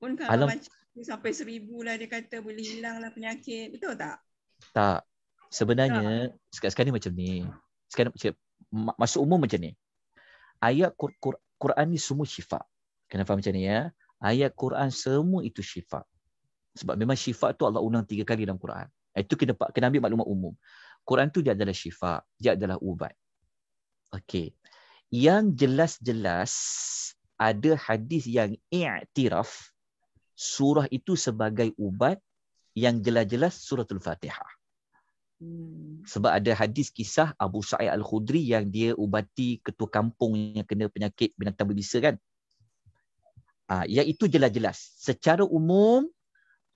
Pun kalau alam... macam sampai seribu lah dia kata boleh hilang lah penyakit. Betul tak? Tak. Sebenarnya, tak. sekarang-sekarang macam ni. Sekarang, macam, masuk umum macam ni. Ayat Quran ni semua syifa. Kena faham macam ni ya ayat Quran semua itu syifa. Sebab memang syifa tu Allah ulang tiga kali dalam Quran. Itu eh, kita kena ambil maklumat umum. Quran tu dia adalah syifa, dia adalah ubat. Okey. Yang jelas-jelas ada hadis yang i'tiraf surah itu sebagai ubat yang jelas-jelas suratul Fatihah. Hmm. Sebab ada hadis kisah Abu Sa'id Al-Khudri yang dia ubati ketua kampung yang kena penyakit binatang berbisa kan. Ah, itu jelas-jelas. Secara umum,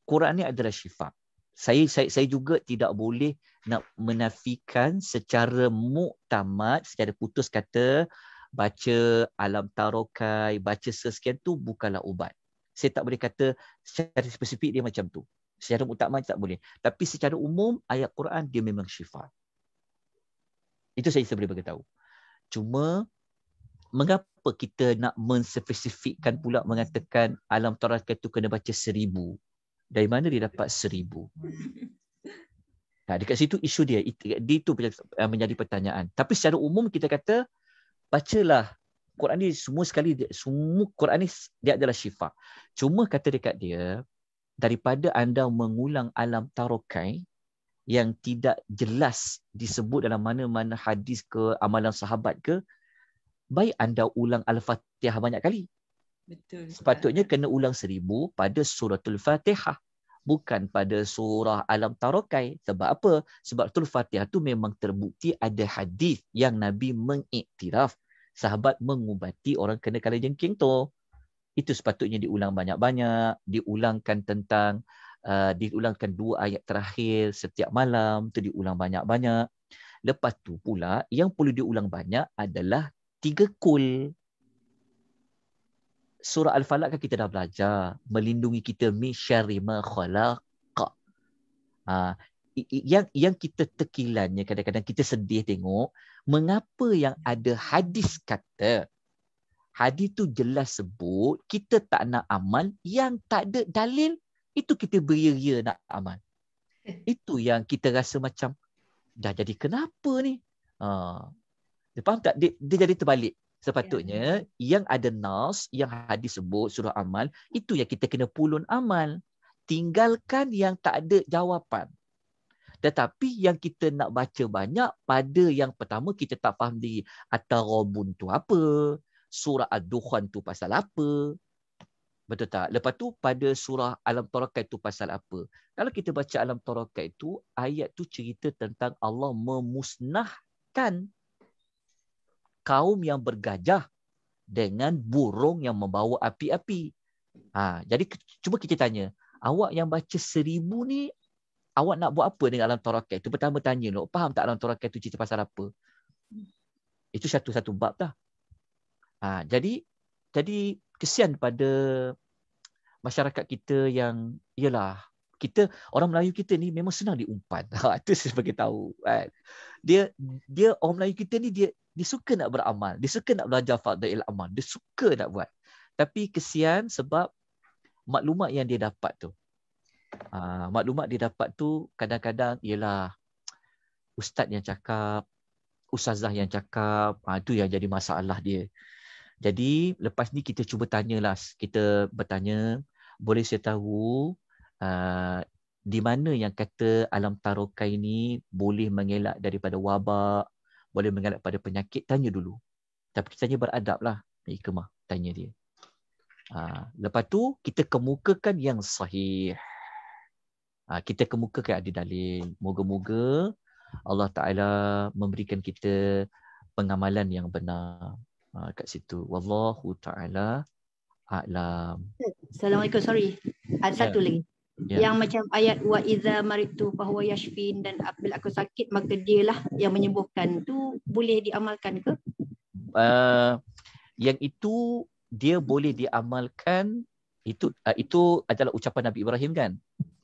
Quran ni adalah syifa. Saya, saya, saya juga tidak boleh nak menafikan secara muktamad, secara putus kata, baca alam tarokai, baca sesekian tu bukanlah ubat. Saya tak boleh kata secara spesifik dia macam tu. Secara utama tak boleh. Tapi secara umum ayat Quran dia memang syifa. Itu saya boleh beritahu. Cuma mengapa kita nak menspesifikkan pula mengatakan alam Taurat itu kena baca seribu? Dari mana dia dapat seribu? [LAUGHS] Nah, dekat situ isu dia. Dia itu eh, menjadi pertanyaan. Tapi secara umum kita kata, bacalah Quran ni semua sekali semua Quran ni dia adalah syifa. Cuma kata dekat dia daripada anda mengulang alam tarokai yang tidak jelas disebut dalam mana-mana hadis ke amalan sahabat ke baik anda ulang Al-Fatihah banyak kali. Betul. Sepatutnya betul. kena ulang seribu pada suratul Fatihah. Bukan pada surah Alam Tarokai. Sebab apa? Sebab tul Fatihah tu memang terbukti ada hadis yang Nabi mengiktiraf. Sahabat mengubati orang kena kala jengking tu. Itu sepatutnya diulang banyak-banyak. Diulangkan tentang, uh, diulangkan dua ayat terakhir setiap malam. Itu diulang banyak-banyak. Lepas tu pula, yang perlu diulang banyak adalah tiga kul surah al-falaq kan kita dah belajar melindungi kita min syarri ma khalaq uh, yang yang kita tekilannya kadang-kadang kita sedih tengok mengapa yang ada hadis kata hadis tu jelas sebut kita tak nak amal yang tak ada dalil itu kita beria-ria nak amal eh. itu yang kita rasa macam dah jadi kenapa ni uh, dia faham tak? Dia, dia jadi terbalik. Sepatutnya ya. yang ada nas, yang hadis sebut surah amal, itu yang kita kena pulun amal. Tinggalkan yang tak ada jawapan. Tetapi yang kita nak baca banyak pada yang pertama kita tak faham diri. At-Tarabun tu apa? Surah Ad-Dukhan tu pasal apa? Betul tak? Lepas tu pada surah Alam Tarakat tu pasal apa? Kalau kita baca Alam Tarakat tu, ayat tu cerita tentang Allah memusnahkan kaum yang bergajah dengan burung yang membawa api-api. Ha, jadi cuba kita tanya, awak yang baca seribu ni, awak nak buat apa dengan alam torakai? Itu pertama tanya dulu, faham tak alam torakai itu cerita pasal apa? Itu satu-satu bab dah. Ha, jadi, jadi kesian pada masyarakat kita yang, ialah kita orang Melayu kita ni memang senang diumpat. [LAUGHS] Ha, itu saya bagi tahu. Kan. Dia dia orang Melayu kita ni dia dia suka nak beramal, dia suka nak belajar fadail amal, dia suka nak buat. Tapi kesian sebab maklumat yang dia dapat tu. Uh, maklumat dia dapat tu kadang-kadang ialah ustaz yang cakap, ustazah yang cakap, uh, tu yang jadi masalah dia. Jadi lepas ni kita cuba tanyalah, kita bertanya, boleh saya tahu uh, di mana yang kata alam tarokai ni boleh mengelak daripada wabak, boleh mengalak pada penyakit tanya dulu tapi kita tanya beradablah hikmah tanya dia ha, lepas tu kita kemukakan yang sahih ha, kita kemukakan ada dalil moga-moga Allah Taala memberikan kita pengamalan yang benar ha, kat situ wallahu taala alam assalamualaikum sorry ada satu ya. lagi yeah. yang macam ayat wa iza maritu bahwa yashfin dan bila aku sakit maka dia lah yang menyembuhkan tu boleh diamalkan ke uh, yang itu dia boleh diamalkan itu uh, itu adalah ucapan Nabi Ibrahim kan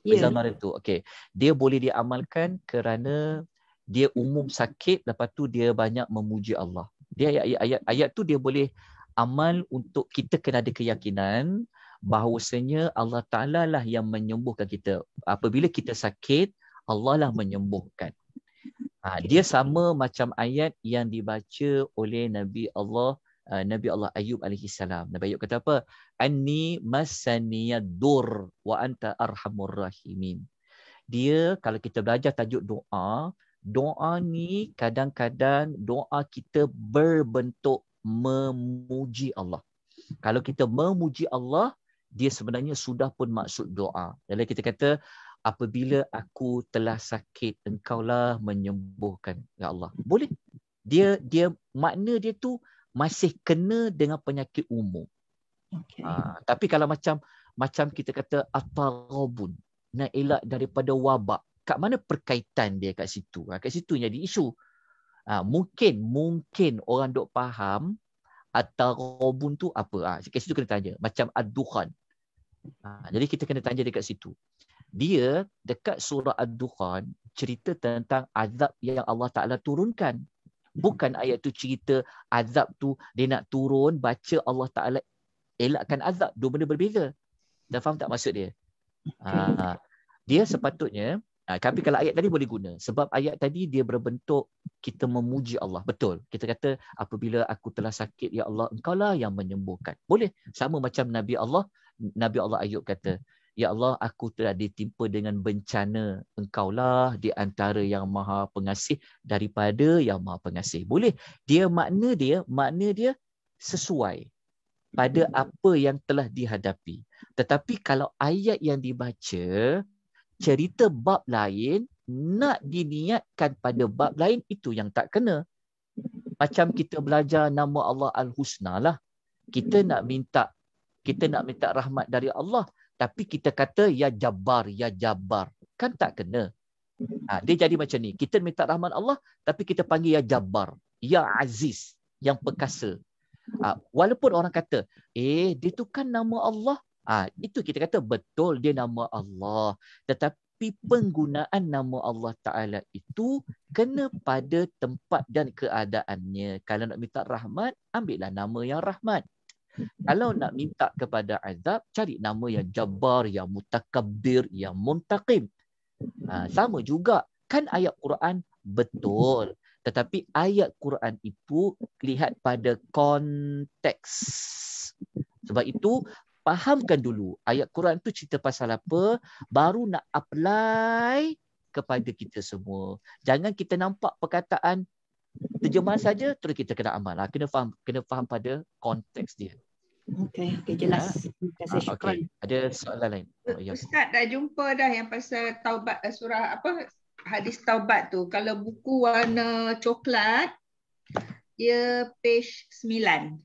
yeah. iza maritu okay. dia boleh diamalkan kerana dia umum sakit dapat tu dia banyak memuji Allah dia ayat ayat ayat, ayat tu dia boleh amal untuk kita kena ada keyakinan bahawasanya Allah Ta'ala lah yang menyembuhkan kita. Apabila kita sakit, Allah lah menyembuhkan. Ha, dia sama macam ayat yang dibaca oleh Nabi Allah uh, Nabi Allah Ayub alaihi salam. Nabi Ayub kata apa? Anni masaniyad dur wa anta arhamur rahimin. Dia kalau kita belajar tajuk doa, doa ni kadang-kadang doa kita berbentuk memuji Allah. Kalau kita memuji Allah, dia sebenarnya sudah pun maksud doa. Jadi kita kata apabila aku telah sakit engkaulah menyembuhkan ya Allah. Boleh. Dia dia makna dia tu masih kena dengan penyakit umum. Okay. Ha, tapi kalau macam macam kita kata atarabun na elak daripada wabak. Kat mana perkaitan dia kat situ? Ha, kat situ jadi isu. Ha, mungkin mungkin orang dok faham atarabun tu apa? Ha, kat situ kena tanya. Macam ad-dukhan. Ha, jadi kita kena tanya dekat situ. Dia dekat surah Ad-Dukhan cerita tentang azab yang Allah Ta'ala turunkan. Bukan ayat tu cerita azab tu dia nak turun baca Allah Ta'ala elakkan azab. Dua benda berbeza. Dah faham tak maksud dia? Ha, dia sepatutnya, ha, tapi kalau ayat tadi boleh guna. Sebab ayat tadi dia berbentuk kita memuji Allah. Betul. Kita kata apabila aku telah sakit, Ya Allah, engkau lah yang menyembuhkan. Boleh. Sama macam Nabi Allah Nabi Allah Ayub kata, Ya Allah, aku telah ditimpa dengan bencana engkau lah di antara yang maha pengasih daripada yang maha pengasih. Boleh. Dia makna dia, makna dia sesuai pada mm-hmm. apa yang telah dihadapi. Tetapi kalau ayat yang dibaca, cerita bab lain nak diniatkan pada bab lain itu yang tak kena. Macam kita belajar nama Allah Al-Husna lah. Kita nak minta kita nak minta rahmat dari Allah tapi kita kata ya jabar ya jabar kan tak kena ha, dia jadi macam ni kita minta rahmat Allah tapi kita panggil ya jabar ya aziz yang perkasa ha, walaupun orang kata eh dia tu kan nama Allah ha, itu kita kata betul dia nama Allah tetapi penggunaan nama Allah Taala itu kena pada tempat dan keadaannya kalau nak minta rahmat ambillah nama yang rahmat Mm-hmm. Kalau nak minta kepada azab, cari nama yang jabar, yang mutakabbir, yang muntaqim. Ha, sama juga. Kan ayat Quran betul. Tetapi ayat Quran itu lihat pada konteks. Sebab itu, fahamkan dulu ayat Quran itu cerita pasal apa, baru nak apply kepada kita semua. Jangan kita nampak perkataan terjemahan saja terus kita kena amal lah. kena faham kena faham pada konteks dia Okay, okey jelas ya? terima kasih ha, ah, okay. ada soalan lain oh, ya. ustaz dah jumpa dah yang pasal taubat eh, surah apa hadis taubat tu kalau buku warna coklat dia page sembilan.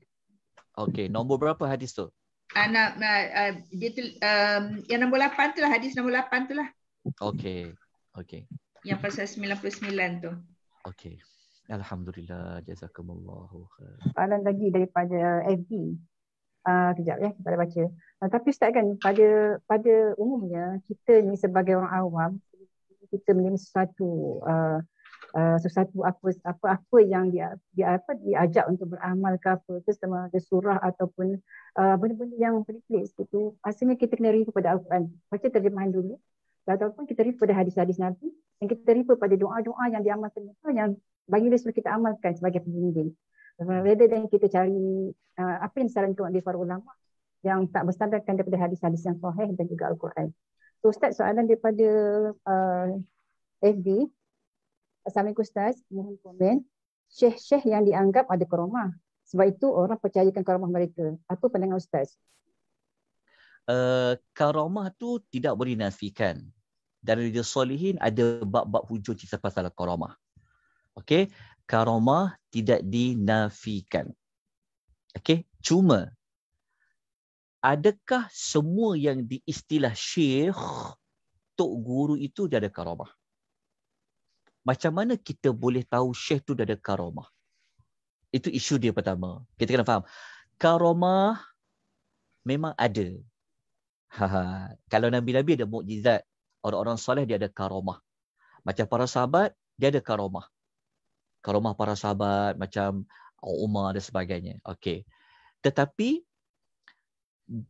Okay, nombor berapa hadis tu anak ah, uh, ah, uh, dia um, yang nombor lapan tu lah hadis nombor lapan tu lah Okay, okay. yang pasal sembilan sembilan tu Okay. Alhamdulillah, jazakumullah. khair. Soalan lagi daripada FB. Uh, ah, kejap ya, kita baca. Uh, tapi Ustaz kan, pada pada umumnya, kita ni sebagai orang awam, kita menerima sesuatu, uh, uh, sesuatu apa, apa apa yang dia, dia apa, diajak untuk beramal ke apa, ke sama ada surah ataupun uh, benda-benda yang pelik-pelik sebegitu. Asalnya kita kena refer pada Al-Quran. Baca terjemahan dulu. Ataupun kita refer pada hadis-hadis Nabi. Dan kita refer pada doa-doa yang diamalkan. Yang bagi dia kita amalkan sebagai pembimbing. Rather than kita cari uh, apa yang disarankan oleh para ulama yang tak bersandarkan daripada hadis-hadis yang sahih dan juga Al-Quran. So Ustaz soalan daripada uh, FB. Assalamualaikum Ustaz. Mohon komen. Syekh-syekh yang dianggap ada keromah. Sebab itu orang percayakan keromah mereka. Apa pandangan Ustaz? Uh, karamah tu tidak boleh dinafikan. Dan dia solihin ada bab-bab hujung cerita pasal karamah. Okey, karamah tidak dinafikan. Okey, cuma adakah semua yang diistilah syekh tok guru itu dia ada karamah? Macam mana kita boleh tahu syekh tu dia ada karamah? Itu isu dia pertama. Kita kena faham. Karamah memang ada. Kalau Nabi-Nabi ada mukjizat, orang-orang soleh dia ada karamah. Macam para sahabat, dia ada karamah karamah para sahabat macam Umar dan sebagainya. Okey. Tetapi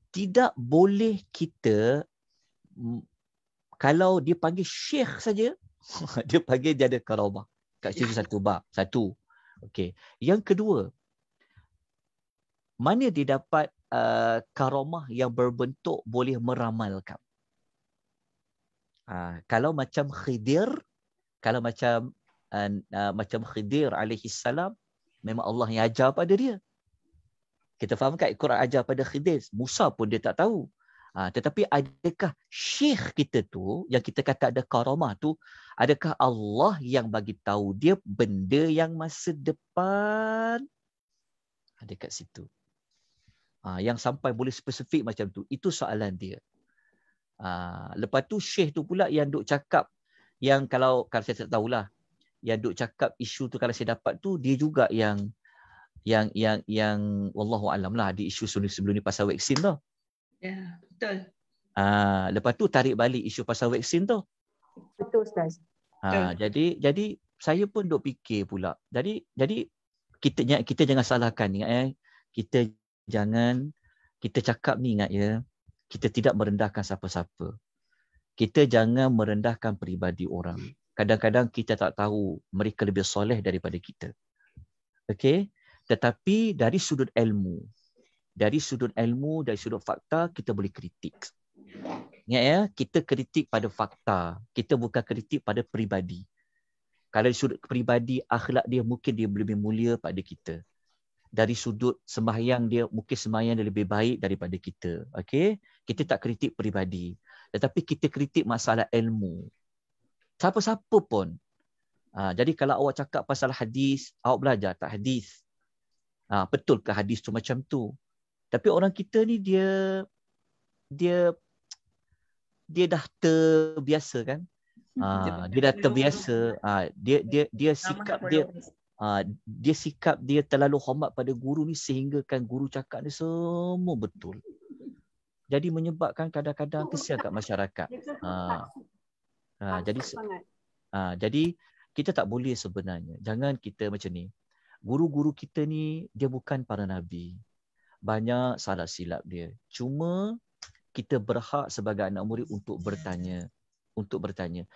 tidak boleh kita kalau dia panggil syekh saja [LAUGHS] dia panggil dia ada karamah. Kat situ ya. satu bab, satu. Okey. Yang kedua mana dia dapat uh, karamah yang berbentuk boleh meramalkan. Uh, kalau macam Khidir, kalau macam uh, macam Khidir alaihi salam memang Allah yang ajar pada dia. Kita faham kan Quran ajar pada Khidir, Musa pun dia tak tahu. Ha, tetapi adakah syekh kita tu yang kita kata ada karamah tu adakah Allah yang bagi tahu dia benda yang masa depan ada kat situ. Ha, yang sampai boleh spesifik macam tu. Itu soalan dia. Ha, lepas tu syekh tu pula yang duk cakap yang kalau kalau saya tak tahulah yang duk cakap isu tu kalau saya dapat tu dia juga yang yang yang yang wallahu alam lah di isu sebelum, sebelum ni pasal vaksin tu. Ya, yeah, betul. Ah, lepas tu tarik balik isu pasal vaksin tu. Betul ustaz. Ha, jadi jadi saya pun duk fikir pula. Jadi jadi kita kita jangan salahkan ingat eh. Kita jangan kita cakap ni ingat ya. Kita tidak merendahkan siapa-siapa. Kita jangan merendahkan peribadi orang. Hmm kadang-kadang kita tak tahu mereka lebih soleh daripada kita. Okey, tetapi dari sudut ilmu, dari sudut ilmu, dari sudut fakta kita boleh kritik. Ingat ya, kita kritik pada fakta, kita bukan kritik pada peribadi. Kalau dari sudut peribadi, akhlak dia mungkin dia lebih mulia pada kita. Dari sudut sembahyang dia, mungkin sembahyang dia lebih baik daripada kita. Okey, kita tak kritik peribadi. Tetapi kita kritik masalah ilmu siapa-siapa pun. Ha, jadi kalau awak cakap pasal hadis, awak belajar tak hadis. Ha, betul ke hadis tu macam tu? Tapi orang kita ni dia dia dia dah terbiasa kan? [LAUGHS] Ha, dia dah terbiasa. Ha, dia dia dia sikap dia ha, dia sikap dia terlalu hormat pada guru ni sehingga kan guru cakap ni semua betul. Jadi menyebabkan kadang-kadang kesian kat masyarakat. Ha. Ha, jadi ha, jadi kita tak boleh sebenarnya. Jangan kita macam ni. Guru-guru kita ni dia bukan para nabi. Banyak salah silap dia. Cuma kita berhak sebagai anak murid untuk bertanya, untuk bertanya.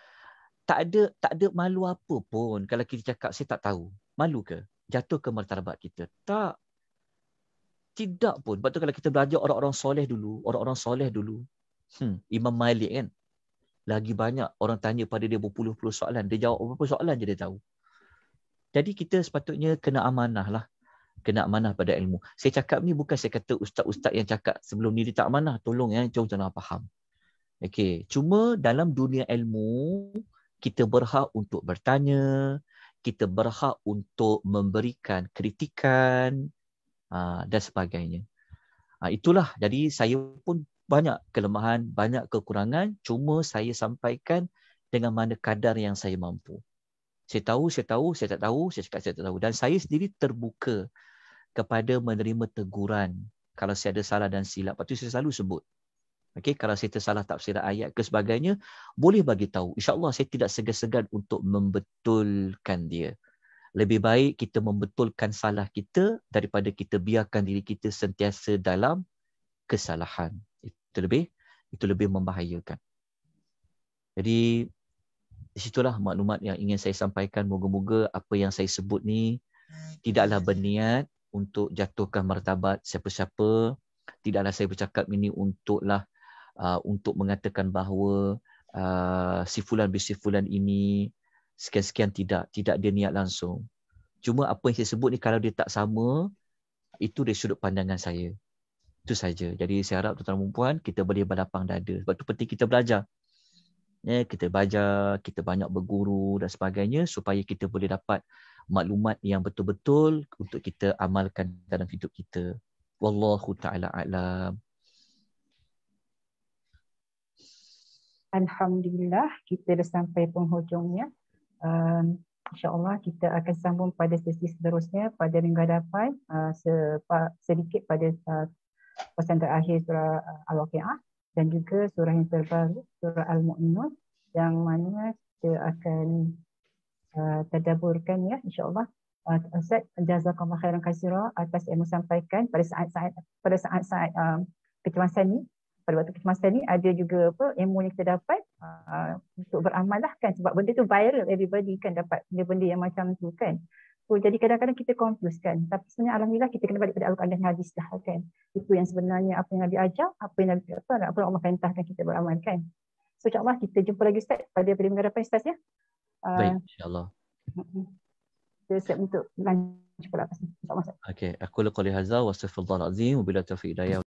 Tak ada tak ada malu apa pun kalau kita cakap saya tak tahu. Malu ke? Jatuh ke martabat kita? Tak. Tidak pun. Sebab tu kalau kita belajar orang-orang soleh dulu, orang-orang soleh dulu. Hmm, Imam Malik kan lagi banyak orang tanya pada dia berpuluh-puluh soalan. Dia jawab berapa soalan je dia tahu. Jadi kita sepatutnya kena amanah lah. Kena amanah pada ilmu. Saya cakap ni bukan saya kata ustaz-ustaz yang cakap sebelum ni dia tak amanah. Tolong ya, jom tuan faham. Okay. Cuma dalam dunia ilmu, kita berhak untuk bertanya. Kita berhak untuk memberikan kritikan ah, dan sebagainya. Ah, itulah. Jadi saya pun banyak kelemahan, banyak kekurangan, cuma saya sampaikan dengan mana kadar yang saya mampu. Saya tahu, saya tahu, saya tak tahu, saya cakap saya tak tahu. Dan saya sendiri terbuka kepada menerima teguran kalau saya ada salah dan silap. Lepas tu saya selalu sebut. Okay, kalau saya tersalah tafsiran ayat ke sebagainya, boleh bagi tahu. InsyaAllah saya tidak segan-segan untuk membetulkan dia. Lebih baik kita membetulkan salah kita daripada kita biarkan diri kita sentiasa dalam kesalahan itu lebih itu lebih membahayakan. Jadi disitulah maklumat yang ingin saya sampaikan. Moga-moga apa yang saya sebut ni tidaklah berniat untuk jatuhkan martabat siapa-siapa. Tidaklah saya bercakap ini untuklah uh, untuk mengatakan bahawa uh, si fulan bin fulan ini sekian-sekian tidak. Tidak dia niat langsung. Cuma apa yang saya sebut ni kalau dia tak sama, itu dari sudut pandangan saya. Itu saja. Jadi saya harap tuan-tuan dan puan kita boleh berlapang dada. Sebab itu penting kita belajar. Ya, kita belajar, kita banyak berguru dan sebagainya supaya kita boleh dapat maklumat yang betul-betul untuk kita amalkan dalam hidup kita. Wallahu taala alam. Alhamdulillah kita dah sampai penghujungnya. Um, InsyaAllah kita akan sambung pada sesi seterusnya pada minggu hadapan uh, sedikit pada uh, pesan terakhir surah uh, Al-Waqi'ah dan juga surah yang terbaru surah Al-Mu'minun yang mana kita akan uh, tadaburkan ya insyaallah uh, Ustaz jazakallahu khairan katsira atas yang sampaikan pada saat-saat pada saat-saat um, kecemasan ni pada waktu kecemasan ni ada juga apa ilmu yang kita dapat uh, untuk beramal lah kan sebab benda tu viral everybody kan dapat benda-benda yang macam tu kan tu. Jadi kadang-kadang kita confuse kan. Tapi sebenarnya alhamdulillah kita kena balik pada Al-Quran dan hadis lah kan. Itu yang sebenarnya apa yang Nabi ajar, apa yang Nabi apa, apa yang Allah perintahkan kita beramal kan. So insyaAllah kita jumpa lagi Ustaz pada pada minggu depan Ustaz ya. Ah. Baik insyaAllah. Kita siap untuk lanjut pula pasal. Insya Allah, Ustaz. Okay. Aku lakukan lihazah wa sifadzal azim wa bila taufiq daya.